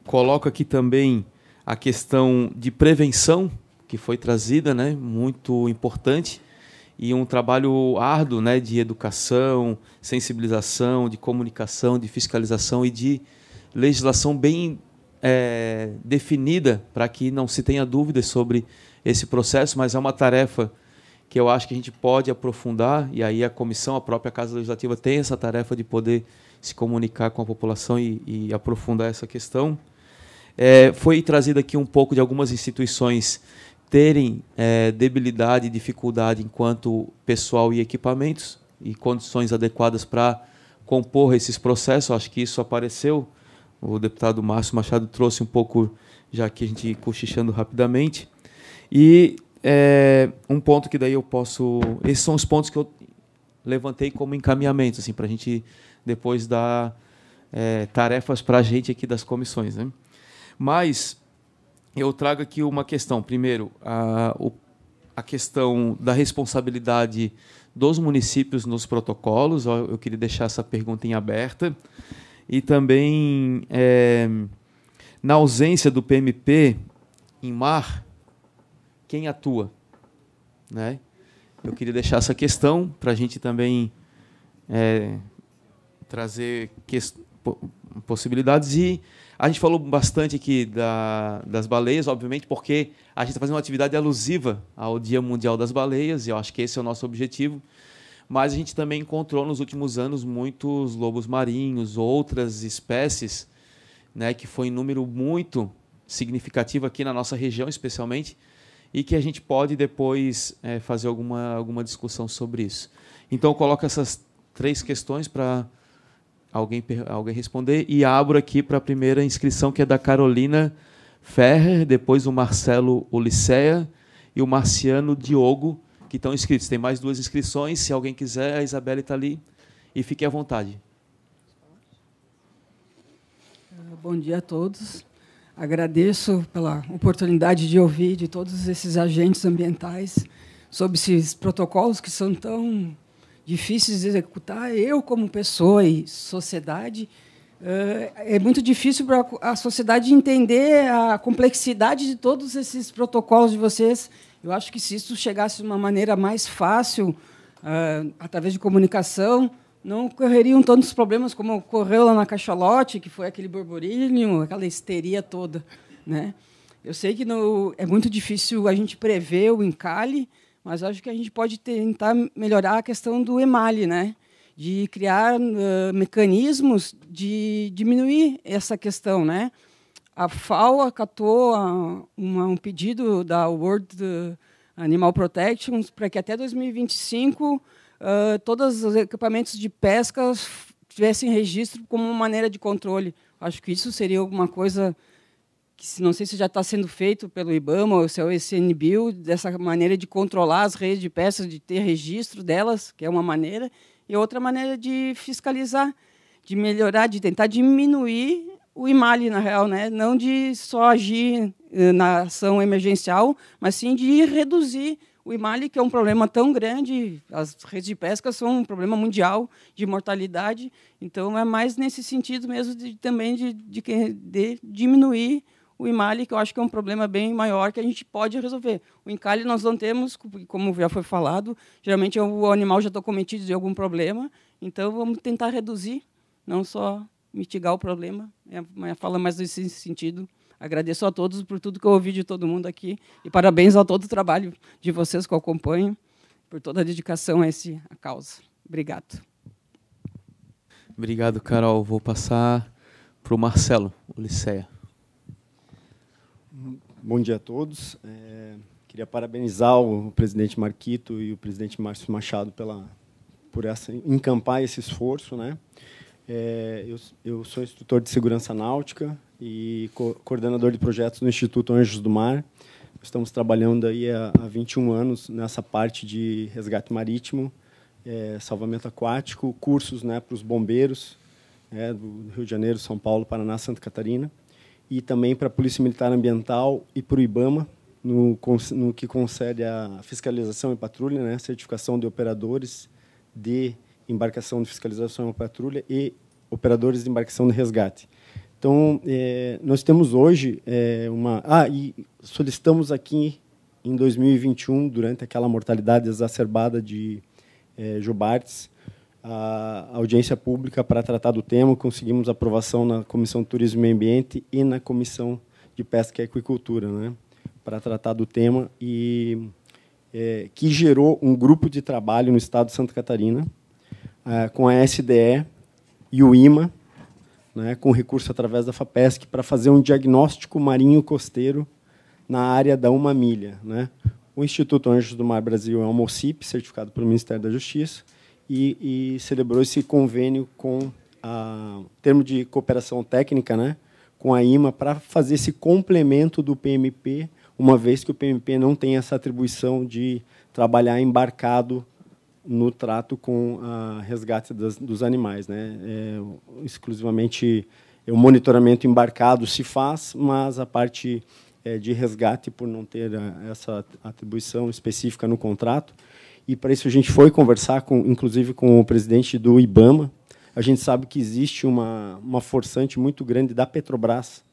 coloco aqui também a questão de prevenção que foi trazida, né? Muito importante e um trabalho árduo, né? De educação, sensibilização, de comunicação, de fiscalização e de legislação bem é, definida para que não se tenha dúvidas sobre esse processo, mas é uma tarefa que eu acho que a gente pode aprofundar, e aí a comissão, a própria Casa Legislativa, tem essa tarefa de poder se comunicar com a população e, e aprofundar essa questão. É, foi trazido aqui um pouco de algumas instituições terem é, debilidade e dificuldade enquanto pessoal e equipamentos e condições adequadas para compor esses processos. Acho que isso apareceu o deputado Márcio Machado trouxe um pouco, já que a gente cochichando rapidamente. E é, um ponto que daí eu posso. Esses são os pontos que eu levantei como encaminhamento, assim, para a gente depois dar é, tarefas para a gente aqui das comissões. Né? Mas eu trago aqui uma questão. Primeiro, a, a questão da responsabilidade dos municípios nos protocolos. eu queria deixar essa pergunta em aberta e também é, na ausência do PMP em mar, quem atua? Né? Eu queria deixar essa questão para a gente também é, trazer possibilidades. E a gente falou bastante aqui da, das baleias, obviamente, porque a gente está fazendo uma atividade alusiva ao Dia Mundial das Baleias, e eu acho que esse é o nosso objetivo mas a gente também encontrou nos últimos anos muitos lobos marinhos, outras espécies, né, que foi em número muito significativo aqui na nossa região, especialmente, e que a gente pode depois é, fazer alguma, alguma discussão sobre isso. Então, eu coloco essas três questões para alguém, alguém responder e abro aqui para a primeira inscrição, que é da Carolina Ferrer, depois o Marcelo Ulisseia e o Marciano Diogo que estão inscritos. Tem mais duas inscrições. Se alguém quiser, a Isabela está ali. E fique à vontade. Ah, bom dia a todos. Agradeço pela oportunidade de ouvir de todos esses agentes ambientais sobre esses protocolos que são tão difíceis de executar. Eu, como pessoa e sociedade, eh, é muito difícil para a sociedade entender a complexidade de todos esses protocolos de vocês eu acho que se isso chegasse de uma maneira mais fácil, uh, através de comunicação, não ocorreriam tantos problemas como ocorreu lá na Cachalote, que foi aquele burburinho, aquela histeria toda. Né? Eu sei que no, é muito difícil a gente prever o encalhe, mas acho que a gente pode tentar melhorar a questão do emale, né? de criar uh, mecanismos de diminuir essa questão, né? a FAO acatou ah, um pedido da World eh, Animal Protection para que até 2025 uh, ah, todos os equipamentos de pesca tivessem registro como maneira de controle. Acho que isso seria alguma coisa que não sei se já está sendo feito pelo IBAMA ou se é o ICNBio, dessa maneira de controlar as redes de pesca, de ter registro delas, que é uma maneira, e outra maneira de fiscalizar, de melhorar, de tentar diminuir o IMALI, na real, né? não de só agir eh, na ação emergencial, mas sim de reduzir o IMALI, que é um problema tão grande, as redes de pesca são um problema mundial de mortalidade, então é mais nesse sentido mesmo de, também de, de, de diminuir o IMALI, que eu acho que é um problema bem maior que a gente pode resolver. O encalhe nós não temos, como já foi falado, geralmente o animal já está cometido de algum problema, então vamos tentar reduzir, não só mitigar o problema. É uma fala mais nesse sentido. Agradeço a todos por tudo que eu ouvi de todo mundo aqui e parabéns a todo o trabalho de vocês que eu acompanho, por toda a dedicação a esse a causa. Obrigado. Obrigado, Carol. Vou passar para o Marcelo Olicéia Bom dia a todos. É, queria parabenizar o presidente Marquito e o presidente Márcio Machado pela, por essa, encampar esse esforço, né? É, eu, eu, sou instrutor de segurança náutica e co coordenador de projetos no Instituto Anjos do Mar. Estamos trabalhando aí há, há 21 anos nessa parte de resgate marítimo, é, salvamento aquático, cursos né, para os bombeiros é, do Rio de Janeiro, São Paulo, Paraná, Santa Catarina, e também para a Polícia Militar Ambiental e para o IBAMA, no, no, que concede a fiscalização e patrulha, né, certificação de operadores de embarcação de fiscalização e patrulha e operadores de embarcação de resgate. Então, é, nós temos hoje é, uma... Ah, e solicitamos aqui em 2021, durante aquela mortalidade exacerbada de é, eh, Jubartes, a audiência pública para tratar do tema, conseguimos aprovação na Comissão de Turismo e Meio Ambiente e na Comissão de Pesca e Aquicultura, né, para tratar do tema, e é, que gerou um grupo de trabalho no Estado de Santa Catarina, é, com a SDE e o IMA, né, com recurso através da FAPESC, para fazer um diagnóstico marinho costeiro na área da uma milha. Né? O Instituto Anjos do Mar Brasil é um MOCIP, certificado pelo Ministério da Justiça, e, e celebrou esse convênio com a termo de cooperação técnica, né, com a IMA para fazer esse complemento do PMP, uma vez que o PMP não tem essa atribuição de trabalhar embarcado no trato com a resgate das, dos animais, né? É, exclusivamente o é monitoramento embarcado se faz, mas a parte é, de resgate por não ter a, é, essa atribuição específica no contrato. E para isso a gente foi conversar com, inclusive, com o presidente do IBAMA. A gente sabe que existe uma, uma forçante muito grande da Petrobras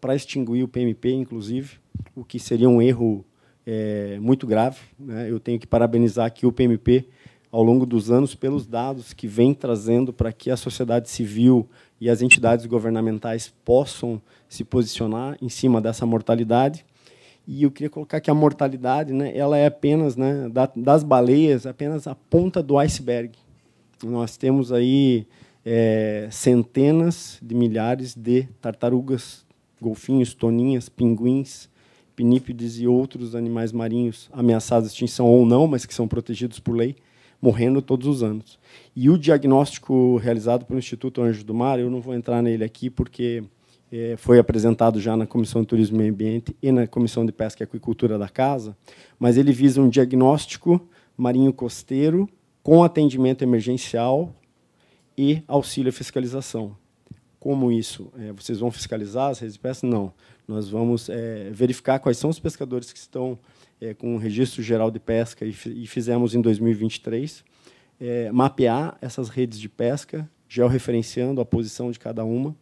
para extinguir o PMP, inclusive, o que seria um erro é, muito grave. Né? Eu tenho que parabenizar aqui o PMP ao longo dos anos pelos dados que vem trazendo para que a sociedade civil e as entidades governamentais possam se posicionar em cima dessa mortalidade. E eu queria colocar que a mortalidade, né, ela é apenas, né, das baleias, apenas a ponta do iceberg. Nós temos aí é, centenas de milhares de tartarugas, golfinhos, toninhas, pinguins, pinípedes e outros animais marinhos ameaçados de extinção ou não, mas que são protegidos por lei morrendo todos os anos. E o diagnóstico realizado pelo Instituto Anjo do Mar, eu não vou entrar nele aqui, porque é, foi apresentado já na Comissão de Turismo e Meio Ambiente e na Comissão de Pesca e Aquicultura da Casa, mas ele visa um diagnóstico marinho costeiro com atendimento emergencial e auxílio à fiscalização como isso? É, vocês vão fiscalizar as redes de pesca? Não. Nós vamos é, verificar quais são os pescadores que estão é, com o Registro Geral de Pesca e, e fizemos em 2023, é, mapear essas redes de pesca, georreferenciando a posição de cada uma,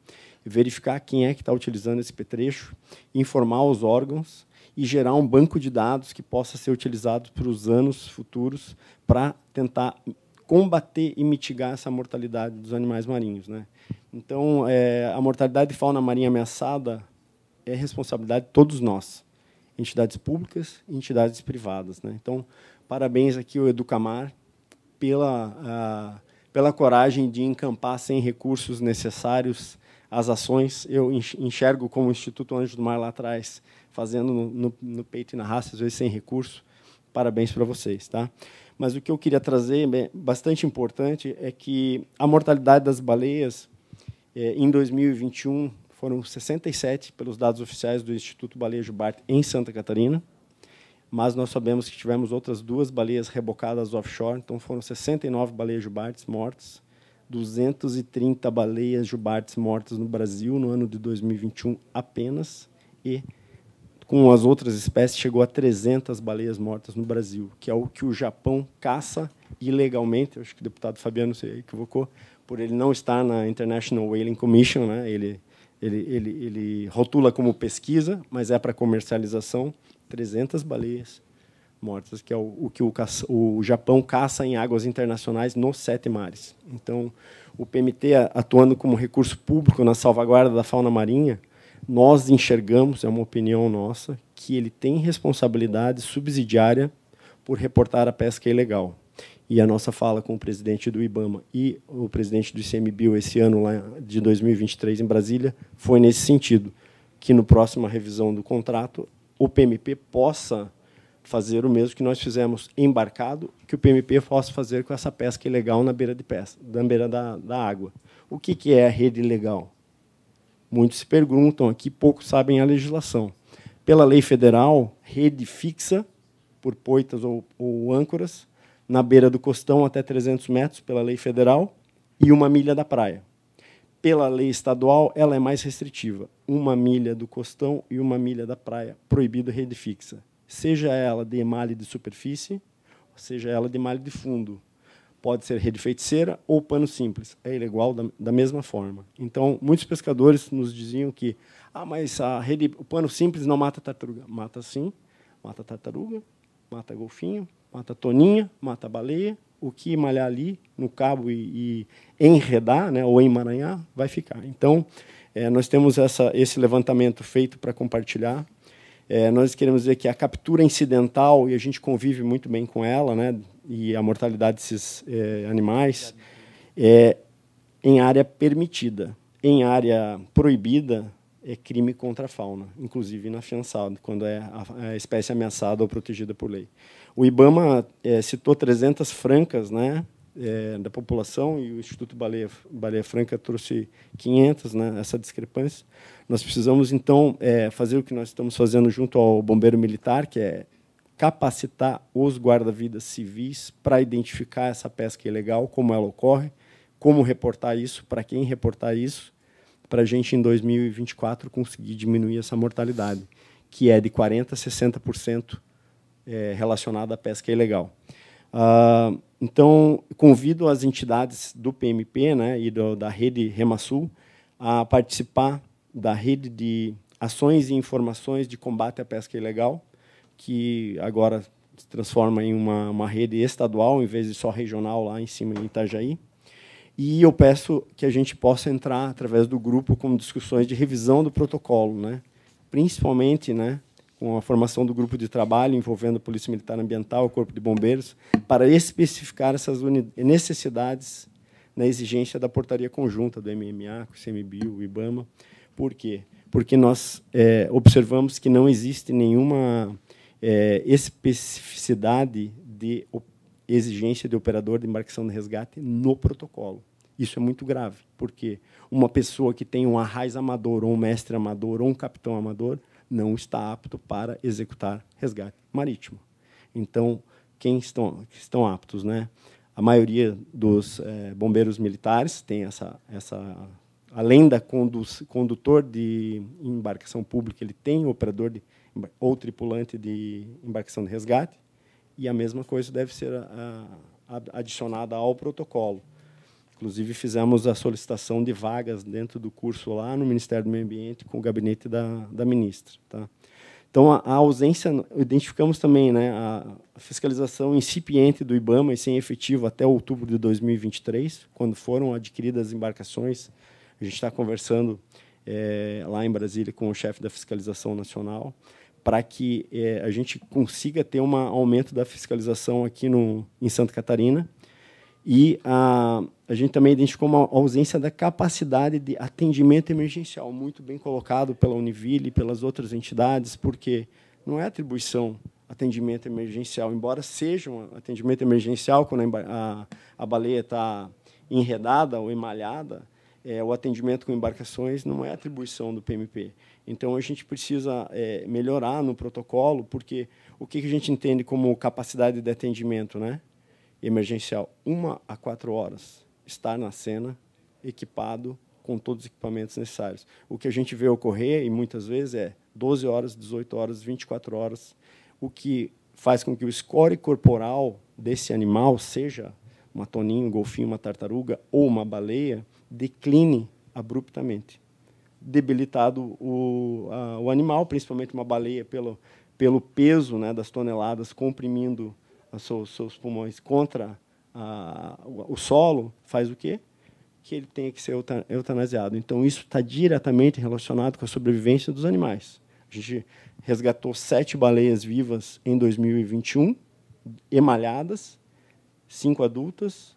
verificar quem é que está utilizando esse petrecho, informar os órgãos e gerar um banco de dados que possa ser utilizado para os anos futuros para tentar combater e mitigar essa mortalidade dos animais marinhos. Né? Então, é, a mortalidade de fauna marinha ameaçada é responsabilidade de todos nós, entidades públicas e entidades privadas. Né? Então, parabéns aqui ao Educamar pela, a, pela coragem de encampar sem recursos necessários as ações. Eu enxergo como o Instituto Anjo do Mar lá atrás, fazendo no, no, no peito e na raça, às vezes sem recurso. Parabéns para vocês. Tá? Mas o que eu queria trazer, bastante importante, é que a mortalidade das baleias eh, em 2021 foram 67 pelos dados oficiais do Instituto Baleia Bart em Santa Catarina, mas nós sabemos que tivemos outras duas baleias rebocadas offshore, então foram 69 baleias jubartes mortas, 230 baleias jubartes mortas no Brasil no ano de 2021 apenas e com as outras espécies, chegou a 300 baleias mortas no Brasil, que é o que o Japão caça ilegalmente. acho que o deputado Fabiano se equivocou, por ele não estar na International Whaling Commission, né? ele, ele, ele, ele rotula como pesquisa, mas é para comercialização. 300 baleias mortas, que é o, o que o, caça, o, Japão caça em águas internacionais nos sete mares. Então, o PMT, atuando como recurso público na salvaguarda da fauna marinha, nós enxergamos, é uma opinião nossa, que ele tem responsabilidade subsidiária por reportar a pesca ilegal. E a nossa fala com o presidente do IBAMA e o presidente do ICMBio esse ano lá de 2023 em Brasília foi nesse sentido, que no próxima revisão do contrato o PMP possa fazer o mesmo que nós fizemos embarcado, que o PMP possa fazer com essa pesca ilegal na beira de pesca, na beira da, da água. O que, que é a rede ilegal? Muitos se perguntam aqui, poucos sabem a legislação. Pela lei federal, rede fixa, por poitas ou, ou âncoras, na beira do costão até 300 metros, pela lei federal, e uma milha da praia. Pela lei estadual, ela é mais restritiva. Uma milha do costão e uma milha da praia, proibido rede fixa. Seja ela de emalhe de superfície, seja ela de emalhe de fundo pode ser rede feiticeira ou pano simples. É ilegal é da, da mesma forma. Então, muitos pescadores nos diziam que ah, mas a rede, o pano simples não mata tartaruga. Mata sim, mata tartaruga, mata golfinho, mata toninha, mata baleia. O que malhar ali no cabo e, e enredar, né, ou emaranhar, vai ficar. Então, é, nós temos essa, esse levantamento feito para compartilhar. É, nós queremos dizer que a captura incidental, e a gente convive muito bem com ela, né, e a mortalidade desses eh, animais é em área permitida. Em área proibida, é crime contra a fauna, inclusive inafiançado, quando é a, espécie ameaçada ou protegida por lei. O IBAMA é, citou 300 francas né, é, da população e o Instituto Baleia, Baleia Franca trouxe 500, né, essa discrepância. Nós precisamos, então, é, fazer o que nós estamos fazendo junto ao Bombeiro Militar, que é capacitar os guarda-vidas civis para identificar essa pesca ilegal, como ela ocorre, como reportar isso, para quem reportar isso, para a gente, em 2024, conseguir diminuir essa mortalidade, que é de 40% a 60% é, relacionada à pesca ilegal. Uh, então, convido as entidades do PMP né, e do, da rede Remasul a participar da rede de ações e informações de combate à pesca ilegal, que agora se transforma em uma, uma rede estadual, em vez de só regional, lá em cima em Itajaí. E eu peço que a gente possa entrar, através do grupo, com discussões de revisão do protocolo, né? principalmente né, com a formação do grupo de trabalho envolvendo a Polícia Militar Ambiental, o Corpo de Bombeiros, para especificar essas necessidades na exigência da portaria conjunta do MMA, com o CMBio, o IBAMA. Por quê? Porque nós é, observamos que não existe nenhuma é, especificidade de exigência de operador de embarcação de resgate no protocolo. Isso é muito grave, porque uma pessoa que tem um arraiz amador, ou um mestre amador, ou um capitão amador, não está apto para executar resgate marítimo. Então, quem estão, estão aptos? Né? A maioria dos é, bombeiros militares tem essa, essa além da condutor de embarcação pública, ele tem operador de ou tripulante de embarcação de resgate, e a mesma coisa deve ser a, a, adicionada ao protocolo. Inclusive, fizemos a solicitação de vagas dentro do curso lá no Ministério do Meio Ambiente com o gabinete da, da ministra. Tá? Então, a, a ausência, identificamos também né, a fiscalização incipiente do IBAMA e sem efetivo até outubro de 2023, quando foram adquiridas embarcações. A gente está conversando é, lá em Brasília com o chefe da fiscalização nacional para que é, a gente consiga ter um aumento da fiscalização aqui no, em Santa Catarina. E a, a gente também identificou uma ausência da capacidade de atendimento emergencial, muito bem colocado pela Univille e pelas outras entidades, porque não é atribuição atendimento emergencial, embora seja um atendimento emergencial quando a, a baleia está enredada ou emalhada, é, o atendimento com embarcações não é atribuição do PMP. Então, a gente precisa é, melhorar no protocolo, porque o que a gente entende como capacidade de atendimento né? emergencial? Uma a quatro horas. Estar na cena, equipado, com todos os equipamentos necessários. O que a gente vê ocorrer, e muitas vezes, é 12 horas, 18 horas, 24 horas, o que faz com que o score corporal desse animal, seja uma toninha, um golfinho, uma tartaruga ou uma baleia, decline abruptamente debilitado o, a, o animal, principalmente uma baleia, pelo, pelo peso né, das toneladas comprimindo seus, seus pulmões contra a, o, o solo, faz o quê? Que ele tenha que ser eutanasiado. Então, isso está diretamente relacionado com a sobrevivência dos animais. A gente resgatou sete baleias vivas em 2021, emalhadas, cinco adultas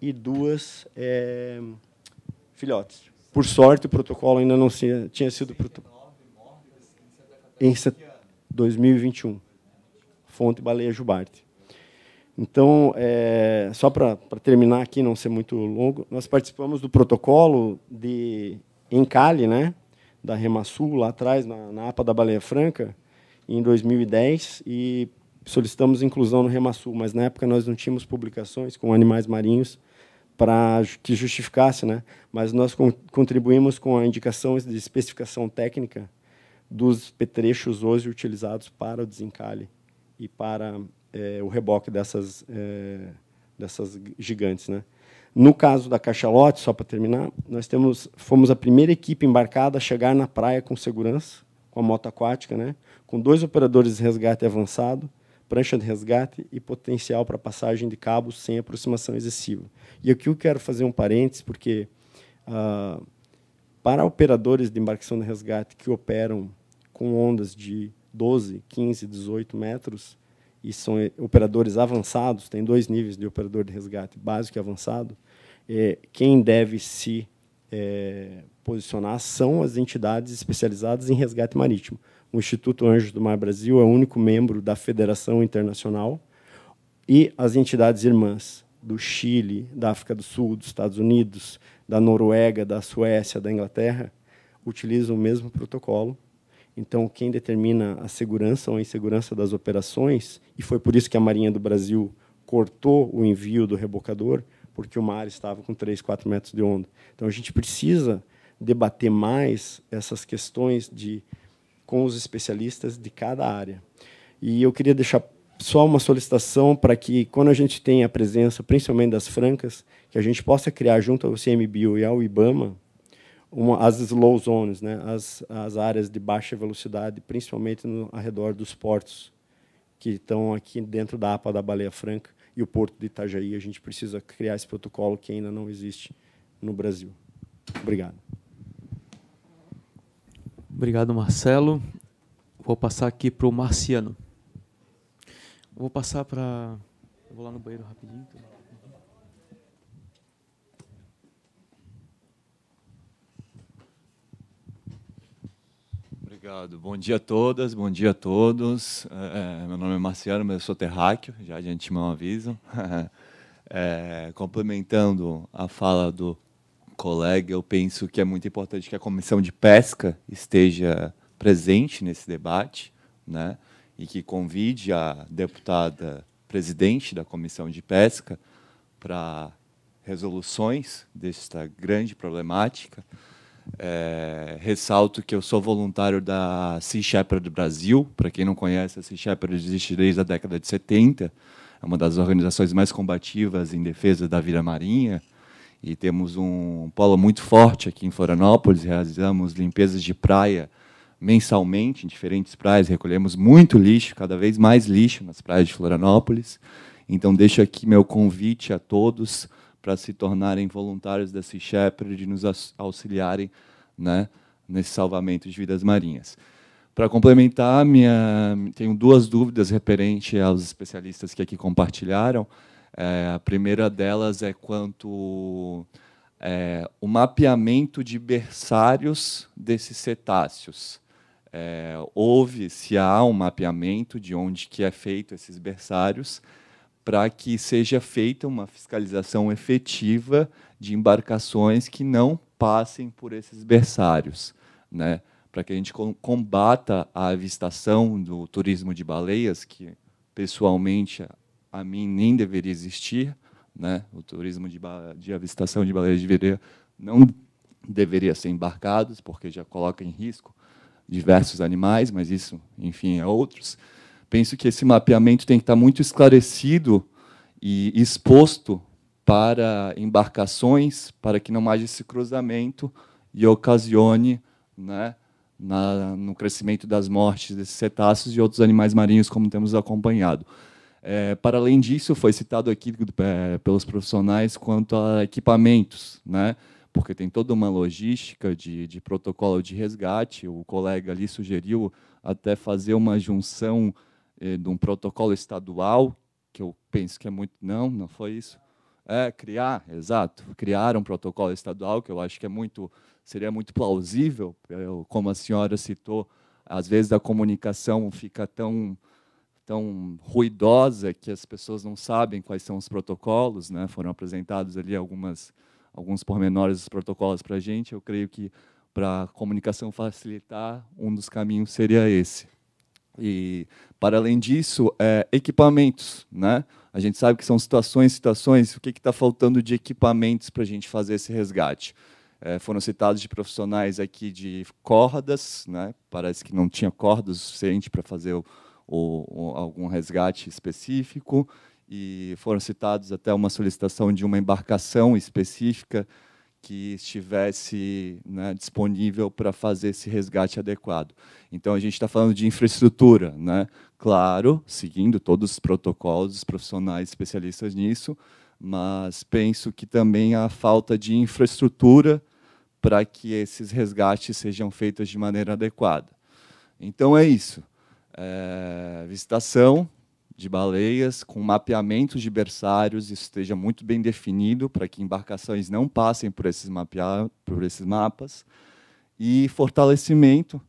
e duas é, filhotes. Por sorte, o protocolo ainda não tinha, tinha sido... Em 2021. Fonte Baleia Jubarte. Então, é, só para terminar aqui, não ser muito longo, nós participamos do protocolo de Encalhe, né, da Remasul, lá atrás, na, na, APA da Baleia Franca, em 2010, e solicitamos inclusão no Remasul, mas na época nós não tínhamos publicações com animais marinhos para que justificasse, né? Mas nós contribuímos com a indicação de especificação técnica dos petrechos hoje utilizados para o desencalhe e para é, o reboque dessas é, dessas gigantes, né? No caso da Cachalote, só para terminar, nós temos fomos a primeira equipe embarcada a chegar na praia com segurança, com a moto aquática, né? Com dois operadores de resgate avançado prancha de resgate e potencial para passagem de cabo sem aproximação excessiva. E aqui eu quero fazer um parênteses, porque ah, para operadores de embarcação de resgate que operam com ondas de 12, 15, 18 metros, e são operadores avançados, tem dois níveis de operador de resgate, básico e avançado, é, quem deve se é, posicionar são as entidades especializadas em resgate marítimo. O Instituto Anjos do Mar Brasil é o único membro da Federação Internacional e as entidades irmãs do Chile, da África do Sul, dos Estados Unidos, da Noruega, da Suécia, da Inglaterra, utilizam o mesmo protocolo. Então, quem determina a segurança ou a insegurança das operações, e foi por isso que a Marinha do Brasil cortou o envio do rebocador, porque o mar estava com 3, 4 metros de onda. Então, a gente precisa debater mais essas questões de com os especialistas de cada área. E eu queria deixar só uma solicitação para que, quando a gente tem a presença, principalmente das francas, que a gente possa criar, junto ao CMBio e ao IBAMA, uma, as slow zones, né? as, as áreas de baixa velocidade, principalmente no, ao redor dos portos, que estão aqui dentro da APA da Baleia Franca e o porto de Itajaí. A gente precisa criar esse protocolo que ainda não existe no Brasil. Obrigado. Obrigado, Marcelo. Vou passar aqui para o Marciano. Vou passar para. Vou lá no banheiro rapidinho. Obrigado. Bom dia a todas, bom dia a todos. É, é, meu nome é Marciano, mas eu sou terráqueo, já de antemão aviso. [laughs] É, complementando a fala do colega, eu penso que é muito importante que a comissão de pesca esteja presente nesse debate, né? E que convide a deputada presidente da comissão de pesca para resoluções desta grande problemática. É, ressalto que eu sou voluntário da Sea Shepherd do Brasil. Para quem não conhece, a Sea Shepherd existe desde a década de 70. É uma das organizações mais combativas em defesa da vida marinha e temos um polo muito forte aqui em Florianópolis. Realizamos limpezas de praia mensalmente em diferentes praias, recolhemos muito lixo, cada vez mais lixo nas praias de Florianópolis. Então, deixo aqui meu convite a todos para se tornarem voluntários da Sea Shepherd e nos auxiliarem né, nesse salvamento de vidas marinhas. Para complementar, minha, tenho duas dúvidas referente aos especialistas que aqui compartilharam. É, a primeira delas é quanto é, o mapeamento de berçários desses cetáceos. É, houve, se há um mapeamento de onde que é feito esses berçários, para que seja feita uma fiscalização efetiva de embarcações que não passem por esses berçários, né? para que a gente combata a avistação do turismo de baleias, que pessoalmente a mim nem deveria existir, né? O turismo de, de avistação de baleias de vereia não deveria ser embarcado, porque já coloca em risco diversos animais, mas isso, enfim, é outros. Penso que esse mapeamento tem que estar muito esclarecido e exposto para embarcações, para que não haja esse cruzamento e ocasione, né, na, no crescimento das mortes desses cetáceos e outros animais marinhos, como temos acompanhado. É, para além disso, foi citado aqui é, pelos profissionais quanto a equipamentos, né? porque tem toda uma logística de, de protocolo de resgate. O colega ali sugeriu até fazer uma junção é, de um protocolo estadual, que eu penso que é muito. Não, não foi isso. É, criar, exato, criar um protocolo estadual, que eu acho que é muito, seria muito plausível, como a senhora citou, às vezes a comunicação fica tão tão ruidosa que as pessoas não sabem quais são os protocolos, né? Foram apresentados ali algumas alguns pormenores dos protocolos para a gente. Eu creio que para a comunicação facilitar, um dos caminhos seria esse. E para além disso, é, equipamentos, né? A gente sabe que são situações, situações. O que está faltando de equipamentos para a gente fazer esse resgate? É, foram citados de profissionais aqui de cordas, né? Parece que não tinha cordas suficiente para fazer o, ou, ou algum resgate específico, e foram citados até uma solicitação de uma embarcação específica que estivesse né, disponível para fazer esse resgate adequado. Então, a gente está falando de infraestrutura, né? claro, seguindo todos os protocolos, os profissionais especialistas nisso, mas penso que também há falta de infraestrutura para que esses resgates sejam feitos de maneira adequada. Então, é isso é, visitação de baleias com mapeamento de berçários, isso esteja muito bem definido para que embarcações não passem por esses, mapear, por esses mapas, e fortalecimento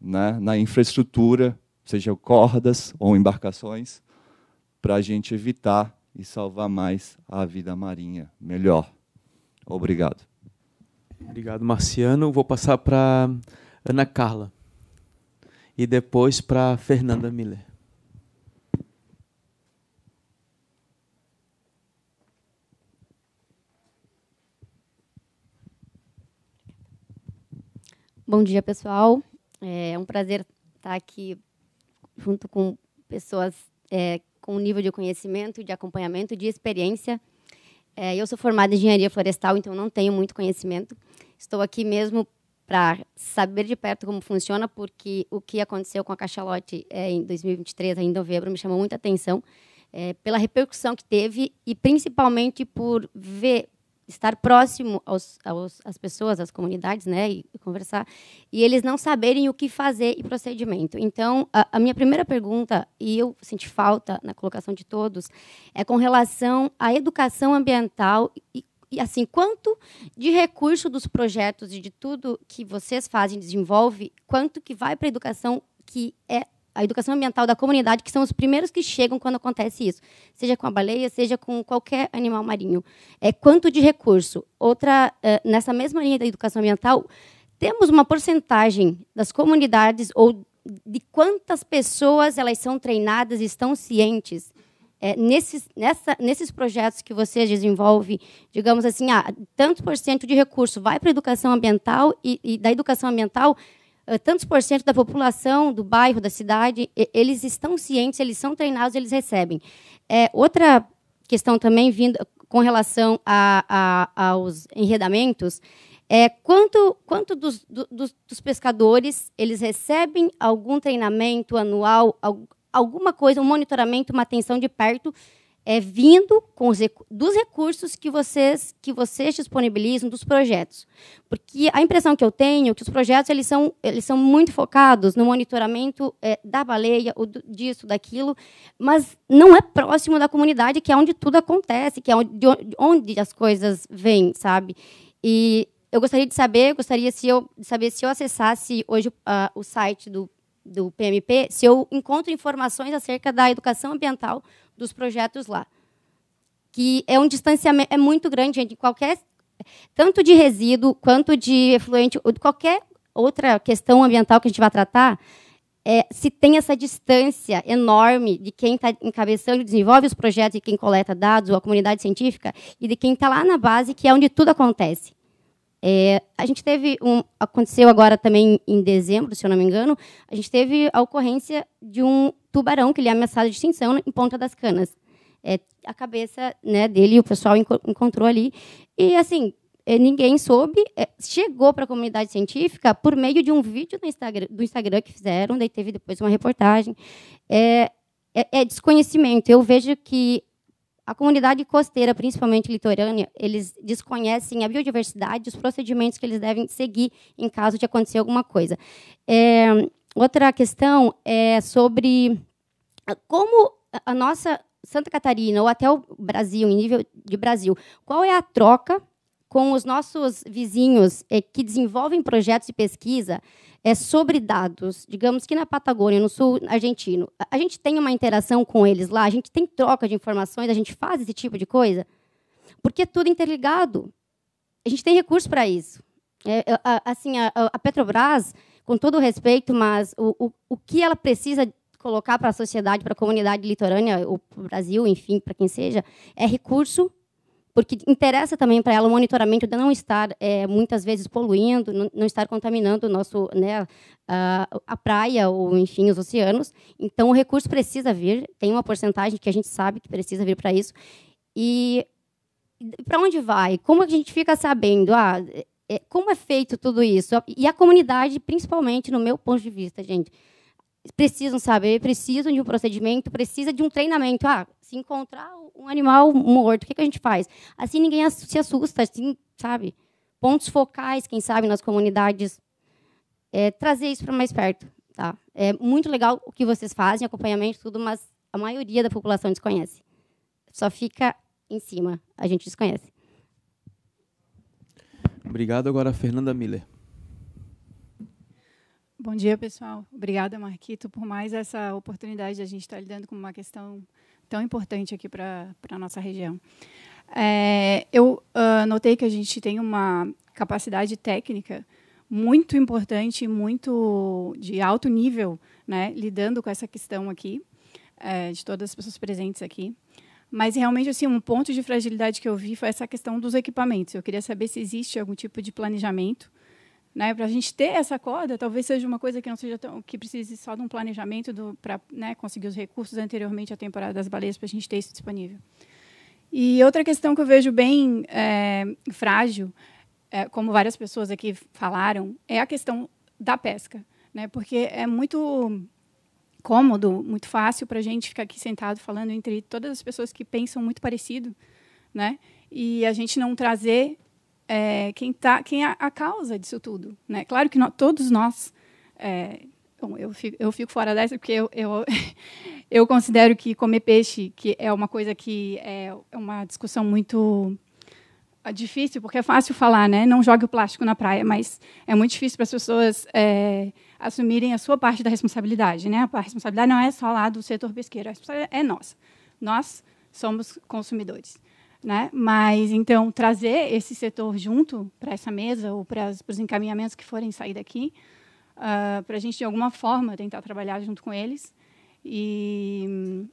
né, na infraestrutura, seja cordas ou embarcações, para a gente evitar e salvar mais a vida marinha melhor. Obrigado. Obrigado, Marciano. Vou passar para Ana Carla e depois para Fernanda Miller. Bom dia, pessoal. É um prazer estar aqui junto com pessoas é, com um nível de conhecimento, de acompanhamento, de experiência. É, eu sou formada em engenharia florestal, então não tenho muito conhecimento. Estou aqui mesmo para saber de perto como funciona, porque o que aconteceu com a Cachalote é, eh, em 2023, em novembro, me chamou muita atenção é, pela repercussão que teve e principalmente por ver estar próximo aos, aos, às pessoas, às comunidades, né, e, e conversar, e eles não saberem o que fazer e procedimento. Então, a, a, minha primeira pergunta, e eu senti falta na colocação de todos, é com relação à educação ambiental e e assim, quanto de recurso dos projetos e de tudo que vocês fazem, desenvolve, quanto que vai para a educação que é a educação ambiental da comunidade, que são os primeiros que chegam quando acontece isso, seja com a baleia, seja com qualquer animal marinho. É quanto de recurso. Outra, eh, nessa mesma linha da educação ambiental, temos uma porcentagem das comunidades ou de quantas pessoas elas são treinadas e estão cientes é, nesses, nessa, nesses projetos que você desenvolve, digamos assim, ah, tantos por cento de recurso vai para a educação ambiental e, e da educação ambiental eh, tantos por cento da população do bairro, da cidade, eles estão cientes, eles são treinados, eles recebem. É, outra questão também vindo com relação a, a, aos enredamentos é quanto, quanto dos, do, dos, pescadores eles recebem algum treinamento anual, alguma coisa, um monitoramento, uma atenção de perto, é vindo com os, dos recursos que vocês que vocês disponibilizam dos projetos, porque a impressão que eu tenho é que os projetos eles são eles são muito focados no monitoramento é, da baleia ou do, disso daquilo, mas não é próximo da comunidade que é onde tudo acontece, que é onde, onde as coisas vêm, sabe? E eu gostaria de saber, gostaria se eu de saber se eu acessasse hoje uh, o site do do PMP se eu encontro informações acerca da educação ambiental dos projetos lá. Que é um distanciamento é muito grande entre qualquer tanto de resíduo quanto de efluente, ou de qualquer outra questão ambiental que a gente vai tratar, é, se tem essa distância enorme de quem está encabeçando e desenvolve os projetos e quem coleta dados, ou a comunidade científica, e de quem está lá na base, que é onde tudo acontece. É, a gente teve um, aconteceu agora também em dezembro, se eu não me engano, a gente teve a ocorrência de um tubarão que ele é ameaçado de extinção em Ponta das Canas. É, a cabeça né, dele o pessoal enco encontrou ali e assim é, ninguém soube é, chegou para a comunidade científica por meio de um vídeo do Instagram, do Instagram que fizeram daí teve depois uma reportagem é, é, é desconhecimento eu vejo que a comunidade costeira, principalmente litorânea, eles desconhecem a biodiversidade, os procedimentos que eles devem seguir em caso de acontecer alguma coisa. É, outra questão é sobre como a nossa Santa Catarina ou até o Brasil, em nível de Brasil, qual é a troca com os nossos vizinhos é, que desenvolvem projetos de pesquisa é, sobre dados. Digamos que na Patagônia, no sul argentino, a gente tem uma interação com eles lá, a gente tem troca de informações, a gente faz esse tipo de coisa, porque é tudo interligado. A gente tem recurso para isso. É, assim, a, a, Petrobras, com todo o respeito, mas o, o, o que ela precisa colocar para a sociedade, para a comunidade litorânea, para o Brasil, enfim, para quem seja, é recurso porque interessa também para ela o monitoramento de não estar é, muitas vezes poluindo, não, estar contaminando o nosso né, a, a, praia ou enfim os oceanos. Então o recurso precisa vir, tem uma porcentagem que a gente sabe que precisa vir para isso. E para onde vai? Como a gente fica sabendo? Ah, é, é, como é feito tudo isso? E a comunidade, principalmente no meu ponto de vista, gente precisam saber, precisam de um procedimento, precisa de um treinamento. Ah, se encontrar um animal morto, o que, que a gente faz? Assim ninguém se assusta, assim, sabe? Pontos focais, quem sabe, nas comunidades, é, trazer isso para mais perto. Tá? É muito legal o que vocês fazem, acompanhamento, tudo, mas a maioria da população desconhece. Só fica em cima, a gente desconhece. Obrigado. Agora, Fernanda Miller. Bom dia, pessoal. Obrigada, Marquito, por mais essa oportunidade de a gente estar lidando com uma questão tão importante aqui para a nossa região. É, eu uh, notei que a gente tem uma capacidade técnica muito importante, muito de alto nível, né, lidando com essa questão aqui, é, de todas as pessoas presentes aqui. Mas realmente, assim, um ponto de fragilidade que eu vi foi essa questão dos equipamentos. Eu queria saber se existe algum tipo de planejamento né, para a gente ter essa corda, talvez seja uma coisa que não seja tão, que precise só de um planejamento para né, conseguir os recursos anteriormente à temporada das baleias para a gente ter isso disponível. E outra questão que eu vejo bem é, frágil, é, como várias pessoas aqui falaram, é a questão da pesca, né, porque é muito cômodo, muito fácil para a gente ficar aqui sentado falando entre todas as pessoas que pensam muito parecido, né, e a gente não trazer é, quem tá, quem é a causa disso tudo, né? Claro que nós, todos nós, é, bom, eu fico, eu fico fora dessa porque eu, eu [laughs] eu considero que comer peixe que é uma coisa que é, é uma discussão muito é difícil, porque é fácil falar, né? Não jogue o plástico na praia, mas é muito difícil para as pessoas é, assumirem a sua parte da responsabilidade, né? A responsabilidade não é só lá do setor pesqueiro, a responsabilidade é nossa. Nós somos consumidores. Né? Mas então trazer esse setor junto para essa mesa ou para os encaminhamentos que forem sair daqui, uh, ah, para a gente de alguma forma tentar trabalhar junto com eles. E um,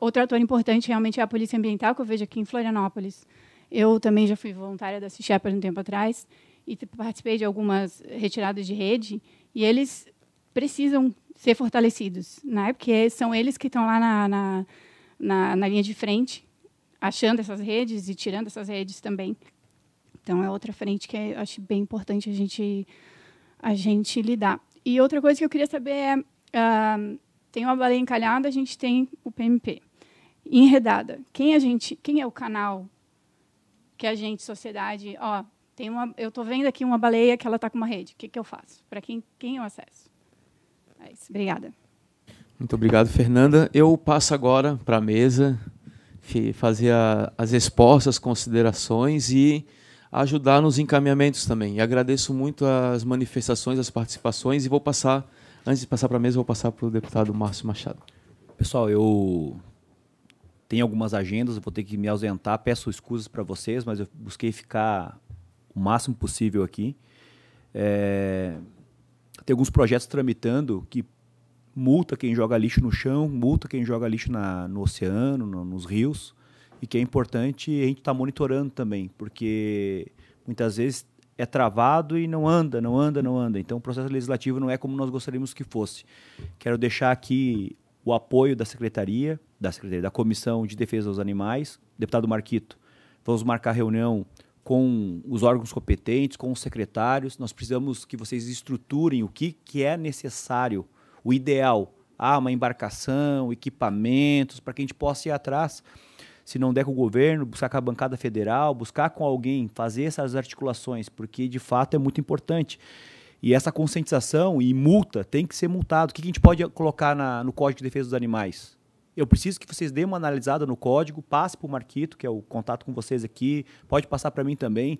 outro ator importante realmente é a polícia ambiental que eu vejo aqui em Florianópolis. Eu também já fui voluntária da Sea há um tempo atrás e participei de algumas retiradas de rede e eles precisam ser fortalecidos, né? Porque são eles que estão lá na, na, na, na linha de frente achando essas redes e tirando essas redes também. Então é outra frente que eu acho bem importante a gente a gente lidar. E outra coisa que eu queria saber é uh, tem uma baleia encalhada, a gente tem o PMP enredada. Quem a gente, quem é o canal que a gente sociedade, ó, tem uma, eu estou vendo aqui uma baleia que ela está com uma rede. O que, que eu faço? Para quem, quem eu acesso? É isso. Obrigada. Muito obrigado, Fernanda. Eu passo agora para a mesa fazia as respostas, considerações e ajudar nos encaminhamentos também. E agradeço muito as manifestações, as participações e vou passar, antes de passar para a mesa, vou passar para o deputado Márcio Machado. Pessoal, eu tenho algumas agendas, vou ter que me ausentar, peço escusas para vocês, mas eu busquei ficar o máximo possível aqui. É, tem alguns projetos tramitando que multa quem joga lixo no chão, multa quem joga lixo na, no oceano, no, nos rios, e que é importante a gente estar tá monitorando também, porque muitas vezes é travado e não anda, não anda, não anda. Então o processo legislativo não é como nós gostaríamos que fosse. Quero deixar aqui o apoio da secretaria, da secretaria da Comissão de Defesa dos Animais, deputado Marquito. Vamos marcar reunião com os órgãos competentes, com os secretários. Nós precisamos que vocês estruturem o que, que é necessário o ideal. Ah, uma embarcação, equipamentos, para que a gente possa ir atrás. Se não der com o governo, buscar com a bancada federal, buscar com alguém, fazer essas articulações, porque de fato é muito importante. E essa conscientização e multa tem que ser multado. O que a gente pode colocar na, no Código de Defesa dos Animais? Eu preciso que vocês deem uma analisada no código, passe para o Marquito, que é o contato com vocês aqui, pode passar para mim também,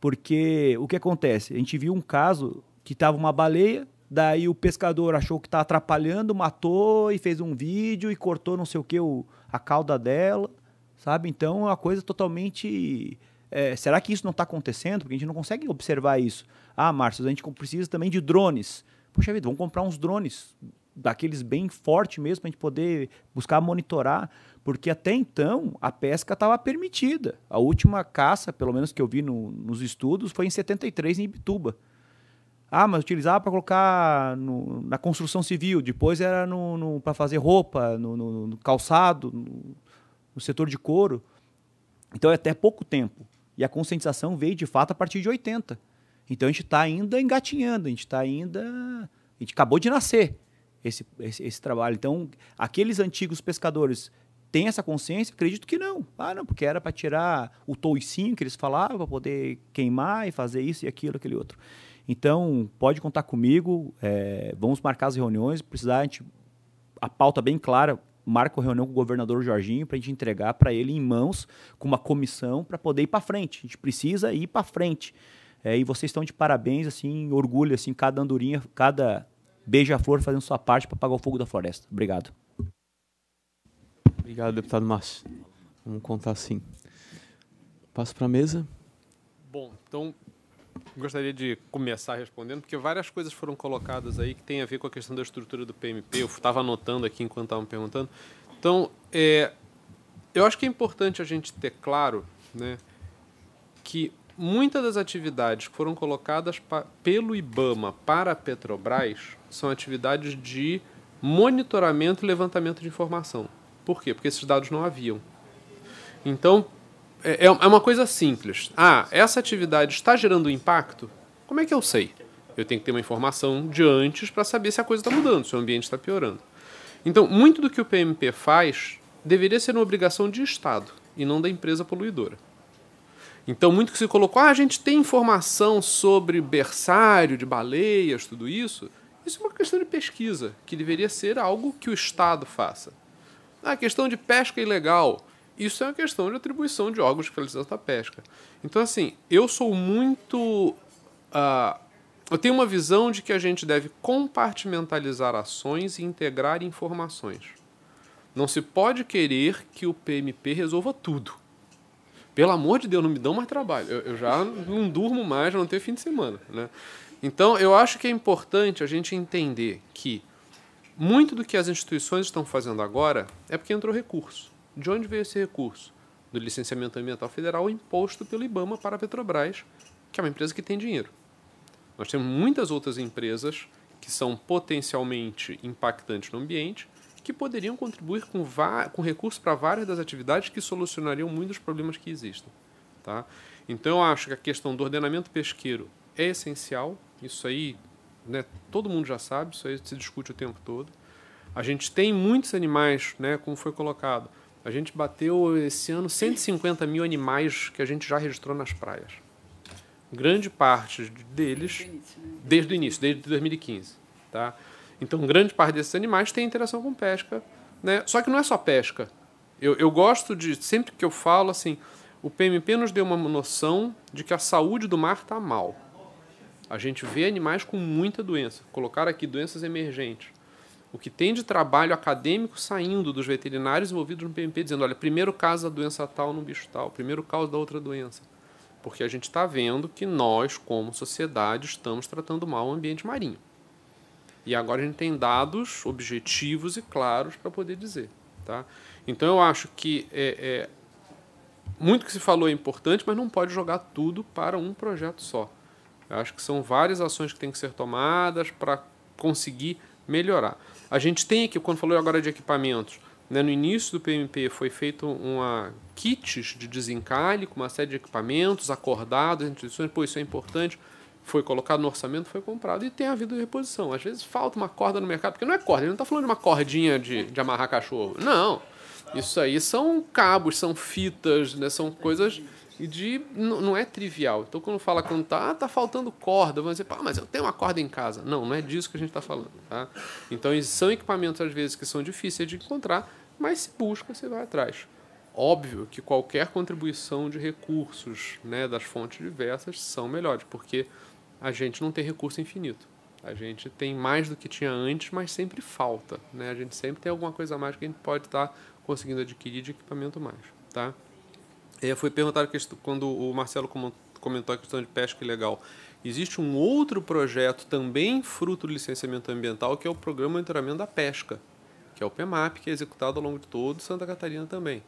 porque o que acontece? A gente viu um caso que estava uma baleia Daí o pescador achou que estava tá atrapalhando, matou e fez um vídeo e cortou não sei o que o, a cauda dela, sabe? Então é uma coisa totalmente. É, será que isso não está acontecendo? Porque a gente não consegue observar isso. Ah, Márcio, a gente precisa também de drones. Poxa vida, vamos comprar uns drones daqueles bem forte mesmo, para a gente poder buscar monitorar, porque até então a pesca estava permitida. A última caça, pelo menos que eu vi no, nos estudos, foi em 73 em Ibituba. Ah, mas utilizava para colocar no, na construção civil, depois era no, no para fazer roupa, no, no calçado, no, setor de couro. Então é até pouco tempo. E a conscientização veio de fato a partir de 80. Então a gente está ainda engatinhando, a gente está ainda. A gente acabou de nascer esse, esse, esse trabalho. Então, aqueles antigos pescadores têm essa consciência? Acredito que não. Ah, não, porque era para tirar o toicinho que eles falavam, para poder queimar e fazer isso e aquilo, aquele outro. Então, pode contar comigo, é, vamos marcar as reuniões, precisar, a, gente, a pauta bem clara, marca a reunião com o governador Jorginho para a gente entregar para ele em mãos, com uma comissão, para poder ir para frente. A gente precisa ir para frente. É, e vocês estão de parabéns, assim, orgulho, assim, cada andorinha, cada beija-flor fazendo sua parte para apagar o fogo da floresta. Obrigado. Obrigado, deputado Márcio. Vamos contar assim. Passo para a mesa. Bom, então gostaria de começar respondendo, porque várias coisas foram colocadas aí que tem a ver com a questão da estrutura do PMP. Eu estava anotando aqui enquanto estavam perguntando. Então, é, eu acho que é importante a gente ter claro né, que muitas das atividades que foram colocadas pelo IBAMA para a Petrobras são atividades de monitoramento e levantamento de informação. Por quê? Porque esses dados não haviam. Então, é, é, é uma coisa simples. Ah, essa atividade está gerando impacto? Como é que eu sei? Eu tenho que ter uma informação de antes para saber se a coisa está mudando, se o ambiente está piorando. Então, muito do que o PMP faz deveria ser uma obrigação de Estado e não da empresa poluidora. Então, muito que se colocou, ah, a gente tem informação sobre berçário de baleias, tudo isso. Isso é uma questão de pesquisa, que deveria ser algo que o Estado faça. A ah, questão de pesca ilegal isso é uma questão de atribuição de órgãos de fiscalização da pesca. Então, assim, eu sou muito. Uh, eu tenho uma visão de que a gente deve compartimentalizar ações e integrar informações. Não se pode querer que o PMP resolva tudo. Pelo amor de Deus, não me dão mais trabalho. Eu, eu já não durmo mais, já não tenho fim de semana. Né? Então, eu acho que é importante a gente entender que muito do que as instituições estão fazendo agora é porque entrou recurso. De onde veio esse recurso? Do licenciamento ambiental federal imposto pelo IBAMA para a Petrobras, que é uma empresa que tem dinheiro. Nós temos muitas outras empresas que são potencialmente impactantes no ambiente que poderiam contribuir com, com recursos para várias das atividades que solucionariam muitos problemas que existem. Tá? Então, eu acho que a questão do ordenamento pesqueiro é essencial, isso aí né, todo mundo já sabe, isso aí se discute o tempo todo. A gente tem muitos animais, né, como foi colocado, a gente bateu esse ano 150 mil animais que a gente já registrou nas praias. Grande parte deles, desde o início, né? desde 2015. Tá? Então, grande parte desses animais tem interação com pesca. Né? Só que não é só pesca. Eu, eu gosto de, sempre que eu falo assim, o PMP nos deu uma noção de que a saúde do mar está mal. A gente vê animais com muita doença. Colocar aqui doenças emergentes o que tem de trabalho acadêmico saindo dos veterinários envolvidos no PMP, dizendo: olha, primeiro caso da doença tal no bicho tal, primeiro caso da outra doença. Porque a gente está vendo que nós, como sociedade, estamos tratando mal o ambiente marinho. E agora a gente tem dados objetivos e claros para poder dizer. Tá? Então eu acho que é, é, muito que se falou é importante, mas não pode jogar tudo para um projeto só. Eu acho que são várias ações que têm que ser tomadas para conseguir melhorar. A gente tem aqui, quando falou agora de equipamentos, né, no início do PMP foi feito uma kits de desencalhe com uma série de equipamentos acordados, instituições, pô, isso é importante foi colocado no orçamento, foi comprado e tem havido reposição. Às vezes falta uma corda no mercado, porque não é corda, ele não está falando de uma cordinha de, de amarrar cachorro. Não. Isso aí são cabos, são fitas, né? são coisas e de. Não é trivial. Então, quando fala quando tá, ah, tá faltando corda, vão dizer, pá, mas eu tenho uma corda em casa. Não, não é disso que a gente está falando. Tá? Então, são equipamentos, às vezes, que são difíceis de encontrar, mas se busca, você vai atrás. Óbvio que qualquer contribuição de recursos né, das fontes diversas são melhores, porque a gente não tem recurso infinito. A gente tem mais do que tinha antes, mas sempre falta. Né? A gente sempre tem alguma coisa a mais que a gente pode estar tá conseguindo adquirir de equipamento mais. Tá? É, foi perguntado quando o Marcelo comentou a questão de pesca ilegal. Existe um outro projeto também fruto do licenciamento ambiental, que é o Programa de Monitoramento da Pesca, que é o PEMAP, que é executado ao longo de todo Santa Catarina também.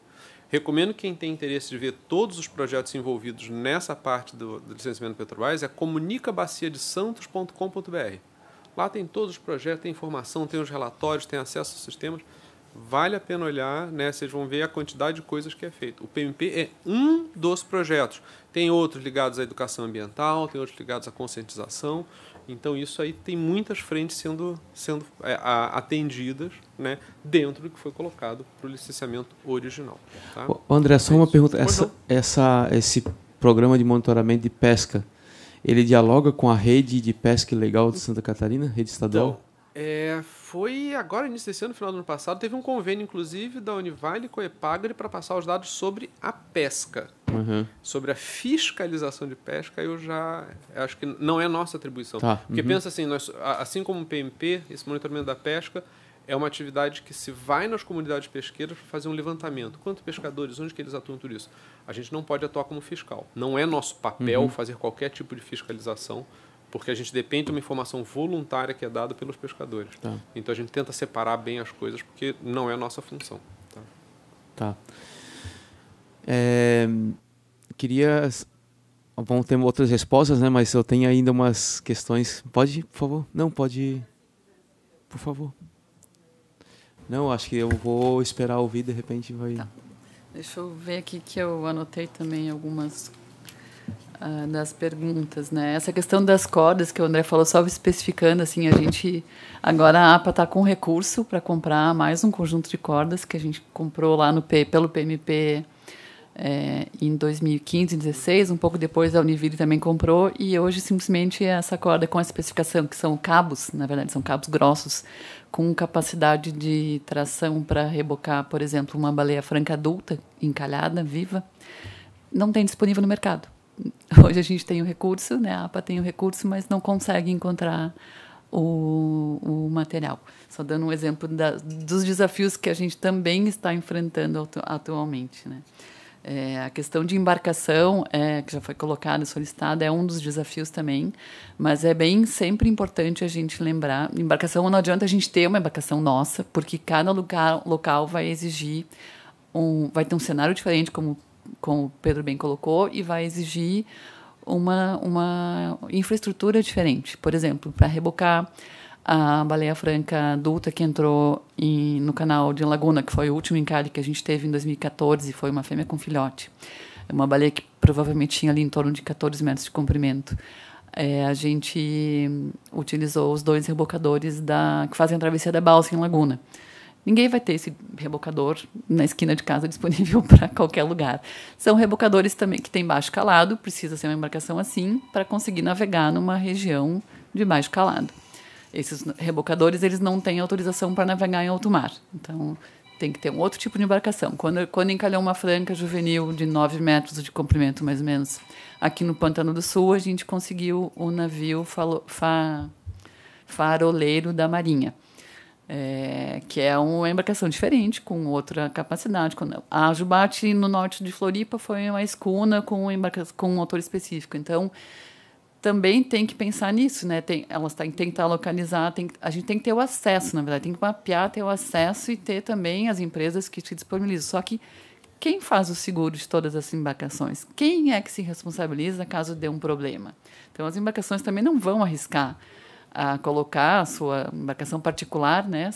Recomendo quem tem interesse de ver todos os projetos envolvidos nessa parte do, do licenciamento Petrobras é comunicabaciadesantos.com.br. Lá tem todos os projetos, tem informação, tem os relatórios, tem acesso aos sistemas. Vale a pena olhar, né? Vocês vão ver a quantidade de coisas que é feito. O PMP é um dos projetos. Tem outros ligados à educação ambiental, tem outros ligados à conscientização. Então isso aí tem muitas frentes sendo, sendo é, atendidas né, dentro do que foi colocado para o licenciamento original. Tá? André, só uma é pergunta. Essa, essa, esse programa de monitoramento de pesca, ele dialoga com a rede de pesca ilegal de Santa Catarina, rede estadual? Então, é, foi agora, início desse ano, final do ano passado, teve um convênio, inclusive, da Univale com a EPAGRI para passar os dados sobre a pesca. Uhum. Sobre a fiscalização de pesca, eu já acho que não é nossa atribuição. Tá. Uhum. Porque pensa assim, nós, assim como o PMP, esse monitoramento da pesca, é uma atividade que se vai nas comunidades pesqueiras para fazer um levantamento. Quantos pescadores, onde que eles atuam tudo isso? A gente não pode atuar como fiscal. Não é nosso papel uhum. fazer qualquer tipo de fiscalização porque a gente depende de uma informação voluntária que é dada pelos pescadores. Tá. Então a gente tenta separar bem as coisas porque não é a nossa função. Tá. tá. É, queria. Vão ter outras respostas, né? Mas eu tenho ainda umas questões. Pode, por favor? Não, pode. Por favor. Não, acho que eu vou esperar ouvir, de repente vai. Tá. Deixa eu ver aqui que eu anotei também algumas ah, das perguntas, né? Essa questão das cordas que o André falou, só especificando, assim, a gente agora a APA está com recurso para comprar mais um conjunto de cordas que a gente comprou lá no P, pelo PMP é, eh, em 2015, 2016, um pouco depois a Univille também comprou, e hoje simplesmente é essa corda com a especificação, que são cabos, na verdade são cabos grossos, com capacidade de tração para rebocar, por exemplo, uma baleia franca adulta, encalhada, viva, não tem disponível no mercado hoje a gente tem o recurso, né? A APA tem o recurso, mas não consegue encontrar o, o material. Só dando um exemplo da, dos desafios que a gente também está enfrentando atualmente, né? É, a questão de embarcação, é, que já foi colocada, solicitada, é um dos desafios também, mas é bem sempre importante a gente lembrar. Embarcação, não adianta a gente ter uma embarcação nossa, porque cada lugar, local vai exigir, um, vai ter um cenário diferente, como como o Pedro bem colocou, e vai exigir uma, uma infraestrutura diferente. Por exemplo, para rebocar a baleia franca adulta que entrou em, no canal de Laguna, que foi o último encalhe que a gente teve em 2014, foi uma fêmea com filhote. É uma baleia que provavelmente tinha ali em torno de 14 metros de comprimento. É, a gente utilizou os dois rebocadores da, que fazem a travessia da balsa em Laguna. Ninguém vai ter esse rebocador na esquina de casa [laughs] disponível para qualquer lugar. São rebocadores também que têm baixo calado, precisa ser uma embarcação assim para conseguir navegar numa região de baixo calado. Esses rebocadores eles não têm autorização para navegar em alto mar. Então tem que ter um outro tipo de embarcação. Quando, quando encalhou uma franca juvenil de 9 metros de comprimento, mais ou menos, aqui no Pantano do Sul, a gente conseguiu o navio falo, fa, faroleiro da Marinha é, que é uma embarcação diferente, com outra capacidade. A Jubate, no norte de Floripa, foi uma escuna com, com um motor específico. Então, também tem que pensar nisso, né? Tem, elas têm que tentar localizar, tem, a gente tem que ter o acesso, na verdade, tem que mapear, ter o acesso e ter também as empresas que se disponibilizam. Só que quem faz o seguro de todas as embarcações? Quem é que se responsabiliza caso dê um problema? Então, as embarcações também não vão arriscar a colocar a sua embarcação particular, né,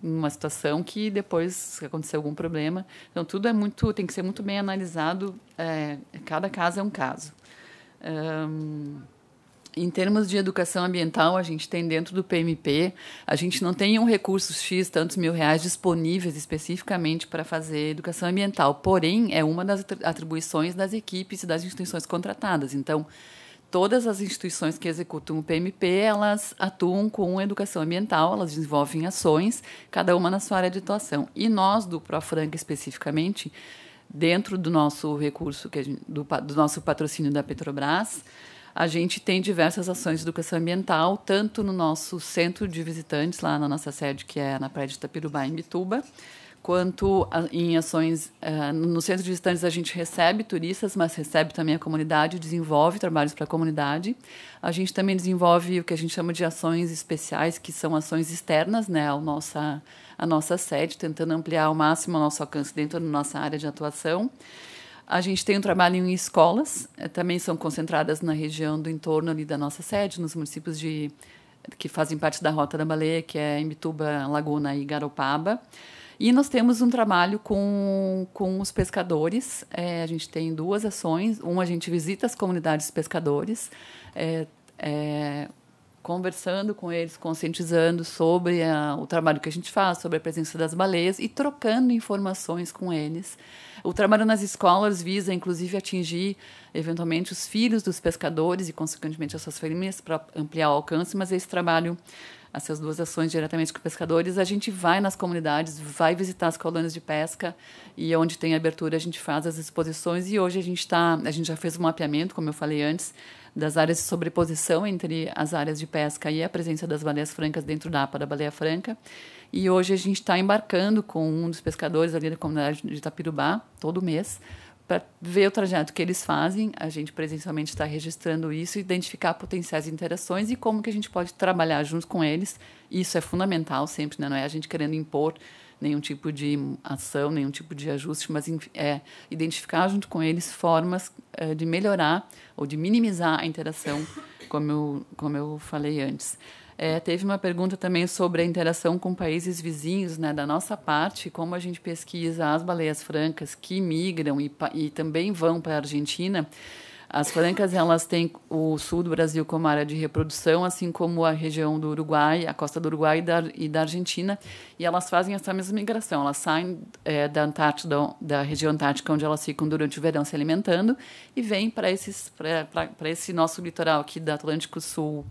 numa situação que depois se acontecer algum problema, então tudo é muito tem que ser muito bem analisado. É, cada caso é um caso. Um, em termos de educação ambiental, a gente tem dentro do PMP, a gente não tem um recurso X, tantos mil reais disponíveis especificamente para fazer educação ambiental. Porém, é uma das atribuições das equipes e das instituições contratadas. Então, todas as instituições que executam o PMP, elas atuam com educação ambiental, elas desenvolvem ações, cada uma na sua área de atuação. E nós, do Profranca especificamente, dentro do nosso recurso, que gente, do, do nosso patrocínio da Petrobras, a gente tem diversas ações de educação ambiental, tanto no nosso centro de visitantes, lá na nossa sede, que é na Praia de Itapirubá, em Bituba, quanto a, em ações. Uh, no centro de visitantes, a gente recebe turistas, mas recebe também a comunidade, desenvolve trabalhos para a comunidade. A gente também desenvolve o que a gente chama de ações especiais, que são ações externas né, ao nossa, à nossa sede, tentando ampliar ao máximo o nosso alcance dentro da nossa área de atuação. A gente tem um trabalho em escolas, eh, também são concentradas na região do entorno ali da nossa sede, nos municípios de que fazem parte da Rota da Baleia, que é Imbituba, Laguna e Garopaba. E nós temos um trabalho com, com os pescadores. É, a gente tem duas ações. Uma, a gente visita as comunidades pescadores, é, é, conversando com eles, conscientizando sobre a, o trabalho que a gente faz, sobre a presença das baleias e trocando informações com eles. O trabalho nas escolas visa, inclusive, atingir eventualmente os filhos dos pescadores e, consequentemente, as suas famílias para ampliar o alcance, mas esse trabalho essas duas ações diretamente com pescadores, a gente vai nas comunidades, vai visitar as colônias de pesca e onde tem abertura a gente faz as exposições e hoje a gente está, a gente já fez um mapeamento, como eu falei antes, das áreas de sobreposição entre as áreas de pesca e a presença das baleias francas dentro da APA da baleia franca. E hoje a gente está embarcando com um dos pescadores ali da comunidade de Itapirubá, todo mês, para ver o trajeto que eles fazem, a gente presencialmente está registrando isso, identificar potenciais interações e como que a gente pode trabalhar junto com eles. Isso é fundamental sempre, né? não é a gente querendo impor nenhum tipo de ação, nenhum tipo de ajuste, mas é identificar junto com eles formas é, de melhorar ou de minimizar a interação, como eu, como eu falei antes. É, teve uma pergunta também sobre a interação com países vizinhos, né? Da nossa parte, como a gente pesquisa as baleias francas que migram e, e também vão para a Argentina. As francas, elas têm o sul do Brasil como área de reprodução, assim como a região do Uruguai, a costa do Uruguai e da, e da Argentina, e elas fazem essa mesma migração. Elas saem é, da Antártida, da região antártica onde elas ficam durante o verão se alimentando e vêm para esses para esse nosso litoral aqui do Atlântico Sul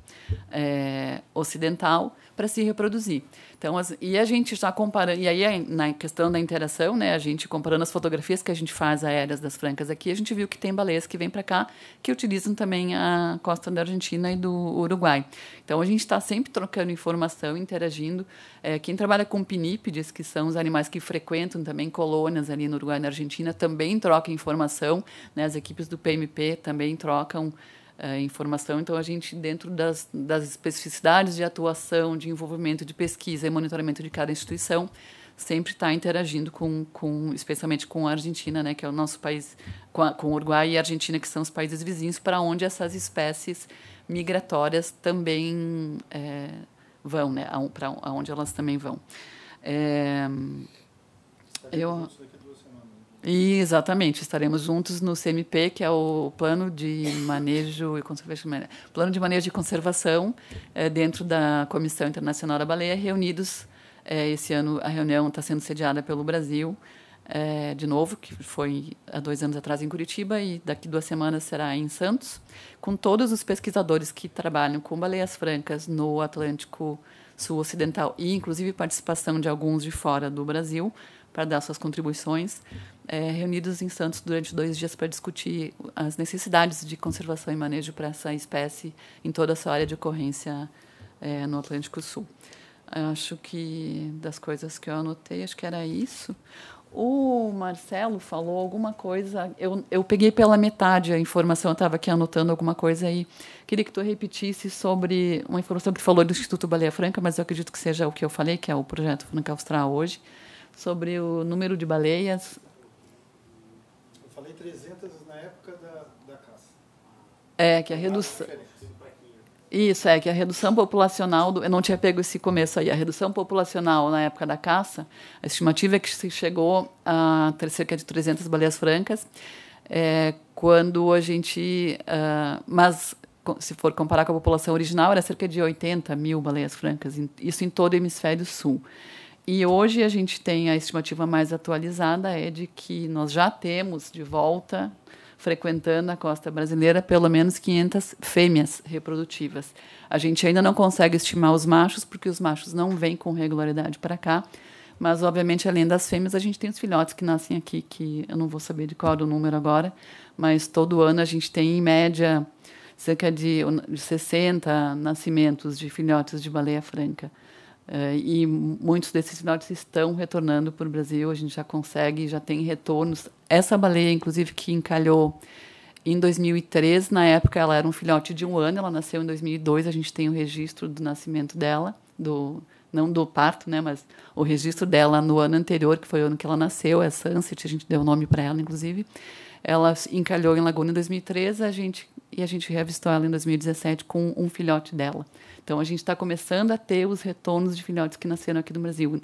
é, Ocidental para se reproduzir. Então, as, e a gente está comparando, e aí na questão da interação, né, a gente comparando as fotografias que a gente faz aéreas das francas aqui, a gente viu que tem baleias que vêm para cá que utilizam também a costa da Argentina e do Uruguai. Então, a gente está sempre trocando informação, interagindo. É, quem trabalha com pinípedes, que são os animais que frequentam também colônias ali no Uruguai e na Argentina, também troca informação. Né, as equipes do PMP também trocam é, informação. Então, a gente, dentro das, das especificidades de atuação, de envolvimento, de pesquisa e monitoramento de cada instituição, sempre está interagindo com, com, especialmente com a Argentina, né, que é o nosso país, com, a, com o Uruguai e a Argentina, que são os países vizinhos, para onde essas espécies migratórias também é, vão, né, para onde elas também vão. É, eu e, exatamente, estaremos juntos no CMP, que é o plano de manejo e conservação, plano de manejo de conservação é, dentro da Comissão Internacional da Baleia, reunidos é, esse ano. A reunião está sendo sediada pelo Brasil, é, de novo, que foi há dois anos atrás em Curitiba e daqui duas semanas será em Santos, com todos os pesquisadores que trabalham com baleias francas no Atlântico Sul Ocidental e, inclusive, participação de alguns de fora do Brasil para dar suas contribuições é, reunidos em Santos durante dois dias para discutir as necessidades de conservação e manejo para essa espécie em toda a sua área de ocorrência é, no Atlântico Sul. Acho que das coisas que eu anotei, acho que era isso. O Marcelo falou alguma coisa. Eu, eu peguei pela metade a informação, eu estava aqui anotando alguma coisa aí. Queria que tu repetisse sobre uma informação que tu falou do Instituto Baleia Franca, mas eu acredito que seja o que eu falei, que é o projeto Franca Austral hoje, sobre o número de baleias É, que a redução. Isso, é que a redução populacional. Do, eu não tinha pego esse começo aí. A redução populacional na época da caça, a estimativa é que se chegou a cerca de 300 baleias francas. É, quando a gente. Uh, mas, se for comparar com a população original, era cerca de 80 mil baleias francas, isso em todo o hemisfério sul. E hoje a gente tem a estimativa mais atualizada, é de que nós já temos de volta frequentando a costa brasileira pelo menos 500 fêmeas reprodutivas. A gente ainda não consegue estimar os machos, porque os machos não vêm com regularidade para cá, mas, obviamente, além das fêmeas, a gente tem os filhotes que nascem aqui, que eu não vou saber de qual é o número agora, mas todo ano a gente tem, em média, cerca de 60 nascimentos de filhotes de baleia franca. Uh, e muitos desses filhotes estão retornando para o Brasil. A gente já consegue, já tem retornos. Essa baleia, inclusive, que encalhou em 2003, na época ela era um filhote de um ano, ela nasceu em 2002. A gente tem o registro do nascimento dela, do não do parto, né, mas o registro dela no ano anterior, que foi o ano que ela nasceu, é Sunset, a gente deu o nome para ela, inclusive. Ela encalhou em Laguna em 2013 a gente, e a gente revistou ela em 2017 com um filhote dela. Então, a gente está começando a ter os retornos de filhotes que nasceram aqui no Brasil.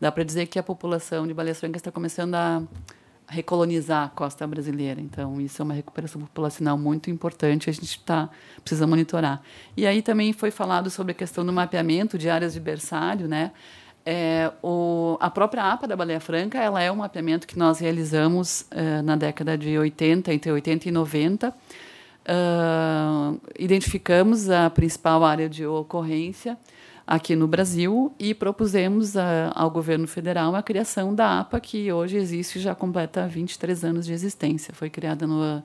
Dá para dizer que a população de baleias francas está começando a recolonizar a costa brasileira. Então, isso é uma recuperação populacional muito importante, a gente está precisa monitorar. E aí também foi falado sobre a questão do mapeamento de áreas de berçário, né? É, o, a própria APA da Baleia Franca ela é um mapeamento que nós realizamos é, na década de 80, entre 80 e 90. Uh, ah, identificamos a principal área de ocorrência aqui no Brasil e propusemos a, ah, ao governo federal a criação da APA, que hoje existe já completa 23 anos de existência. Foi criada no,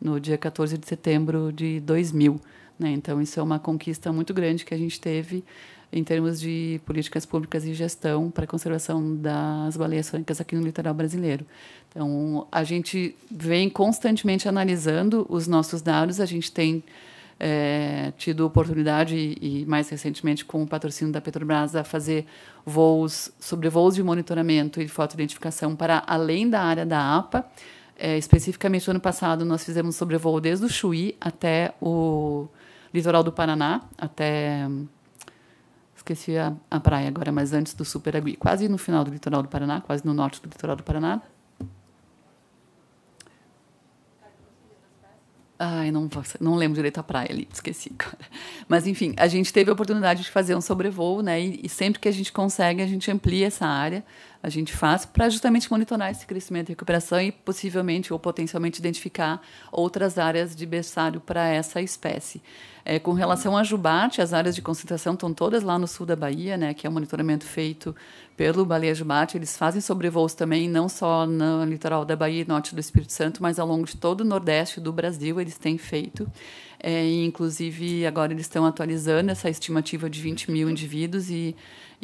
no dia 14 de setembro de 2000. Né? Então, isso é uma conquista muito grande que a gente teve em termos de políticas públicas e gestão para a conservação das baleias francas aqui no litoral brasileiro. Então, a gente vem constantemente analisando os nossos dados, a gente tem é, tido oportunidade, e mais recentemente com o patrocínio da Petrobras, a fazer voos, sobrevoos de monitoramento e fotoidentificação para além da área da APA. É, eh, especificamente, no ano passado, nós fizemos sobrevoo desde o Chuí até o litoral do Paraná, até esqueci a, a praia agora, mas antes do Superagui, quase no final do litoral do Paraná, quase no norte do litoral do Paraná. Ai, não, não lembro direito a praia ali, esqueci agora. Mas, enfim, a gente teve a oportunidade de fazer um sobrevoo, né? E, e sempre que a gente consegue, a gente amplia essa área a gente faz para justamente monitorar esse crescimento e recuperação e possivelmente ou potencialmente identificar outras áreas de berçário para essa espécie. É, com relação a jubarte, as áreas de concentração estão todas lá no sul da Bahia, né, que é um monitoramento feito pelo Baleia Jubarte. Eles fazem sobrevoos também, não só no litoral da Bahia e norte do Espírito Santo, mas ao longo de todo o nordeste do Brasil eles têm feito. É, inclusive, agora eles estão atualizando essa estimativa de 20 mil indivíduos e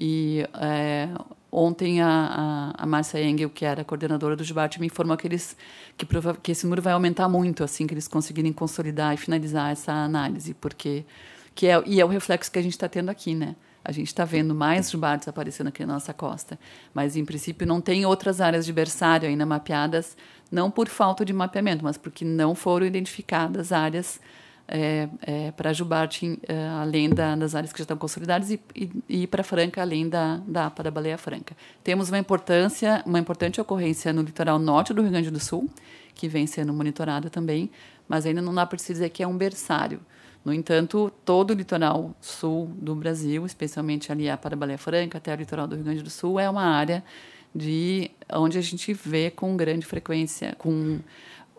e é, ontem a, a, a Márcia Engel, que era coordenadora do debate, me informou que, eles, que, prova, que esse número vai aumentar muito assim que eles conseguirem consolidar e finalizar essa análise, porque que é, e é o reflexo que a gente está tendo aqui, né? A gente está vendo mais jubartes aparecendo aqui na nossa costa, mas em princípio não tem outras áreas de berçário ainda mapeadas, não por falta de mapeamento, mas porque não foram identificadas áreas é, é, para Jubarte, é, além da, das áreas que já estão consolidadas, e, e, e para Franca, além da, da APA, da Baleia Franca. Temos uma importância, uma importante ocorrência no litoral norte do Rio Grande do Sul, que vem sendo monitorada também, mas ainda não dá para se dizer que é um berçário. No entanto, todo o litoral sul do Brasil, especialmente ali a para Baleia Franca até o litoral do Rio Grande do Sul, é uma área de onde a gente vê com grande frequência, com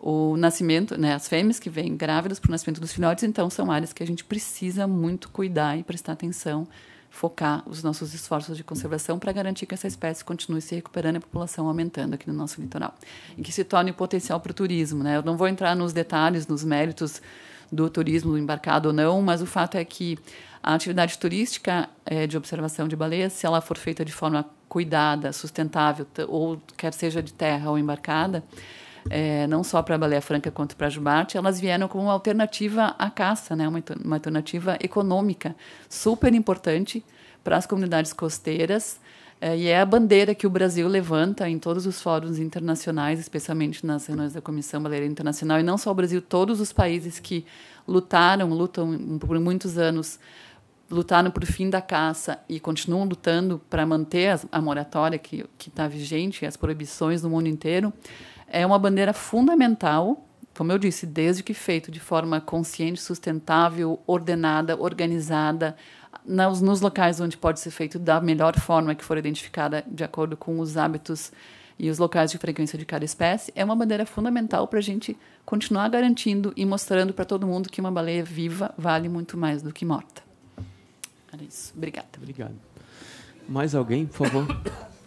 o nascimento, né, as fêmeas que vêm grávidas para o nascimento dos filhotes, então são áreas que a gente precisa muito cuidar e prestar atenção, focar os nossos esforços de conservação para garantir que essa espécie continue se recuperando e a população aumentando aqui no nosso litoral e que se torne potencial para o turismo. Né? Eu não vou entrar nos detalhes, nos méritos do turismo embarcado ou não, mas o fato é que a atividade turística é, de observação de baleias, se ela for feita de forma cuidada, sustentável, ou quer seja de terra ou embarcada, é, não só para a Baleia Franca quanto para a Jubarte, elas vieram como uma alternativa à caça, né? uma, uma alternativa econômica super importante para as comunidades costeiras. É, e é a bandeira que o Brasil levanta em todos os fóruns internacionais, especialmente nas reuniões da Comissão Baleira Internacional, e não só o Brasil, todos os países que lutaram, lutam por muitos anos, lutaram por fim da caça e continuam lutando para manter a moratória que está vigente, as proibições no mundo inteiro é uma bandeira fundamental, como eu disse, desde que feito de forma consciente, sustentável, ordenada, organizada, nos, nos locais onde pode ser feito da melhor forma que for identificada de acordo com os hábitos e os locais de frequência de cada espécie, é uma bandeira fundamental para a gente continuar garantindo e mostrando para todo mundo que uma baleia viva vale muito mais do que morta. Era isso. Obrigada. Obrigado. Mais alguém, por favor? [coughs]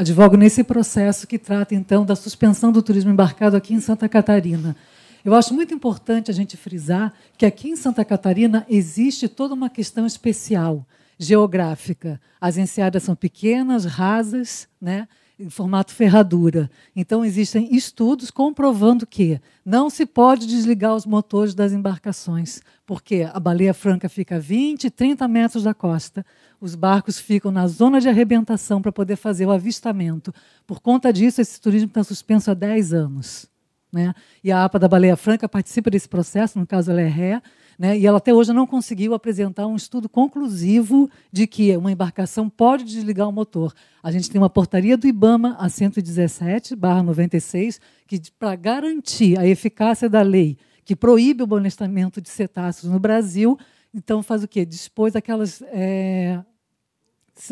advogo nesse processo que trata, então, da suspensão do turismo embarcado aqui em Santa Catarina. Eu acho muito importante a gente frisar que aqui em Santa Catarina existe toda uma questão especial geográfica. As enseadas são pequenas, rasas, né? em formato ferradura. Então, existem estudos comprovando que não se pode desligar os motores das embarcações, porque a baleia franca fica a 20, 30 metros da costa, os barcos ficam na zona de arrebentação para poder fazer o avistamento. Por conta disso, esse turismo está suspenso há 10 anos. Né? E a APA da Baleia Franca participa desse processo, no caso ela é ré, né? E ela até hoje não conseguiu apresentar um estudo conclusivo de que uma embarcação pode desligar o motor. A gente tem uma portaria do IBAMA, a 117-96, que, para garantir a eficácia da lei que proíbe o amonestamento de cetáceos no Brasil, então faz o quê? Dispôs aquelas. É,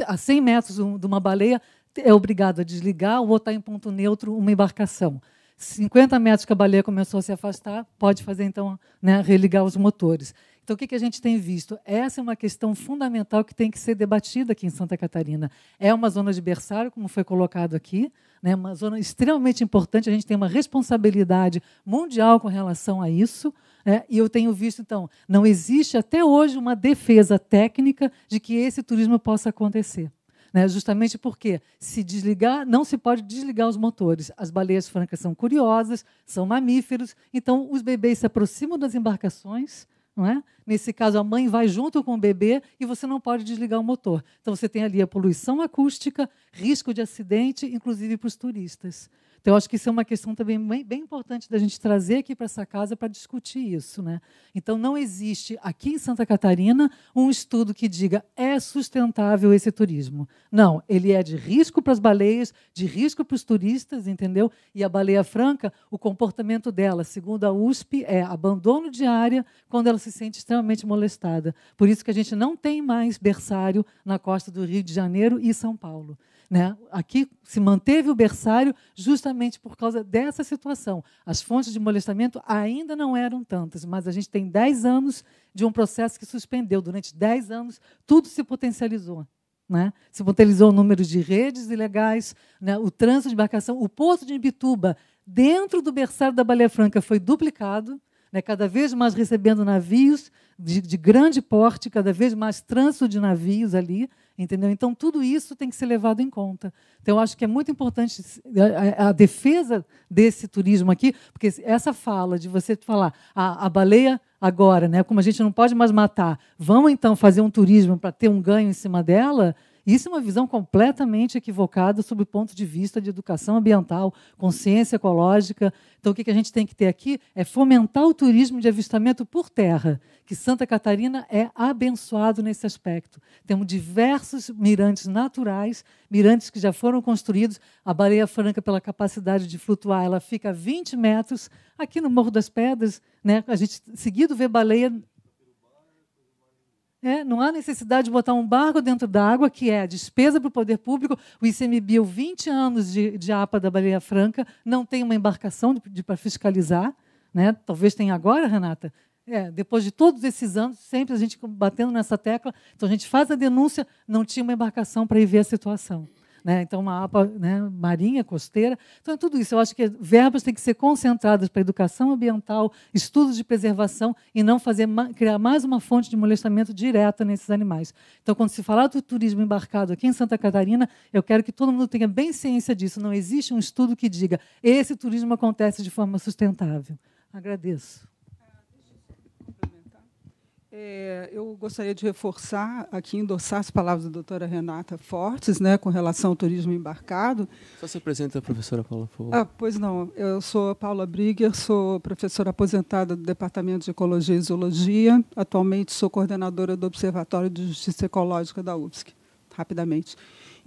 a 100 metros de uma baleia, é obrigado a desligar ou botar em ponto neutro uma embarcação. 50 metros que a baleia começou a se afastar, pode fazer então né, religar os motores. Então, o que, a gente tem visto? Essa é uma questão fundamental que tem que ser debatida aqui em Santa Catarina. É uma zona de berçário, como foi colocado aqui, né, uma zona extremamente importante. A gente tem uma responsabilidade mundial com relação a isso. É, e eu tenho visto, então, não existe até hoje uma defesa técnica de que esse turismo possa acontecer. Né? Justamente porque se desligar, não se pode desligar os motores. As baleias francas são curiosas, são mamíferos, então os bebês se aproximam das embarcações. É? Nesse caso, a mãe vai junto com o bebê e você não pode desligar o motor. Então, você tem ali a poluição acústica, risco de acidente, inclusive para os turistas. Então, eu acho que isso é uma questão também bem, bem importante da gente trazer aqui para essa casa para discutir isso. Né? Então, não existe aqui em Santa Catarina um estudo que diga é sustentável esse turismo. Não, ele é de risco para as baleias, de risco para os turistas, entendeu? E a baleia franca, o comportamento dela, segundo a USP, é abandono de área quando ela se sente extremamente molestada. Por isso que a gente não tem mais berçário na costa do Rio de Janeiro e São Paulo. Né? Aqui se manteve o berçário justamente por causa dessa situação. As fontes de molestamento ainda não eram tantas, mas a gente tem 10 anos de um processo que suspendeu. Durante 10 anos, tudo se potencializou. Né? Se potencializou o número de redes ilegais, né? o trânsito de embarcação, o porto de Imbituba, dentro do berçário da Baleia Franca, foi duplicado, né? cada vez mais recebendo navios de, de grande porte, cada vez mais trânsito de navios ali. Entendeu? Então, tudo isso tem que ser levado em conta. Então, eu acho que é muito importante a, a, a defesa desse turismo aqui, porque essa fala de você falar a, ah, a, baleia agora, né, como a gente não pode mais matar, vamos então fazer um turismo para ter um ganho em cima dela, isso é uma visão completamente equivocada sob o ponto de vista de educação ambiental, consciência ecológica. Então, o que a gente tem que ter aqui é fomentar o turismo de avistamento por terra, que Santa Catarina é abençoado nesse aspecto. Temos diversos mirantes naturais, mirantes que já foram construídos. A Baleia Franca, pela capacidade de flutuar, ela fica a 20 metros. Aqui no Morro das Pedras, né, a gente seguido vê baleia é, não há necessidade de botar um barco dentro d'água, que é a despesa para o poder público. O ICMBio, 20 anos de, de APA da Baleia Franca, não tem uma embarcação de, de, para fiscalizar. Né? Talvez tenha agora, Renata. É, depois de todos esses anos, sempre a gente batendo nessa tecla. Então, a gente faz a denúncia, não tinha uma embarcação para ir ver a situação né? então uma APA né, marinha, costeira. Então é tudo isso. Eu acho que verbas têm que ser concentradas para educação ambiental, estudos de preservação e não fazer criar mais uma fonte de molestamento direta nesses animais. Então, quando se falar do turismo embarcado aqui em Santa Catarina, eu quero que todo mundo tenha bem ciência disso. Não existe um estudo que diga esse turismo acontece de forma sustentável. Agradeço. É, eu gostaria de reforçar aqui, endossar as palavras da doutora Renata Fortes, né, com relação ao turismo embarcado. Só se apresenta, professora Paula, por Ah, pois não, eu sou Paula Brigger, sou professora aposentada do Departamento de Ecologia e Zoologia, atualmente sou coordenadora do Observatório de Justiça Ecológica da UFSC, rapidamente.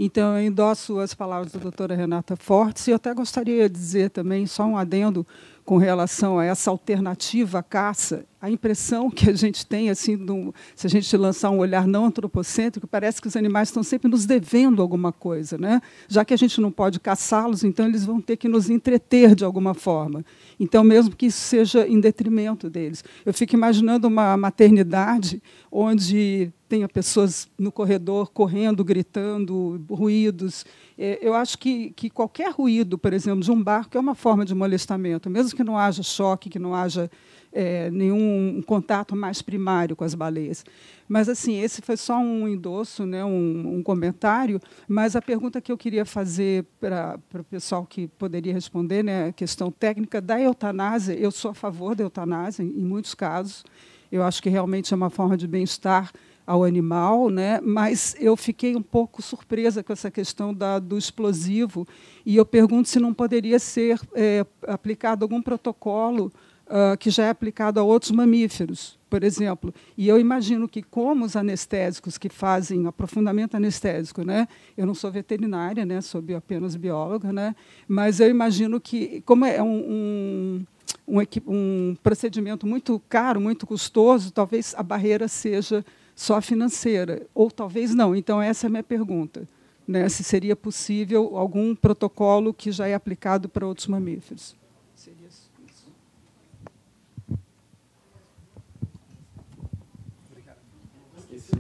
Então, eu endosso as palavras da doutora Renata Fortes e eu até gostaria de dizer também, só um adendo, com relação a essa alternativa à caça, a impressão que a gente tem, assim, do, se a gente lançar um olhar não antropocêntrico, parece que os animais estão sempre nos devendo alguma coisa. Né? Já que a gente não pode caçá-los, então eles vão ter que nos entreter de alguma forma. Então, mesmo que isso seja em detrimento deles. Eu fico imaginando uma maternidade onde tenha pessoas no corredor correndo, gritando, ruídos, é, eu acho que, que qualquer ruído, por exemplo, de um barco é uma forma de molestamento, mesmo que não haja choque, que não haja é, nenhum contato mais primário com as baleias. Mas, assim, esse foi só um endosso, né, um, um comentário, mas a pergunta que eu queria fazer para o pessoal que poderia responder, né, a questão técnica da eutanásia, eu sou a favor da eutanásia, em muitos casos, eu acho que realmente é uma forma de bem-estar ao animal, né? mas eu fiquei um pouco surpresa com essa questão da, do explosivo, e eu pergunto se não poderia ser é, aplicado algum protocolo uh, que já é aplicado a outros mamíferos, por exemplo. E eu imagino que, como os anestésicos que fazem aprofundamento anestésico, né? eu não sou veterinária, né? sou apenas bióloga, né? mas eu imagino que, como é um, um um, um, procedimento muito caro, muito custoso, talvez a barreira seja só financeira, ou talvez não. Então, essa é a minha pergunta. Né, se seria possível algum protocolo que já é aplicado para outros mamíferos.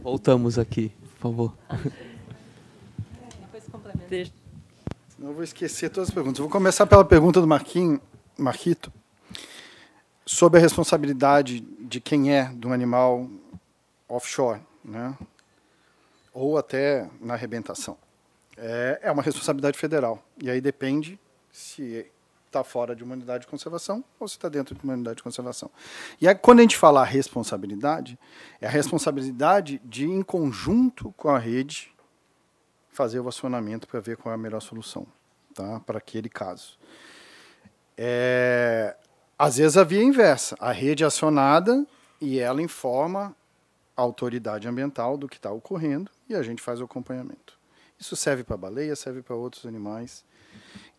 Voltamos aqui, por favor. Depois Não vou esquecer todas as perguntas. vou começar pela pergunta do Marquinho, Marquito, sobre a responsabilidade de quem é de um animal offshore, né? ou até na arrebentação. É, é uma responsabilidade federal. E aí depende se está fora de uma unidade de conservação ou se está dentro de uma unidade de conservação. E aí, quando a gente fala responsabilidade, é a responsabilidade de, em conjunto com a rede, fazer o acionamento para ver qual é a melhor solução tá? para aquele caso. É... Às vezes a via é inversa, a rede é acionada e ela informa autoridade ambiental do que está ocorrendo e a gente faz o acompanhamento. Isso serve para baleia, serve para outros animais.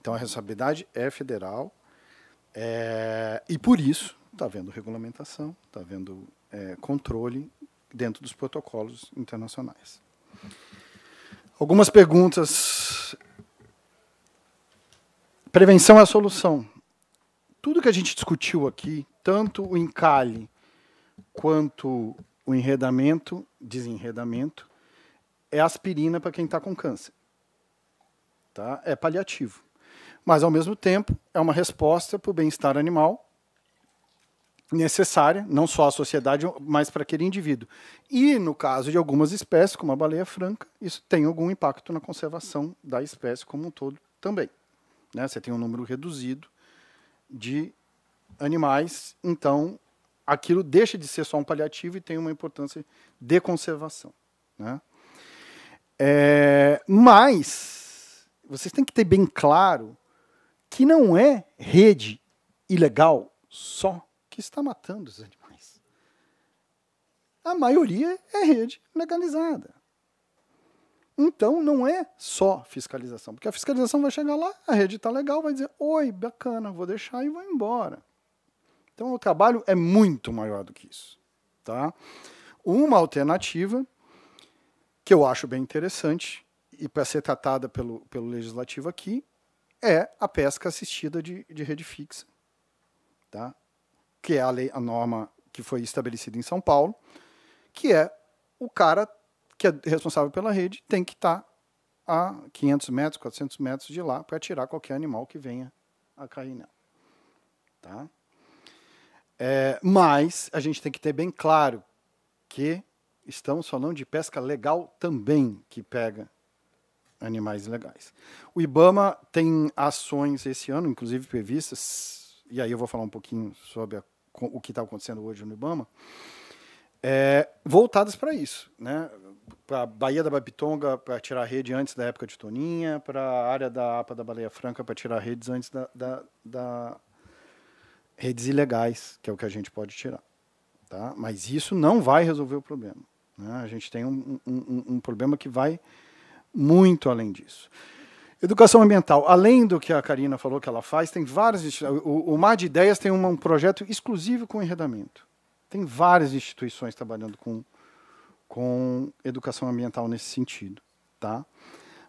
Então a responsabilidade é federal é, e por isso está havendo regulamentação, está havendo é, controle dentro dos protocolos internacionais. Algumas perguntas. Prevenção é a solução. Tudo que a gente discutiu aqui, tanto o encalhe quanto o enredamento, desenredamento, é aspirina para quem está com câncer. Tá? É paliativo. Mas, ao mesmo tempo, é uma resposta para o bem-estar animal necessária, não só à sociedade, mas para aquele indivíduo. E, no caso de algumas espécies, como a baleia franca, isso tem algum impacto na conservação da espécie como um todo também. Né? Você tem um número reduzido de animais, então aquilo deixa de ser só um paliativo e tem uma importância de conservação. Né? É, mas vocês têm que ter bem claro que não é rede ilegal só que está matando os animais. A maioria é rede legalizada. Então não é só fiscalização, porque a fiscalização vai chegar lá, a rede está legal, vai dizer: oi, bacana, vou deixar e vou embora. Então o trabalho é muito maior do que isso. Tá? Uma alternativa que eu acho bem interessante e para ser tratada pelo, pelo legislativo aqui é a pesca assistida de, de rede fixa, tá? que é a, lei, a norma que foi estabelecida em São Paulo, que é o cara que é responsável pela rede tem que estar tá a 500 metros, 400 metros de lá para tirar qualquer animal que venha a cair nela. Tá? É, mas a gente tem que ter bem claro que estamos falando de pesca legal também, que pega animais ilegais. O IBAMA tem ações esse ano, inclusive previstas, e aí eu vou falar um pouquinho sobre a, o que está acontecendo hoje no IBAMA, é, voltadas para isso, né? para a Baía da Babitonga, para tirar rede antes da época de Toninha, para a área da APA da Baleia Franca, para tirar redes antes da, da, da redes ilegais, que é o que a gente pode tirar. Tá? Mas isso não vai resolver o problema. Né? A gente tem um, um, um problema que vai muito além disso. Educação ambiental, além do que a Karina falou que ela faz, tem várias. O, o Mar de Ideias tem um, um projeto exclusivo com enredamento. Tem várias instituições trabalhando com, com educação ambiental nesse sentido. Tá?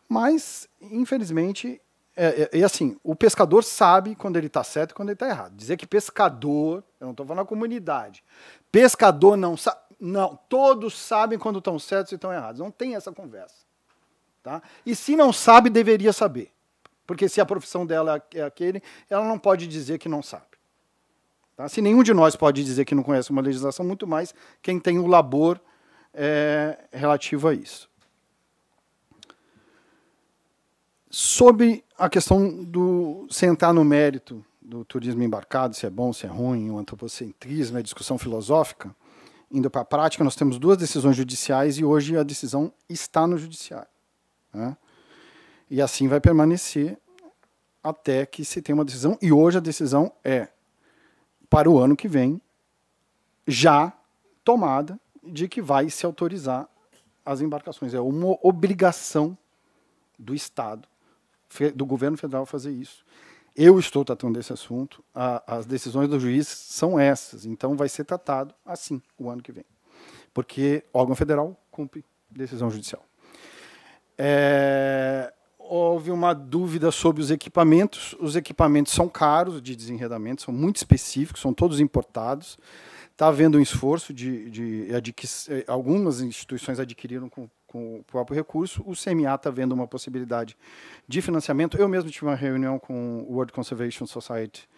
Mas, infelizmente, é, é, assim, o pescador sabe quando ele está certo e quando ele está errado. Dizer que pescador, eu não estou falando a comunidade, pescador não sabe. Não, todos sabem quando estão certos e estão errados. Não tem essa conversa. Tá? E se não sabe, deveria saber. Porque se a profissão dela é, é aquele, ela não pode dizer que não sabe. Tá? Se nenhum de nós pode dizer que não conhece uma legislação, muito mais quem tem o labor é, relativo a isso. Sobre a questão do sentar no mérito do turismo embarcado, se é bom, se é ruim, o antropocentrismo, a discussão filosófica, indo para a prática, nós temos duas decisões judiciais e hoje a decisão está no judiciário. Né? E assim vai permanecer até que se tenha uma decisão. E hoje a decisão é, para o ano que vem, já tomada de que vai se autorizar as embarcações. É uma obrigação do Estado do governo federal fazer isso. Eu estou tratando desse assunto, a, as decisões do juiz são essas, então vai ser tratado assim o ano que vem, porque órgão federal cumpre decisão judicial. É, houve uma dúvida sobre os equipamentos. Os equipamentos são caros de desenredamento, são muito específicos, são todos importados. Está havendo um esforço de, de, de algumas instituições adquiriram com com o próprio recurso. O CMA está vendo uma possibilidade de financiamento. Eu mesmo tive uma reunião com o World Conservation Society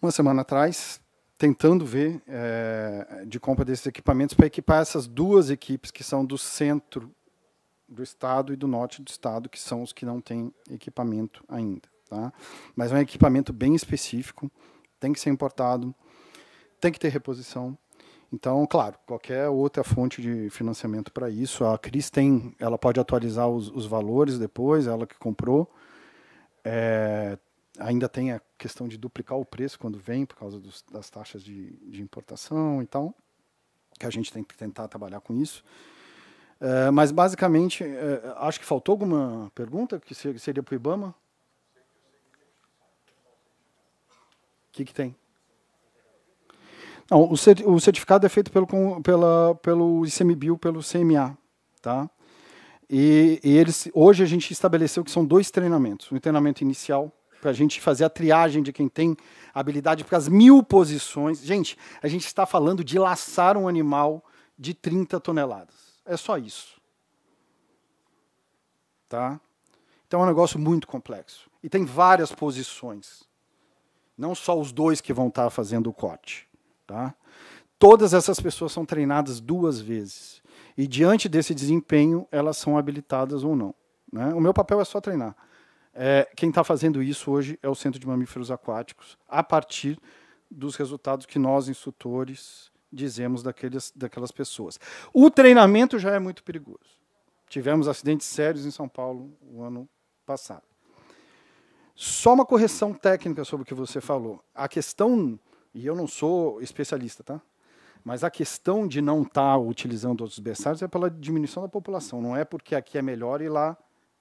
uma semana atrás, tentando ver é, de compra desses equipamentos para equipar essas duas equipes que são do centro do estado e do norte do estado, que são os que não têm equipamento ainda. Tá? Mas é um equipamento bem específico, tem que ser importado, tem que ter reposição, então, claro, qualquer outra fonte de financiamento para isso. A Cris tem, ela pode atualizar os, os valores depois, ela que comprou. É, ainda tem a questão de duplicar o preço quando vem, por causa dos, das taxas de, de importação e tal, que a gente tem que tentar trabalhar com isso. É, mas, basicamente, é, acho que faltou alguma pergunta que seria para o Ibama? O que, que tem? Não, o certificado é feito pelo, pela, pelo ICMBio, pelo CMA, tá? E, e, eles, hoje a gente estabeleceu que são dois treinamentos. Um treinamento inicial, para a gente fazer a triagem de quem tem habilidade porque as mil posições. Gente, a gente está falando de laçar um animal de 30 toneladas. É só isso. Tá? Então é um negócio muito complexo. E tem várias posições. Não só os dois que vão estar tá fazendo o corte. Tá? Todas essas pessoas são treinadas duas vezes. E diante desse desempenho, elas são habilitadas ou não. Né? O meu papel é só treinar. É, quem está fazendo isso hoje é o Centro de Mamíferos Aquáticos, a partir dos resultados que nós, instrutores, dizemos daqueles, daquelas pessoas. O treinamento já é muito perigoso. Tivemos acidentes sérios em São Paulo o ano passado. Só uma correção técnica sobre o que você falou. A questão e eu não sou especialista, tá? Mas a questão de não estar tá utilizando outros berçários é pela diminuição da população, não é porque aqui é melhor e lá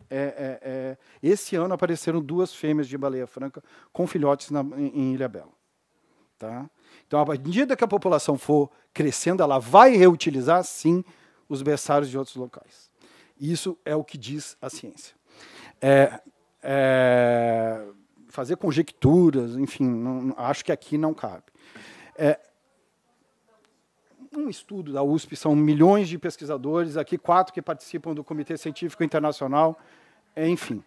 é, é, é. Esse ano apareceram duas fêmeas de baleia franca com filhotes na, em, em Ilha Bela. Tá? Então, à medida que a população for crescendo, ela vai reutilizar, sim, os berçários de outros locais. Isso é o que diz a ciência. É, é fazer conjecturas, enfim, não, acho que aqui não cabe. É, um estudo da USP, são milhões de pesquisadores, aqui quatro que participam do Comitê Científico Internacional, enfim.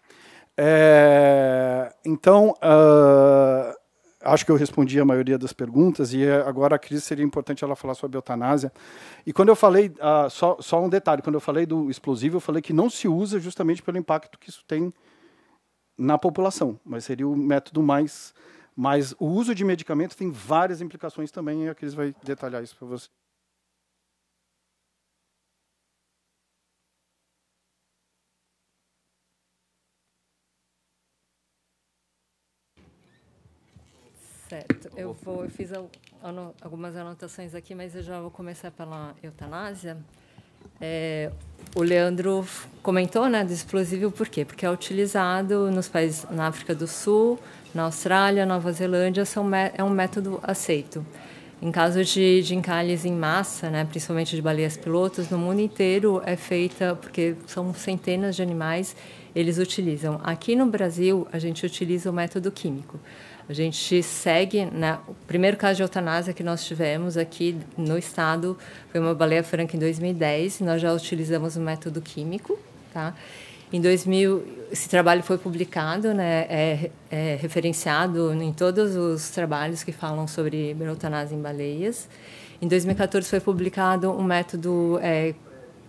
É, então, uh, acho que eu respondi a maioria das perguntas, e agora a Cris seria importante ela falar sobre eutanásia. E quando eu falei, uh, só, só um detalhe, quando eu falei do explosivo, eu falei que não se usa justamente pelo impacto que isso tem na população, mas seria o método mais. Mas o uso de medicamento tem várias implicações também, e a Cris vai detalhar isso para você. Certo, eu vou, eu fiz algumas anotações aqui, mas eu já vou começar pela eutanásia. É, o Leandro comentou né, do explosivo, por quê? Porque é utilizado nos países na África do Sul, na Austrália, Nova Zelândia, são, é um método aceito. Em caso de, de encalhes em massa, né, principalmente de baleias pilotos, no mundo inteiro é feita, porque são centenas de animais, eles utilizam. Aqui no Brasil, a gente utiliza o método químico. A gente segue, né? O primeiro caso de eutanásia que nós tivemos aqui no estado foi uma baleia franca em 2010. Nós já utilizamos o um método químico, tá? Em 2000, esse trabalho foi publicado, né? É, é referenciado em todos os trabalhos que falam sobre eutanásia em baleias. Em 2014 foi publicado um método, é,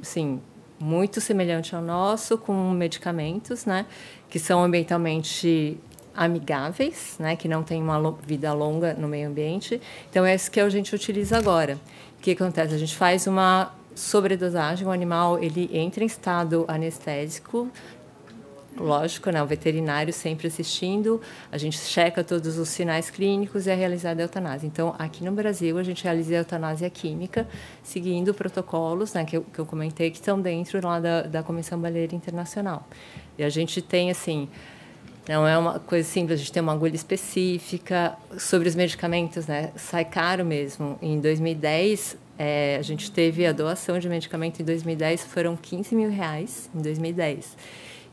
sim, muito semelhante ao nosso, com medicamentos, né? Que são ambientalmente amigáveis, né, que não têm uma vida longa no meio ambiente. Então, é isso que a gente utiliza agora. O que acontece? A gente faz uma sobredosagem, o animal ele entra em estado anestésico, lógico, né? o veterinário sempre assistindo, a gente checa todos os sinais clínicos e é realizada a eutanásia. Então, aqui no Brasil, a gente realiza a eutanásia química, seguindo protocolos né, que, eu, que eu comentei, que estão dentro lá da, da Comissão Baleira Internacional. E a gente tem, assim, não é uma coisa simples, a gente tem uma agulha específica. Sobre os medicamentos, né? Sai caro mesmo. Em 2010, é, a gente teve a doação de medicamento em 2010, foram 15 mil reais em 2010.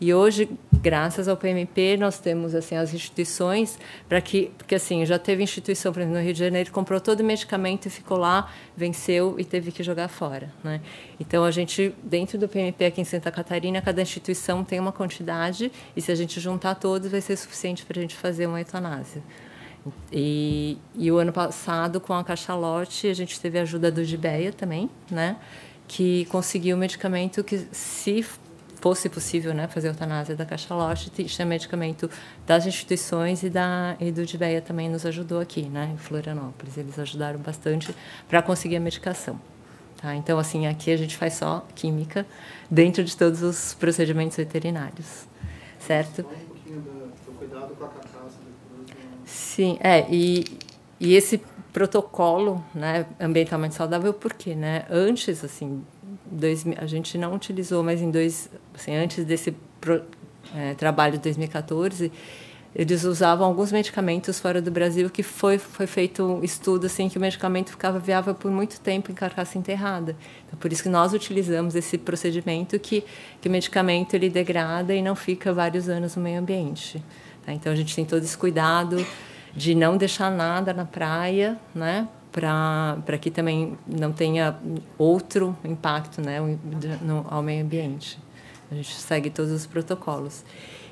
E hoje, graças ao PMP, nós temos assim as instituições para que, porque assim, já teve instituição, por exemplo, no Rio de Janeiro, comprou todo o medicamento e ficou lá, venceu e teve que jogar fora, né? Então a gente dentro do PMP aqui em Santa Catarina, cada instituição tem uma quantidade e se a gente juntar todos vai ser suficiente para a gente fazer uma eutanásia. E, e, o ano passado, com a Caixa Lote, a gente teve a ajuda do Gibeia também, né? Que conseguiu o medicamento que, se fosse possível né, fazer eutanásia da Caixa Loja, tinha medicamento das instituições e, da, e do DBEA também nos ajudou aqui, né, em Florianópolis. Eles ajudaram bastante para conseguir a medicação. Tá? Então, assim, aqui a gente faz só química dentro de todos os procedimentos veterinários, certo? um pouquinho do, cuidado com a Sim, é, e, e esse protocolo né, ambientalmente saudável, por quê? Né? Antes, assim, dois, a gente não utilizou, mas em dois, assim, antes desse pro, é, trabalho de 2014, eles usavam alguns medicamentos fora do Brasil que foi foi feito um estudo assim que o medicamento ficava viável por muito tempo em carcaça enterrada. Então, por isso que nós utilizamos esse procedimento que que o medicamento ele degrada e não fica vários anos no meio ambiente. Tá? Então a gente tem todo esse cuidado de não deixar nada na praia, né? para que também não tenha outro impacto né, no, ao meio ambiente. A gente segue todos os protocolos.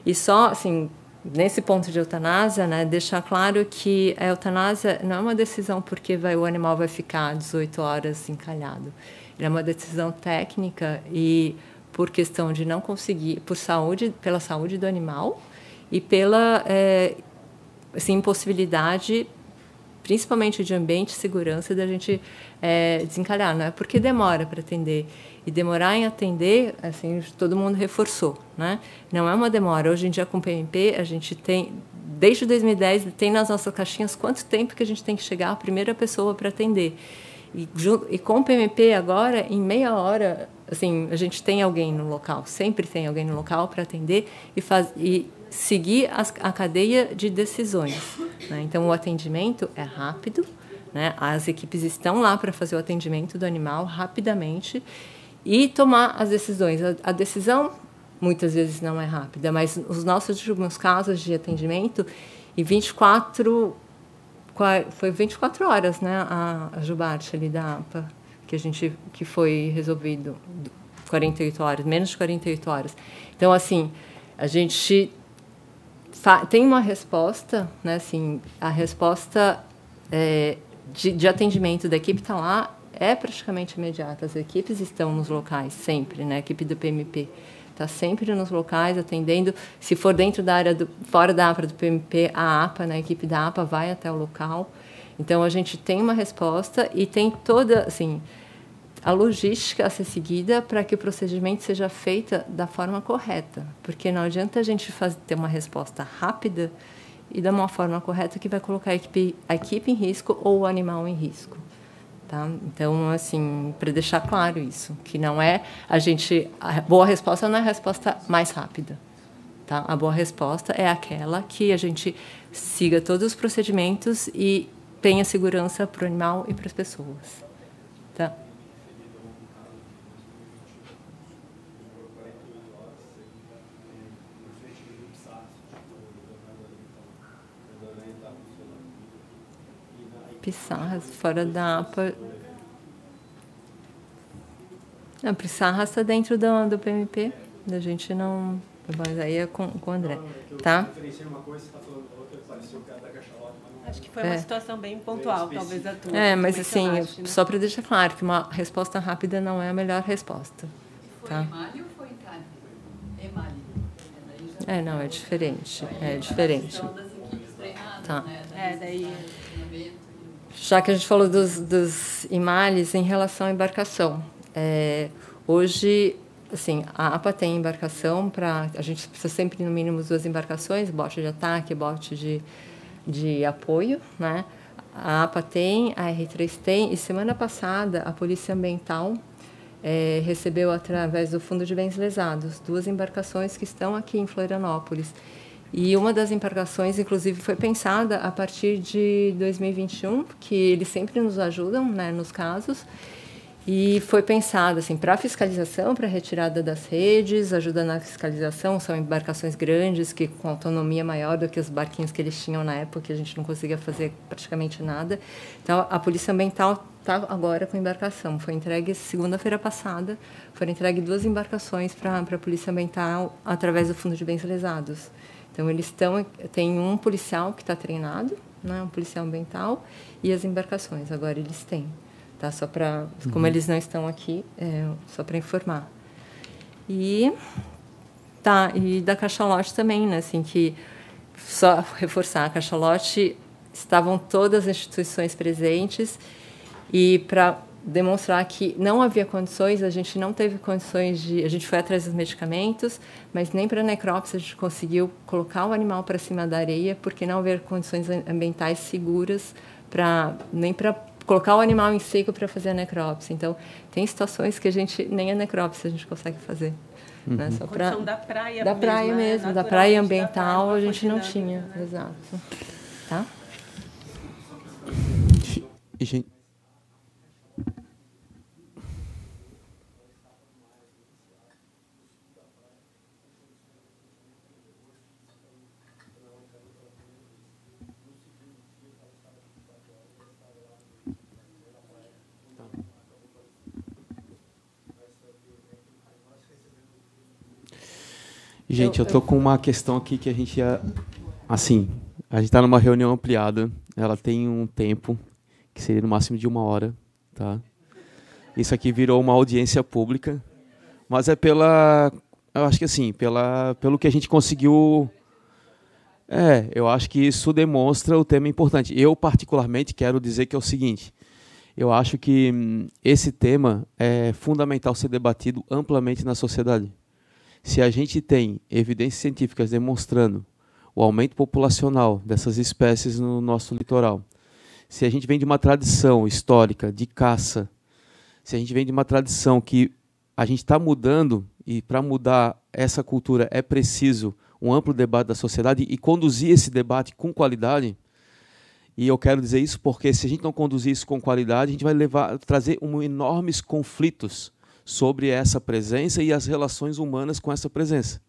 E só, assim, nesse ponto de eutanásia, né, deixar claro que a eutanásia não é uma decisão porque vai, o animal vai ficar 18 horas encalhado. Ele é uma decisão técnica e por questão de não conseguir, por saúde, pela saúde do animal e pela é, assim, impossibilidade principalmente de ambiente e segurança, da gente é, desencalhar, é Porque demora para atender. E demorar em atender, assim, todo mundo reforçou, né? Não é uma demora. Hoje em dia, com o PMP, a gente tem, desde 2010, tem nas nossas caixinhas quanto tempo que a gente tem que chegar a primeira pessoa para atender. E, e, com o PMP agora, em meia hora, assim, a gente tem alguém no local, sempre tem alguém no local para atender e, faz, e seguir as, a cadeia de decisões. Né? Então, o atendimento é rápido, né? as equipes estão lá para fazer o atendimento do animal rapidamente e tomar as decisões. A, a decisão muitas vezes não é rápida, mas os nossos últimos casos de atendimento, e 24 foi 24 horas, né, a, a Jubarte ali da APA que a gente que foi resolvido 48 horas, menos de 48 horas. Então assim, a gente tem uma resposta, né? Assim, a resposta é, de, de, atendimento da equipe está lá é praticamente imediata. As equipes estão nos locais sempre, né? A equipe do PMP está sempre nos locais atendendo. Se for dentro da área do, fora da APA do PMP, a APA, né? A equipe da APA vai até o local. Então a gente tem uma resposta e tem toda, assim, a logística a ser seguida para que o procedimento seja feito da forma correta, porque não adianta a gente fazer, ter uma resposta rápida e dar uma forma correta que vai colocar a equipe, a equipe em risco ou o animal em risco. Tá? Então, assim, para deixar claro isso, que não é a gente. A boa resposta não é a resposta mais rápida. Tá? A boa resposta é aquela que a gente siga todos os procedimentos e tenha segurança para o animal e para as pessoas. Tá? Pissarras, fora da APA. A Pissarras está dentro do, do PMP, da gente não. Mas aí é com, com o André. Não, tá? tá assim, acho que foi é. uma situação bem pontual, bem talvez a tua. É, mas assim, né? só para deixar claro que uma resposta rápida não é a melhor resposta. Foi tá? Emali ou foi Itália? É, não, é diferente. É diferente. Tá. Né, é, daí já que a gente falou dos, dos imales em relação à embarcação. É, hoje, assim, a APA tem embarcação para... A gente precisa sempre, no mínimo, duas embarcações, bote de ataque, bote de, de apoio, né? A APA tem, a R3 tem, e semana passada a Polícia Ambiental é, recebeu, através do Fundo de Bens Lesados, duas embarcações que estão aqui em Florianópolis e uma das embarcações, inclusive, foi pensada a partir de 2021, que eles sempre nos ajudam né, nos casos. E foi pensada assim, para fiscalização, para retirada das redes, ajuda na fiscalização. São embarcações grandes que com autonomia maior do que os barquinhos que eles tinham na época, que a gente não conseguia fazer praticamente nada. Então, a Polícia Ambiental está agora com embarcação. Foi entregue segunda-feira passada, foram entregue duas embarcações para a Polícia Ambiental através do Fundo de Bens Lesados. Então eles estão tem um policial que está treinado, né, um policial ambiental e as embarcações. Agora eles têm, tá? Só para uhum. como eles não estão aqui, é, só para informar. E tá e da cachalote também, né? Assim que só reforçar a cachalote estavam todas as instituições presentes e para demonstrar que não havia condições, a gente não teve condições de. A gente foi atrás dos medicamentos, mas nem para necrópsia a gente conseguiu colocar o animal para cima da areia, porque não havia condições ambientais seguras para nem para colocar o animal em seco para fazer a necrópsia. Então, tem situações que a gente nem a necrópsia a gente consegue fazer. Né? Uhum. Né? Só pra, da praia da mesmo, né? mesmo, da praia ambiental da praia, a gente não tinha, né? exato. Tá? E, gente Gente, eu, tô com uma questão aqui que a gente ia. Assim, a gente tá numa reunião ampliada. Ela tem um tempo, que seria no máximo de uma hora, tá? Isso aqui virou uma audiência pública, mas é pela. Eu acho que assim, pela, pelo que a gente conseguiu. É, eu acho que isso demonstra o tema importante. Eu, particularmente, quero dizer que é o seguinte: eu acho que hum, esse tema é fundamental ser debatido amplamente na sociedade se a gente tem evidências científicas demonstrando o aumento populacional dessas espécies no nosso litoral, se a gente vem de uma tradição histórica de caça, se a gente vem de uma tradição que a gente está mudando e para mudar essa cultura é preciso um amplo debate da sociedade e conduzir esse debate com qualidade. E eu quero dizer isso porque se a gente não conduzir isso com qualidade, a gente vai levar trazer um enormes conflitos sobre essa presença e as relações humanas com essa presença.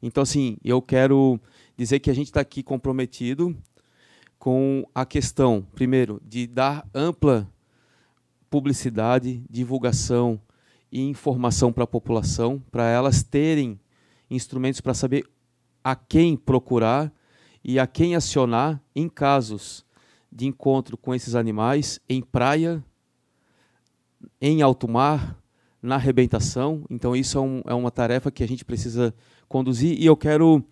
Então, assim, eu quero dizer que a gente está aqui comprometido com a questão, primeiro, de dar ampla publicidade, divulgação e informação para a população, para elas terem instrumentos para saber a quem procurar e a quem acionar em casos de encontro com esses animais em praia, em alto mar, na arrebentação. Então, isso é, um, é uma tarefa que a gente precisa conduzir. E eu quero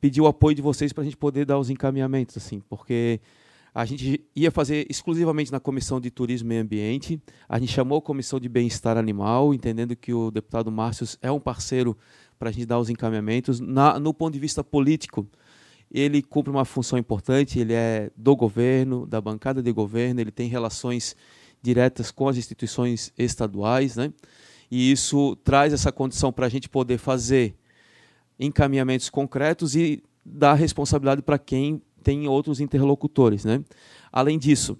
pedir o apoio de vocês para a gente poder dar os encaminhamentos, assim, porque a gente ia fazer exclusivamente na Comissão de Turismo e Ambiente. A gente chamou a Comissão de Bem-Estar Animal, entendendo que o deputado Márcio é um parceiro para a gente dar os encaminhamentos. Na, no ponto de vista político, ele cumpre uma função importante, ele é do governo, da bancada de governo, ele tem relações diretas com as instituições estaduais, né? E isso traz essa condição para a gente poder fazer encaminhamentos concretos e dar responsabilidade para quem tem outros interlocutores. Né? Além disso,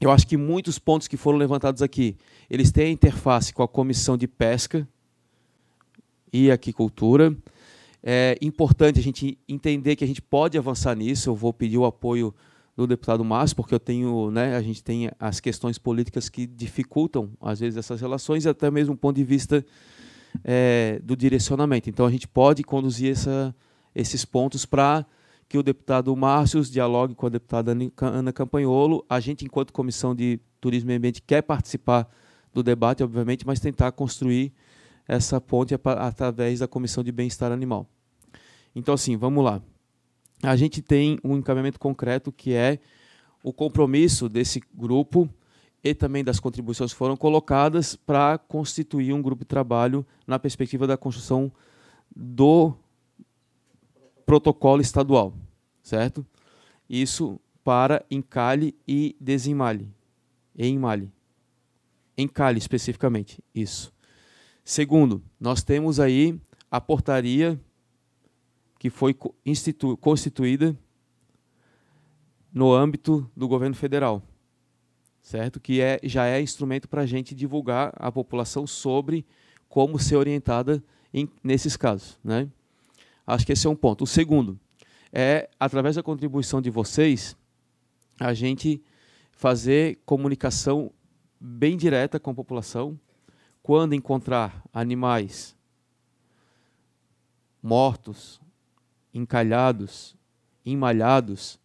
eu acho que muitos pontos que foram levantados aqui, eles têm a interface com a Comissão de Pesca e Aquicultura. É importante a gente entender que a gente pode avançar nisso. Eu vou pedir o apoio do deputado Márcio, porque eu tenho, né, a gente tem as questões políticas que dificultam, às vezes, essas relações, até mesmo do ponto de vista é, do direcionamento. Então, a gente pode conduzir essa, esses pontos para que o deputado Márcio dialogue com a deputada Ana Campanholo. A gente, enquanto Comissão de Turismo e Ambiente, quer participar do debate, obviamente, mas tentar construir essa ponte através da Comissão de Bem-Estar Animal. Então, assim, vamos lá a gente tem um encaminhamento concreto que é o compromisso desse grupo e também das contribuições que foram colocadas para constituir um grupo de trabalho na perspectiva da construção do protocolo estadual, certo? Isso para encalhe e desenmalhe, enmalhe, encalhe especificamente, isso. Segundo, nós temos aí a portaria que foi constituída no âmbito do governo federal, certo? Que é, já é instrumento para a gente divulgar à população sobre como ser orientada em, nesses casos, né? Acho que esse é um ponto. O segundo é, através da contribuição de vocês, a gente fazer comunicação bem direta com a população quando encontrar animais mortos, encalhados, emalhados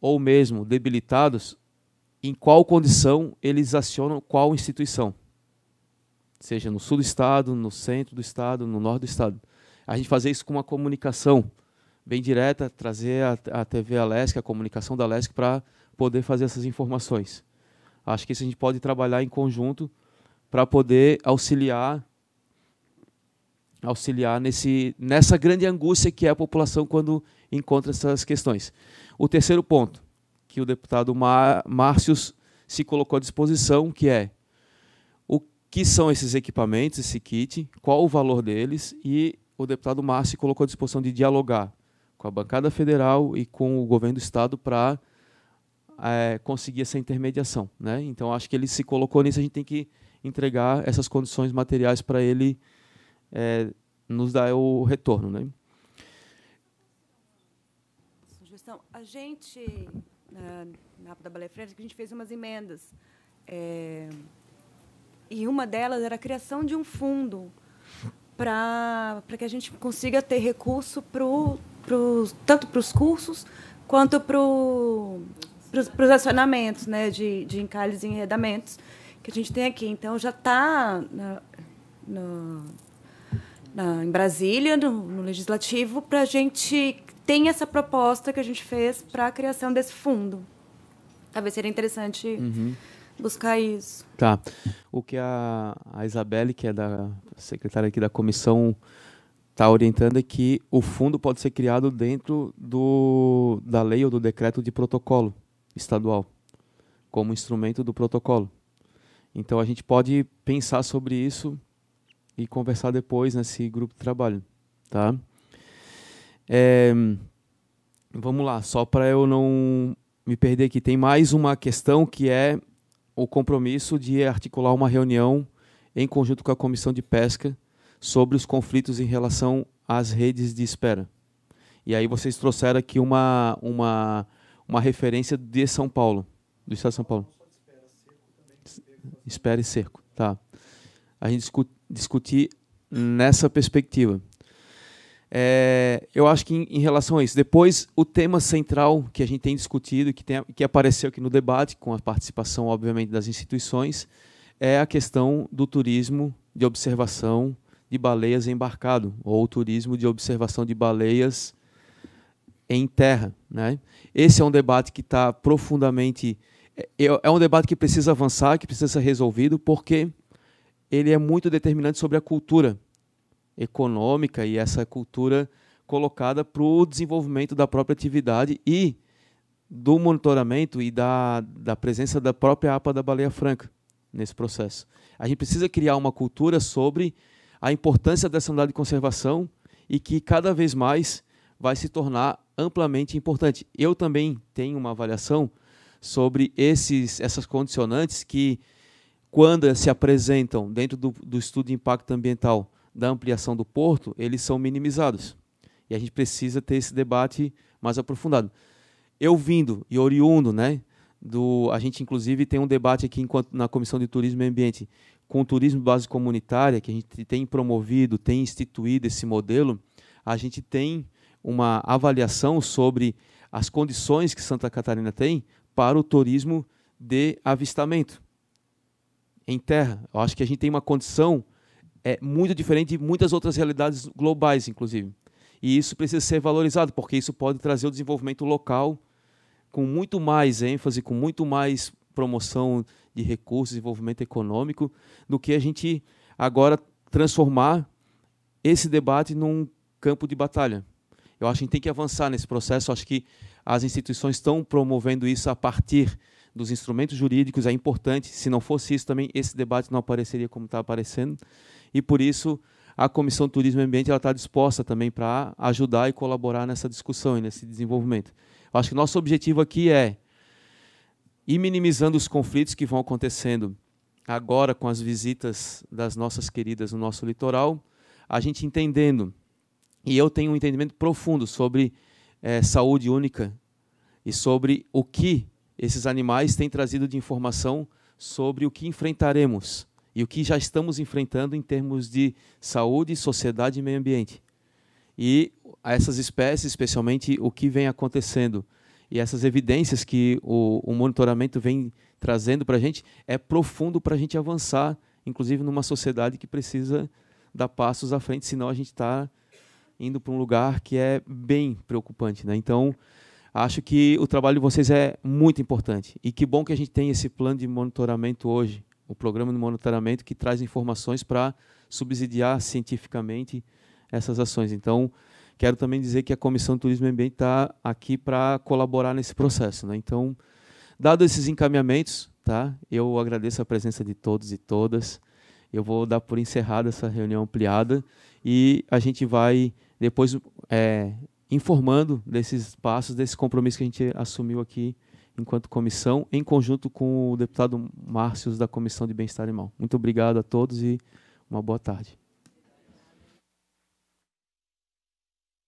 ou mesmo debilitados, em qual condição eles acionam qual instituição? Seja no sul do estado, no centro do estado, no norte do estado. A gente fazer isso com uma comunicação bem direta, trazer a, a TV Alesc, a comunicação da Alesc, para poder fazer essas informações. Acho que isso a gente pode trabalhar em conjunto para poder auxiliar auxiliar nesse, nessa grande angústia que é a população quando encontra essas questões. O terceiro ponto que o deputado Márcio se colocou à disposição, que é o que são esses equipamentos, esse kit, qual o valor deles, e o deputado Márcio se colocou à disposição de dialogar com a bancada federal e com o governo do estado para é, conseguir essa intermediação. Né? Então, acho que ele se colocou nisso, a gente tem que entregar essas condições materiais para ele é, nos dá o retorno. Né? Sugestão. A gente, na, na da Balé Frente, a gente fez umas emendas. É, e uma delas era a criação de um fundo para que a gente consiga ter recurso pro, pro, tanto para os cursos quanto para os acionamentos né, de, de encalhes e enredamentos que a gente tem aqui. Então, já está na, em Brasília, no, no Legislativo, para a gente ter essa proposta que a gente fez para a criação desse fundo. Talvez seria interessante uhum. buscar isso. Tá. O que a, a Isabelle, que é da secretária aqui da comissão, está orientando é que o fundo pode ser criado dentro do, da lei ou do decreto de protocolo estadual, como instrumento do protocolo. Então a gente pode pensar sobre isso e conversar depois nesse grupo de trabalho, tá? É, vamos lá, só para eu não me perder aqui, tem mais uma questão que é o compromisso de articular uma reunião em conjunto com a comissão de pesca sobre os conflitos em relação às redes de espera. E aí vocês trouxeram aqui uma uma uma referência de São Paulo, do estado de São Paulo. Espera e cerco, tá? a gente discu discutir nessa perspectiva. É, eu acho que em, em, relação a isso, depois o tema central que a gente tem discutido, que, tem, que apareceu aqui no debate, com a participação, obviamente, das instituições, é a questão do turismo de observação de baleias embarcado, ou turismo de observação de baleias em terra. Né? Esse é um debate que está profundamente. É, é um debate que precisa avançar, que precisa ser resolvido, porque ele é muito determinante sobre a cultura econômica e essa cultura colocada para o desenvolvimento da própria atividade e do monitoramento e da, da presença da própria APA da Baleia Franca nesse processo. A gente precisa criar uma cultura sobre a importância dessa unidade de conservação e que cada vez mais vai se tornar amplamente importante. Eu também tenho uma avaliação sobre esses, essas condicionantes que quando se apresentam dentro do, do estudo de impacto ambiental da ampliação do porto, eles são minimizados. E a gente precisa ter esse debate mais aprofundado. Eu vindo e oriundo, né, do a gente inclusive tem um debate aqui enquanto, na Comissão de Turismo e Ambiente com o turismo base comunitária que a gente tem promovido, tem instituído esse modelo, a gente tem uma avaliação sobre as condições que Santa Catarina tem para o turismo de avistamento em terra. Eu acho que a gente tem uma condição é, muito diferente de muitas outras realidades globais, inclusive. E isso precisa ser valorizado, porque isso pode trazer o desenvolvimento local com muito mais ênfase, com muito mais promoção de recursos, desenvolvimento econômico, do que a gente agora transformar esse debate num campo de batalha. Eu acho que a gente tem que avançar nesse processo. Eu acho que as instituições estão promovendo isso a partir dos instrumentos jurídicos é importante. Se não fosse isso também, esse debate não apareceria como está aparecendo. E por isso a Comissão Turismo e Ambiente está disposta também para ajudar e colaborar nessa discussão e nesse desenvolvimento. Eu acho que nosso objetivo aqui é ir minimizando os conflitos que vão acontecendo agora com as visitas das nossas queridas no nosso litoral, a gente entendendo, e eu tenho um entendimento profundo sobre é, saúde única e sobre o que esses animais têm trazido de informação sobre o que enfrentaremos e o que já estamos enfrentando em termos de saúde, sociedade e meio ambiente. E essas espécies, especialmente o que vem acontecendo e essas evidências que o, o monitoramento vem trazendo para a gente, é profundo para a gente avançar, inclusive numa sociedade que precisa dar passos à frente, senão a gente está indo para um lugar que é bem preocupante. Né? Então, Acho que o trabalho de vocês é muito importante. E que bom que a gente tem esse plano de monitoramento hoje, o programa de monitoramento que traz informações para subsidiar cientificamente essas ações. Então, quero também dizer que a Comissão de Turismo e Ambiente está aqui para colaborar nesse processo. Né? Então, dados esses encaminhamentos, tá? eu agradeço a presença de todos e todas. Eu vou dar por encerrada essa reunião ampliada e a gente vai depois é, informando desses passos, desse compromisso que a gente assumiu aqui enquanto comissão, em conjunto com o deputado Márcio da Comissão de Bem-Estar Animal. Muito obrigado a todos e uma boa tarde.